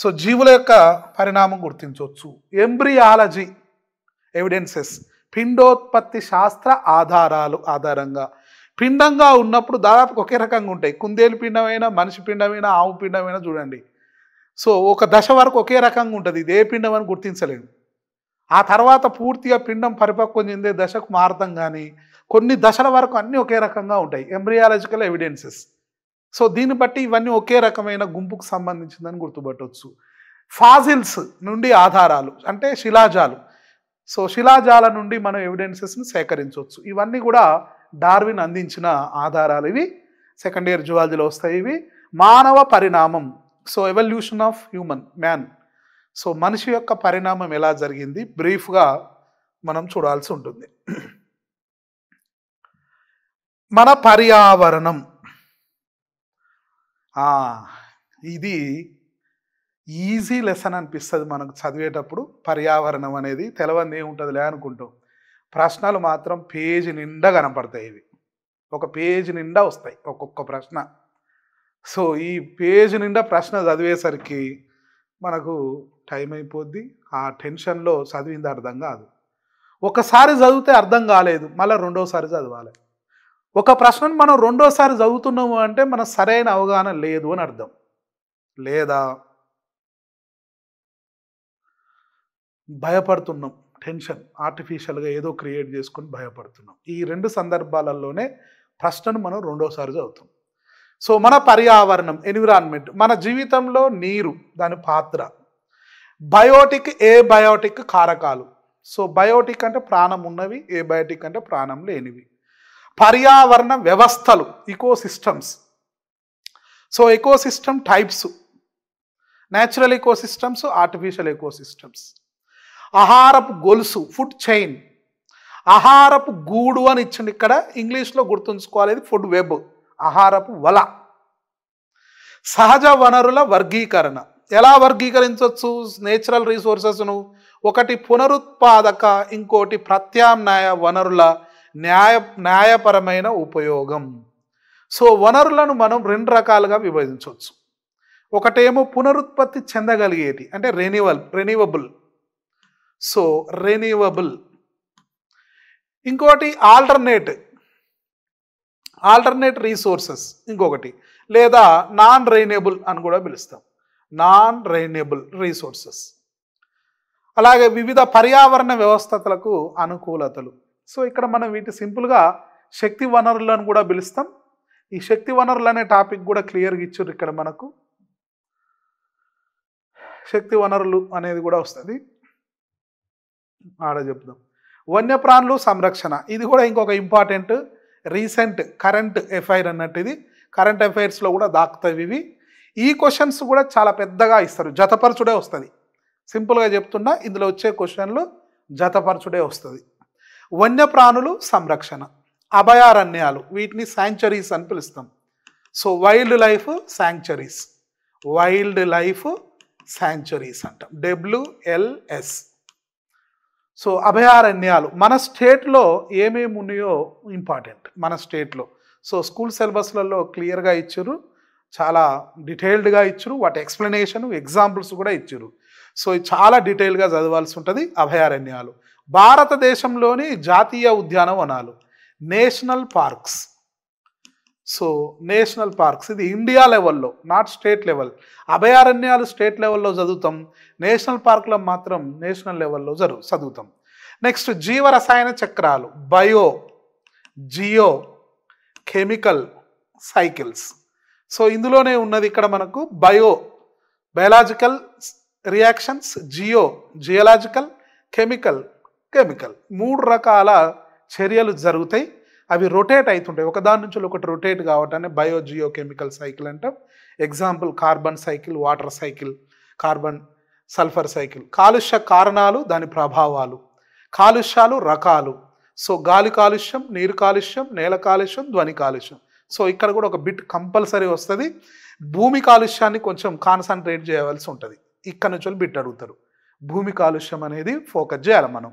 సో జీవుల యొక్క పరిణామం గుర్తించవచ్చు ఎంబ్రియాలజీ ఎవిడెన్సెస్ పిండోత్పత్తి శాస్త్ర ఆధారాలు ఆధారంగా పిండంగా ఉన్నప్పుడు దాదాపు ఒకే రకంగా ఉంటాయి కుందేలు పిండమైనా మనిషి పిండమైనా ఆవు పిండమైనా చూడండి సో ఒక దశ వరకు ఒకే రకంగా ఉంటుంది ఇది ఏ పిండం అని గుర్తించలేము ఆ తర్వాత పూర్తిగా పిండం పరిపక్వం చెందే దశకు మారతం కానీ కొన్ని దశల వరకు అన్నీ ఒకే రకంగా ఉంటాయి ఎంబ్రియాలజికల్ ఎవిడెన్సెస్ సో దీన్ని బట్టి ఇవన్నీ ఒకే రకమైన గుంపుకు సంబంధించిందని గుర్తుపట్టవచ్చు ఫాజిల్స్ నుండి ఆధారాలు అంటే శిలాజాలు సో శిలాజాల నుండి మనం ఎవిడెన్సెస్ని సేకరించవచ్చు ఇవన్నీ కూడా డార్విన్ అందించిన ఆధారాలు ఇవి సెకండ్ ఇయర్ జువాలజీలో వస్తాయి ఇవి మానవ పరిణామం so evolution of human man so మనిషి యొక్క పరిణామం ఎలా జరిగింది బ్రీఫ్గా మనం చూడాల్సి ఉంటుంది మన పర్యావరణం ఇది ఈజీ లెసన్ అనిపిస్తుంది మనకు చదివేటప్పుడు పర్యావరణం అనేది తెలవంది ఏముంటుందిలే అనుకుంటాం ప్రశ్నలు మాత్రం పేజీ నిండా కనపడతాయి ఇవి ఒక పేజీ నిండా వస్తాయి ఒక్కొక్క ప్రశ్న సో ఈ పేజీ నిండా ప్రశ్న చదివేసరికి మనకు టైం అయిపోద్ది ఆ టెన్షన్లో చదివింది అర్థం కాదు ఒకసారి చదివితే అర్థం కాలేదు మళ్ళీ రెండోసారి చదవాలి ఒక ప్రశ్నను మనం రెండోసారి చదువుతున్నాము అంటే మన సరైన అవగాహన లేదు అని అర్థం లేదా భయపడుతున్నాం టెన్షన్ ఆర్టిఫిషియల్గా ఏదో క్రియేట్ చేసుకొని భయపడుతున్నాం ఈ రెండు సందర్భాలలోనే ప్రశ్నను మనం రెండోసారి చదువుతాం సో మన పర్యావరణం ఎన్విరాన్మెంట్ మన జీవితంలో నీరు దాని పాత్ర బయోటిక్ ఏ బయోటిక్ కారకాలు సో బయోటిక్ అంటే ప్రాణం ఉన్నవి ఏ బయోటిక్ అంటే ప్రాణం లేనివి పర్యావరణ వ్యవస్థలు systems so system types natural systems artificial systems ఆహారపు గొలుసు ఫుడ్ చైన్ ఆహారపు గూడు అని ఇచ్చింది ఇక్కడ ఇంగ్లీష్లో గుర్తుంచుకోవాలి ఫుడ్ వెబ్ ఆహారపు వల సహజ వనరుల వర్గీకరణ ఎలా వర్గీకరించవచ్చు నేచురల్ రీసోర్సెస్ను ఒకటి పునరుత్పాదక ఇంకోటి ప్రత్యామ్నాయ వనరుల న్యాయ న్యాయపరమైన ఉపయోగం సో వనరులను మనం రెండు రకాలుగా విభజించవచ్చు ఒకటేమో పునరుత్పత్తి చెందగలిగేది అంటే రెన్యువల్ రెన్యువబుల్ సో రెన్యువబుల్ ఇంకోటి ఆల్టర్నేట్ ఆల్టర్నేట్ రీసోర్సెస్ ఇంకొకటి లేదా నాన్ రెయినేబుల్ అని కూడా పిలుస్తాం నాన్ రెయినేబుల్ రీసోర్సెస్ అలాగే వివిధ పర్యావరణ వ్యవస్థలకు అనుకూలతలు సో ఇక్కడ మనం వీటి సింపుల్గా శక్తి వనరులను కూడా పిలుస్తాం ఈ శక్తి వనరులు అనే టాపిక్ కూడా క్లియర్గా ఇచ్చారు ఇక్కడ మనకు శక్తి వనరులు అనేది కూడా వస్తుంది ఆడ చెప్దాం వన్యప్రాణులు సంరక్షణ ఇది కూడా ఇంకొక ఇంపార్టెంట్ రీసెంట్ కరెంట్ ఎఫ్ఐఆర్ అన్నట్టు ఇది కరెంట్ ఎఫ్ఐఆర్స్లో కూడా దాక్తవి ఇవి ఈ క్వశ్చన్స్ కూడా చాలా పెద్దగా ఇస్తారు జతపరచుడే వస్తుంది సింపుల్గా చెప్తున్నా ఇందులో వచ్చే క్వశ్చన్లు జతపరచుడే వస్తుంది వన్యప్రాణులు సంరక్షణ అభయారణ్యాలు వీటిని శాంక్చరీస్ అని పిలుస్తాం so wildlife sanctuaries wildlife sanctuaries అంటాం డబ్ల్యూఎల్ఎస్ సో అభయారణ్యాలు మన స్టేట్లో ఏమేమి ఉన్నాయో ఇంపార్టెంట్ మన స్టేట్లో సో స్కూల్ సిలబస్లలో క్లియర్గా ఇచ్చారు చాలా డీటెయిల్డ్గా ఇచ్చారు వాటి ఎక్స్ప్లెనేషన్ ఎగ్జాంపుల్స్ కూడా ఇచ్చారు సో చాలా డీటెయిల్గా చదవాల్సి ఉంటుంది అభయారణ్యాలు భారతదేశంలోని జాతీయ ఉద్యానవనాలు national parks so national parks ఇది ఇండియా లెవెల్లో నాట్ స్టేట్ లెవెల్ అభయారణ్యాలు స్టేట్ లెవెల్లో చదువుతాం నేషనల్ పార్క్లో మాత్రం నేషనల్ లెవెల్లో జరు చదువుతాం నెక్స్ట్ జీవరసాయన చక్రాలు biogeochemical cycles so ఇందులోనే ఉన్నది ఇక్కడ మనకు bio biological reactions geo geological chemical chemical మూడు రకాల చర్యలు జరుగుతాయి అవి రొటేట్ అవుతుంటాయి ఒకదాని నుంచి ఒకటి రొటేట్ కావటాన్ని బయోజియో కెమికల్ సైకిల్ అంటాం example carbon cycle water cycle carbon sulphur cycle కాలుష్య కారణాలు దాని ప్రభావాలు కాలుష్యాలు రకాలు సో గాలి కాలుష్యం నీరు కాలుష్యం నేల కాలుష్యం ధ్వని కాలుష్యం సో ఇక్కడ కూడా ఒక బిట్ కంపల్సరీ వస్తుంది భూమి కాలుష్యాన్ని కొంచెం కాన్సన్ట్రేట్ చేయవలసి ఉంటుంది ఇక్కడ నుంచి బిట్ అడుగుతారు భూమి కాలుష్యం అనేది ఫోకస్ చేయాలి మనం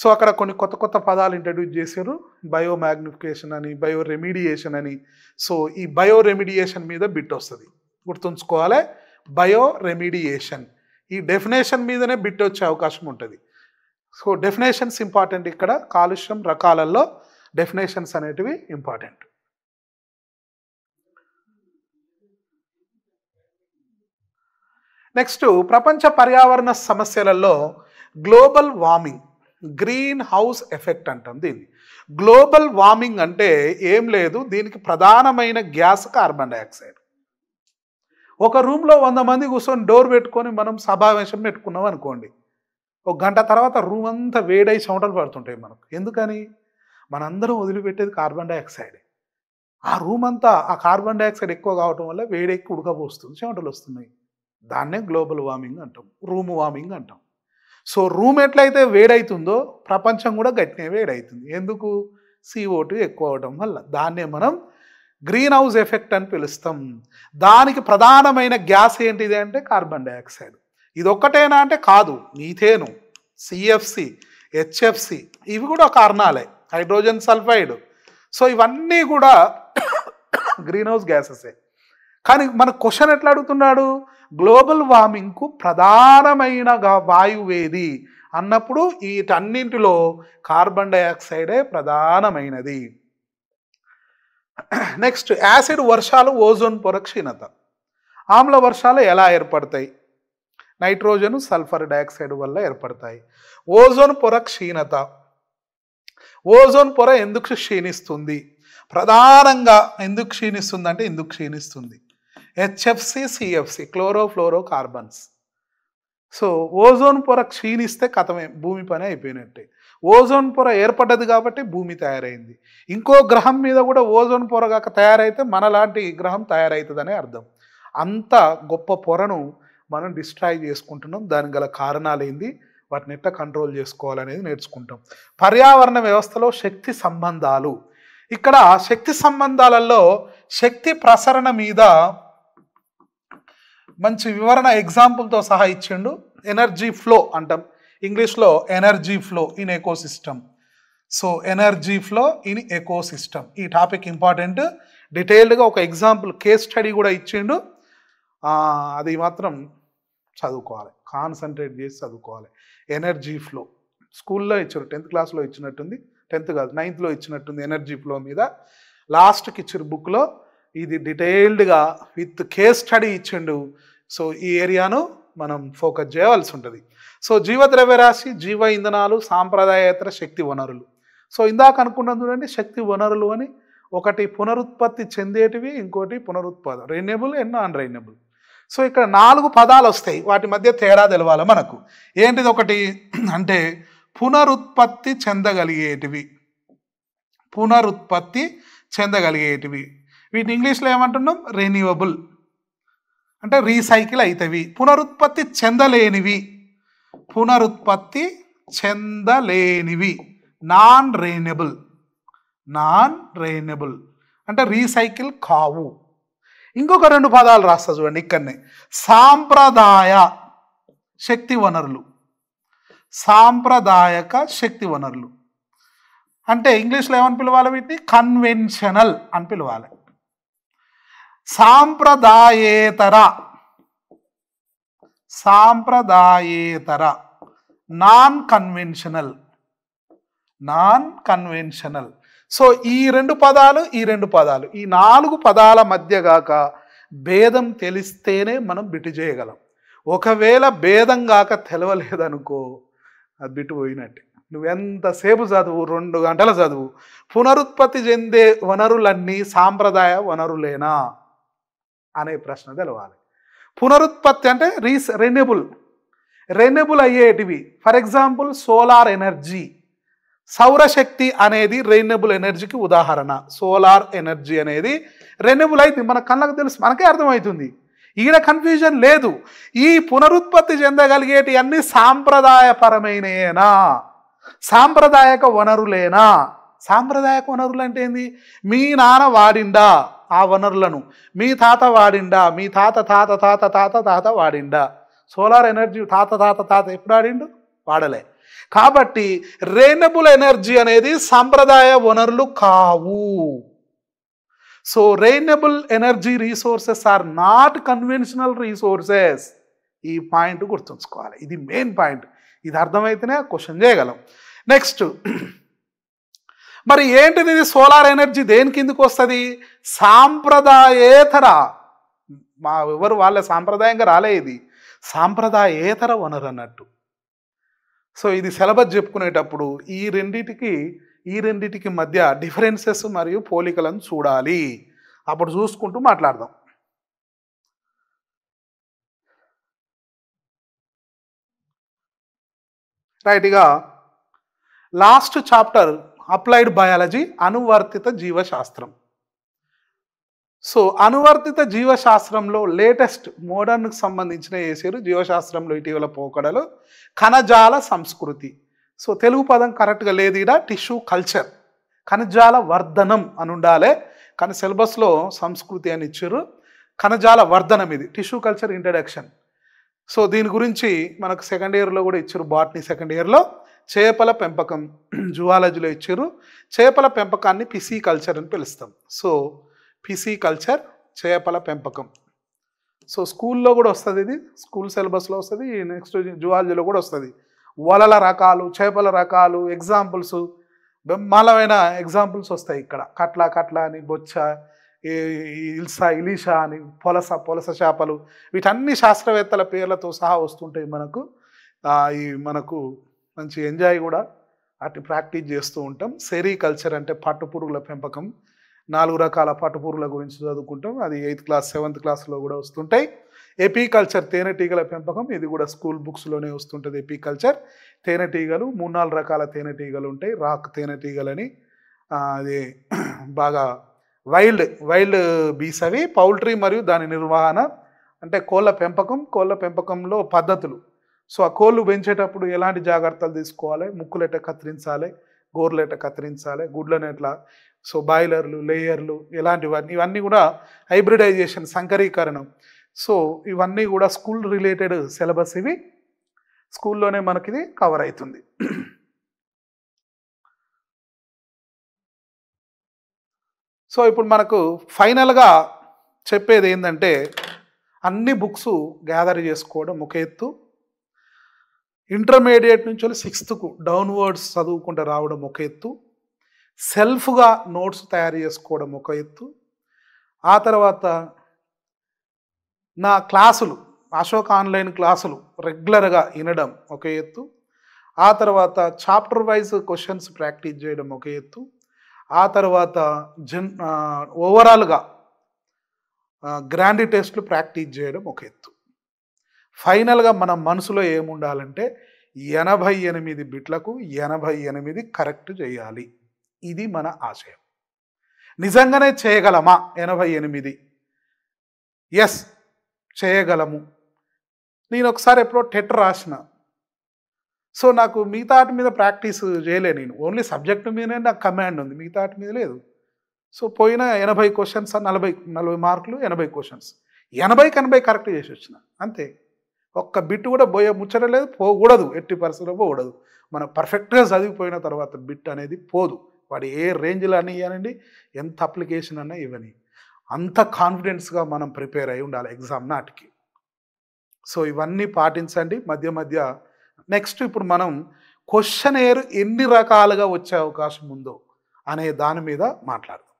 సో అక్కడ కొన్ని కొత్త కొత్త పదాలు ఇంట్రడ్యూస్ చేశారు బయో మ్యాగ్నిఫికేషన్ అని బయో రెమిడియేషన్ అని సో ఈ బయో రెమిడియేషన్ మీద బిట్ వస్తుంది గుర్తుంచుకోవాలి బయో రెమిడియేషన్ ఈ డెఫినేషన్ మీదనే బిట్ వచ్చే అవకాశం ఉంటుంది సో డెఫినేషన్స్ ఇంపార్టెంట్ ఇక్కడ కాలుష్యం రకాలలో డెఫినేషన్స్ అనేటివి ఇంపార్టెంట్ నెక్స్ట్ ప్రపంచ పర్యావరణ సమస్యలలో global warming greenhouse effect అంటాం దీన్ని గ్లోబల్ వార్మింగ్ అంటే ఏం లేదు దీనికి ప్రధానమైన గ్యాస్ కార్బన్ డైఆక్సైడ్ ఒక రూమ్లో వంద మంది కూర్చొని డోర్ పెట్టుకొని మనం సమావేశం పెట్టుకున్నాం అనుకోండి ఒక గంట తర్వాత రూమ్ అంతా వేడై చెమటలు పడుతుంటాయి మనకు ఎందుకని మనందరం వదిలిపెట్టేది కార్బన్ డైఆక్సైడ్ ఆ రూమ్ అంతా ఆ కార్బన్ డైఆక్సైడ్ ఎక్కువ కావటం వల్ల వేడెక్కి ఉడకపోస్తుంది చెమటలు వస్తున్నాయి దాన్నే గ్లోబల్ వార్మింగ్ అంటాం రూమ్ వార్మింగ్ అంటాం సో రూమ్ ఎట్లయితే వేడవుతుందో ప్రపంచం కూడా గట్టినే వేడవుతుంది ఎందుకు సిఓ టూ ఎక్కువ అవడం వల్ల దాన్నే మనం గ్రీన్ హౌస్ ఎఫెక్ట్ అని పిలుస్తాం దానికి ప్రధానమైన గ్యాస్ ఏంటిది అంటే కార్బన్ డైఆక్సైడ్ ఇది ఒక్కటేనా అంటే కాదు మీథేను సిఎఫ్సి హెచ్ఎఫ్సి ఇవి కూడా కారణాలే హైడ్రోజన్ సల్ఫైడ్ సో ఇవన్నీ కూడా [coughs] గ్రీన్ హౌస్ గ్యాసెసే కానీ మన క్వశ్చన్ ఎట్లా అడుగుతున్నాడు గ్లోబల్ వార్మింగ్కు ప్రధానమైన వాయువేది అన్నప్పుడు వీటన్నింటిలో కార్బన్ డైఆక్సైడే ప్రధానమైనది నెక్స్ట్ యాసిడ్ వర్షాలు ఓజోన్ పొర క్షీణత ఆమ్ల వర్షాలు ఎలా ఏర్పడతాయి నైట్రోజన్ సల్ఫర్ డైఆక్సైడ్ వల్ల ఏర్పడతాయి ఓజోన్ పొర క్షీణత ఓజోన్ పొర ఎందుకు క్షీణిస్తుంది ప్రధానంగా ఎందుకు క్షీణిస్తుంది అంటే ఎందుకు క్షీణిస్తుంది HFC CFC chlorofluorocarbons so ozone పొర క్షీణిస్తే కథమే భూమి పని అయిపోయినట్టే ఓజోన్ పొర ఏర్పడ్డది కాబట్టి భూమి తయారైంది ఇంకో గ్రహం మీద కూడా ఓజోన్ పొర కాక తయారైతే మనలాంటి గ్రహం తయారవుతుందనే అర్థం అంత గొప్ప పొరను మనం డిస్ట్రాయ్ చేసుకుంటున్నాం దానికి గల కారణాలు ఏంది వాటిని ఎట్లా కంట్రోల్ చేసుకోవాలనేది నేర్చుకుంటాం పర్యావరణ వ్యవస్థలో శక్తి సంబంధాలు ఇక్కడ శక్తి సంబంధాలలో శక్తి ప్రసరణ మీద మంచి వివరణ ఎగ్జాంపుల్తో సహా ఇచ్చిండు ఎనర్జీ ఫ్లో అంటాం ఇంగ్లీష్లో energy flow in ecosystem so energy flow in ecosystem ఈ టాపిక్ ఇంపార్టెంట్ డీటెయిల్డ్గా ఒక ఎగ్జాంపుల్ కేస్ స్టడీ కూడా ఇచ్చిండు అది మాత్రం చదువుకోవాలి కాన్సన్ట్రేట్ చేసి చదువుకోవాలి ఎనర్జీ ఫ్లో స్కూల్లో ఇచ్చారు టెన్త్ క్లాస్లో ఇచ్చినట్టుంది టెన్త్ కాదు నైన్త్లో ఇచ్చినట్టుంది ఎనర్జీ ఫ్లో మీద లాస్ట్కి ఇచ్చారు బుక్లో ఇది డీటెయిల్డ్గా విత్ కేస్ స్టడీ ఇచ్చిండు సో ఈ ఏరియాను మనం ఫోకస్ చేయవలసి ఉంటుంది సో జీవద్రవ్యరాశి జీవ ఇంధనాలు సాంప్రదాయేతర శక్తి వనరులు సో ఇందాక అనుకున్నాం చూడండి శక్తి వనరులు అని ఒకటి పునరుత్పత్తి చెందేటివి ఇంకోటి పునరుత్పాదం renewable and non renewable so ఇక్కడ నాలుగు పదాలు వస్తాయి వాటి మధ్య తేడా తెలవాలి మనకు ఏంటిది ఒకటి అంటే పునరుత్పత్తి చెందగలిగేటివి పునరుత్పత్తి చెందగలిగేటివి వీటిని ఇంగ్లీష్లో ఏమంటున్నాం రెన్యూవబుల్ అంటే రీసైకిల్ అవుతవి పునరుత్పత్తి చెందలేనివి పునరుత్పత్తి చెందలేనివి నాన్ రెన్యూబుల్ నాన్ రెన్యూబుల్ అంటే రీసైకిల్ కావు ఇంకొక రెండు పదాలు రాస్తా చూడండి ఇక్కడనే సాంప్రదాయ శక్తి వనరులు సాంప్రదాయక శక్తి వనరులు అంటే ఇంగ్లీష్లో ఏమని పిలవాలి వీటిని కన్వెన్షనల్ అని పిలవాలి సాంప్రదాయేతర సాంప్రదాయేతర non conventional non conventional so ఈ రెండు పదాలు ఈ రెండు పదాలు ఈ నాలుగు పదాల మధ్య గాక భేదం తెలిస్తేనే మనం బిటు చేయగలం ఒకవేళ భేదం గాక తెలవలేదనుకో అది బిటు పోయినట్టే నువ్వెంతసేపు చదువు రెండు గంటల చదువు పునరుత్పత్తి చెందే వనరులన్నీ సాంప్రదాయ వనరులేనా అనే ప్రశ్న తెలవాలి పునరుత్పత్తి అంటే రీస్ రెన్యూబుల్ రెన్యూబుల్ అయ్యేటివి ఫర్ ఎగ్జాంపుల్ సోలార్ ఎనర్జీ సౌరశక్తి అనేది రెన్యూబుల్ ఎనర్జీకి ఉదాహరణ సోలార్ ఎనర్జీ అనేది రెన్యూబుల్ అయితే మన కళ్ళకు తెలుసు మనకే అర్థమవుతుంది ఈడ కన్ఫ్యూజన్ లేదు ఈ పునరుత్పత్తి చెందగలిగేటి అన్ని సాంప్రదాయపరమైనయేనా సాంప్రదాయక వనరులేనా సాంప్రదాయక వనరులు అంటే ఏంది మీ నాన్న వాడిండా ఆ వనరులను మీ తాత వాడిండా మీ తాత తాత తాత తాత తాత వాడిండా సోలార్ ఎనర్జీ తాత తాత తాత ఎప్పుడు ఆడిండు వాడలే కాబట్టి రెయినబుల్ ఎనర్జీ అనేది సాంప్రదాయ వనరులు కావు so renewable energy resources are not conventional resources ఈ పాయింట్ గుర్తుంచుకోవాలి ఇది మెయిన్ పాయింట్ ఇది అర్థమైతేనే క్వశ్చన్ చేయగలం నెక్స్ట్ మరి ఏంటిది ఇది సోలార్ ఎనర్జీ దేని కిందకు వస్తుంది సాంప్రదాయేతర మా ఎవరు వాళ్ళ సాంప్రదాయంగా రాలే ఇది సాంప్రదాయేతర వనరు అన్నట్టు సో ఇది సిలబస్ చెప్పుకునేటప్పుడు ఈ రెండిటికి ఈ రెండిటికి మధ్య డిఫరెన్సెస్ మరియు పోలికలను చూడాలి అప్పుడు చూసుకుంటూ మాట్లాడదాం రైట్గా లాస్ట్ చాప్టర్ అప్లైడ్ బయాలజీ అనువర్తిత జీవశాస్త్రం సో అనువర్తిత జీవశాస్త్రంలో లేటెస్ట్ మోడర్న్కి సంబంధించిన వేసారు జీవశాస్త్రంలో ఇటీవల పోకడలు కణజాల సంస్కృతి సో తెలుగు పదం కరెక్ట్గా లేదు ఇడా టిష్యూ కల్చర్ కణజాల వర్ధనం అని ఉండాలి కానీ సిలబస్లో సంస్కృతి అని ఇచ్చారు కణజాల వర్ధనం ఇది టిష్యూ కల్చర్ ఇంట్రడక్షన్ సో దీని గురించి మనకు సెకండ్ ఇయర్లో కూడా ఇచ్చారు బాటనీ సెకండ్ ఇయర్లో చేపల పెంపకం [clears throat] జువాలజీలో ఇచ్చారు చేపల పెంపకాన్ని పిసి కల్చర్ అని పిలుస్తాం సో పిసి కల్చర్ చేపల పెంపకం సో స్కూల్లో కూడా వస్తుంది ఇది స్కూల్ సిలబస్లో వస్తుంది నెక్స్ట్ జువాలజీలో కూడా వస్తుంది వలల రకాలు చేపల రకాలు ఎగ్జాంపుల్స్ బ్రహ్మాలమైన ఎగ్జాంపుల్స్ వస్తాయి ఇక్కడ కట్ల కట్ల అని బొచ్చ ఇల్సా ఇలీషా అని పొలస పొలస చేపలు వీటన్ని శాస్త్రవేత్తల పేర్లతో సహా వస్తుంటాయి మనకు ఈ మనకు మంచి ఎంజాయ్ కూడా వాటిని ప్రాక్టీస్ చేస్తూ ఉంటాం సెరీకల్చర్ అంటే పట్టుపురుగుల పెంపకం నాలుగు రకాల పట్టుపురుగుల గురించి చదువుకుంటాం అది ఎయిత్ క్లాస్ సెవెంత్ క్లాస్లో కూడా వస్తుంటాయి ఎపీకల్చర్ తేనెటీగల పెంపకం ఇది కూడా స్కూల్ బుక్స్లోనే వస్తుంటుంది ఎపీకల్చర్ తేనెటీగలు మూడు నాలుగు రకాల తేనెటీగలు ఉంటాయి రాక్ తేనెటీగలని అది [clears throat] బాగా వైల్డ్ వైల్డ్ బీస్ అవి పౌల్ట్రీ మరియు దాని నిర్వహణ అంటే కోళ్ళ పెంపకం కోళ్ళ పెంపకంలో పద్ధతులు సో ఆ కోళ్ళు పెంచేటప్పుడు ఎలాంటి జాగ్రత్తలు తీసుకోవాలి ముక్కులు ఎట్ట కత్తిరించాలి గోర్లు ఎట్ట కత్తిరించాలి గుడ్లను ఎట్లా సో బాయిలర్లు లేయర్లు ఇలాంటివన్నీ ఇవన్నీ కూడా హైబ్రిడైజేషన్ సంకరీకరణం సో ఇవన్నీ కూడా స్కూల్ రిలేటెడ్ సిలబస్ ఇవి స్కూల్లోనే మనకి ఇది కవర్ అవుతుంది సో ఇప్పుడు మనకు ఫైనల్గా చెప్పేది ఏంటంటే అన్ని బుక్స్ గ్యాదర్ చేసుకోవడం ఒక ఎత్తు ఇంటర్మీడియట్ నుంచి వెళ్ళి సిక్స్త్కు డౌన్వర్డ్స్ చదువుకుంటూ రావడం ఒక ఎత్తు సెల్ఫ్గా నోట్స్ తయారు చేసుకోవడం ఒక ఎత్తు ఆ తర్వాత నా క్లాసులు అశోక్ ఆన్లైన్ క్లాసులు రెగ్యులర్గా వినడం ఒక ఎత్తు ఆ తర్వాత చాప్టర్ వైజ్ క్వశ్చన్స్ ప్రాక్టీస్ చేయడం ఒక ఎత్తు ఆ తర్వాత జన్ ఓవరాల్గా గ్రాండ్ టెస్ట్లు ప్రాక్టీస్ చేయడం ఒక ఎత్తు ఫైనల్గా మన మనసులో ఏముండాలంటే ఎనభై ఎనిమిది బిట్లకు ఎనభై ఎనిమిది కరెక్ట్ చేయాలి ఇది మన ఆశయం నిజంగానే చేయగలమా ఎనభై ఎనిమిది ఎస్ చేయగలము నేను ఒకసారి ఎప్పుడో టెట్ రాసిన సో నాకు మిగతా ఆట మీద ప్రాక్టీస్ చేయలే నేను ఓన్లీ సబ్జెక్ట్ మీదనే నాకు కమాండ్ ఉంది మిగతా ఆట మీద లేదు సో పోయిన ఎనభై క్వశ్చన్స్ నలభై నలభై మార్కులు ఎనభై క్వశ్చన్స్ ఎనభైకి ఎనభై కరెక్ట్ చేసి వచ్చిన అంతే ఒక్క బిట్ కూడా పోయే ముచ్చట లేదు పోకూడదు ఎట్టి పరిస్థితుల్లో పోకూడదు మనం పర్ఫెక్ట్గా చదివిపోయిన తర్వాత బిట్ అనేది పోదు వాడు ఏ రేంజ్లో అని ఇవ్వనండి ఎంత అప్లికేషన్ అన్నా ఇవ్వని అంత కాన్ఫిడెన్స్గా మనం ప్రిపేర్ అయి ఉండాలి ఎగ్జామ్ నాటికి సో ఇవన్నీ పాటించండి మధ్య మధ్య నెక్స్ట్ ఇప్పుడు మనం క్వశ్చన్ ఎన్ని రకాలుగా వచ్చే అవకాశం ఉందో అనే దాని మీద మాట్లాడుతాం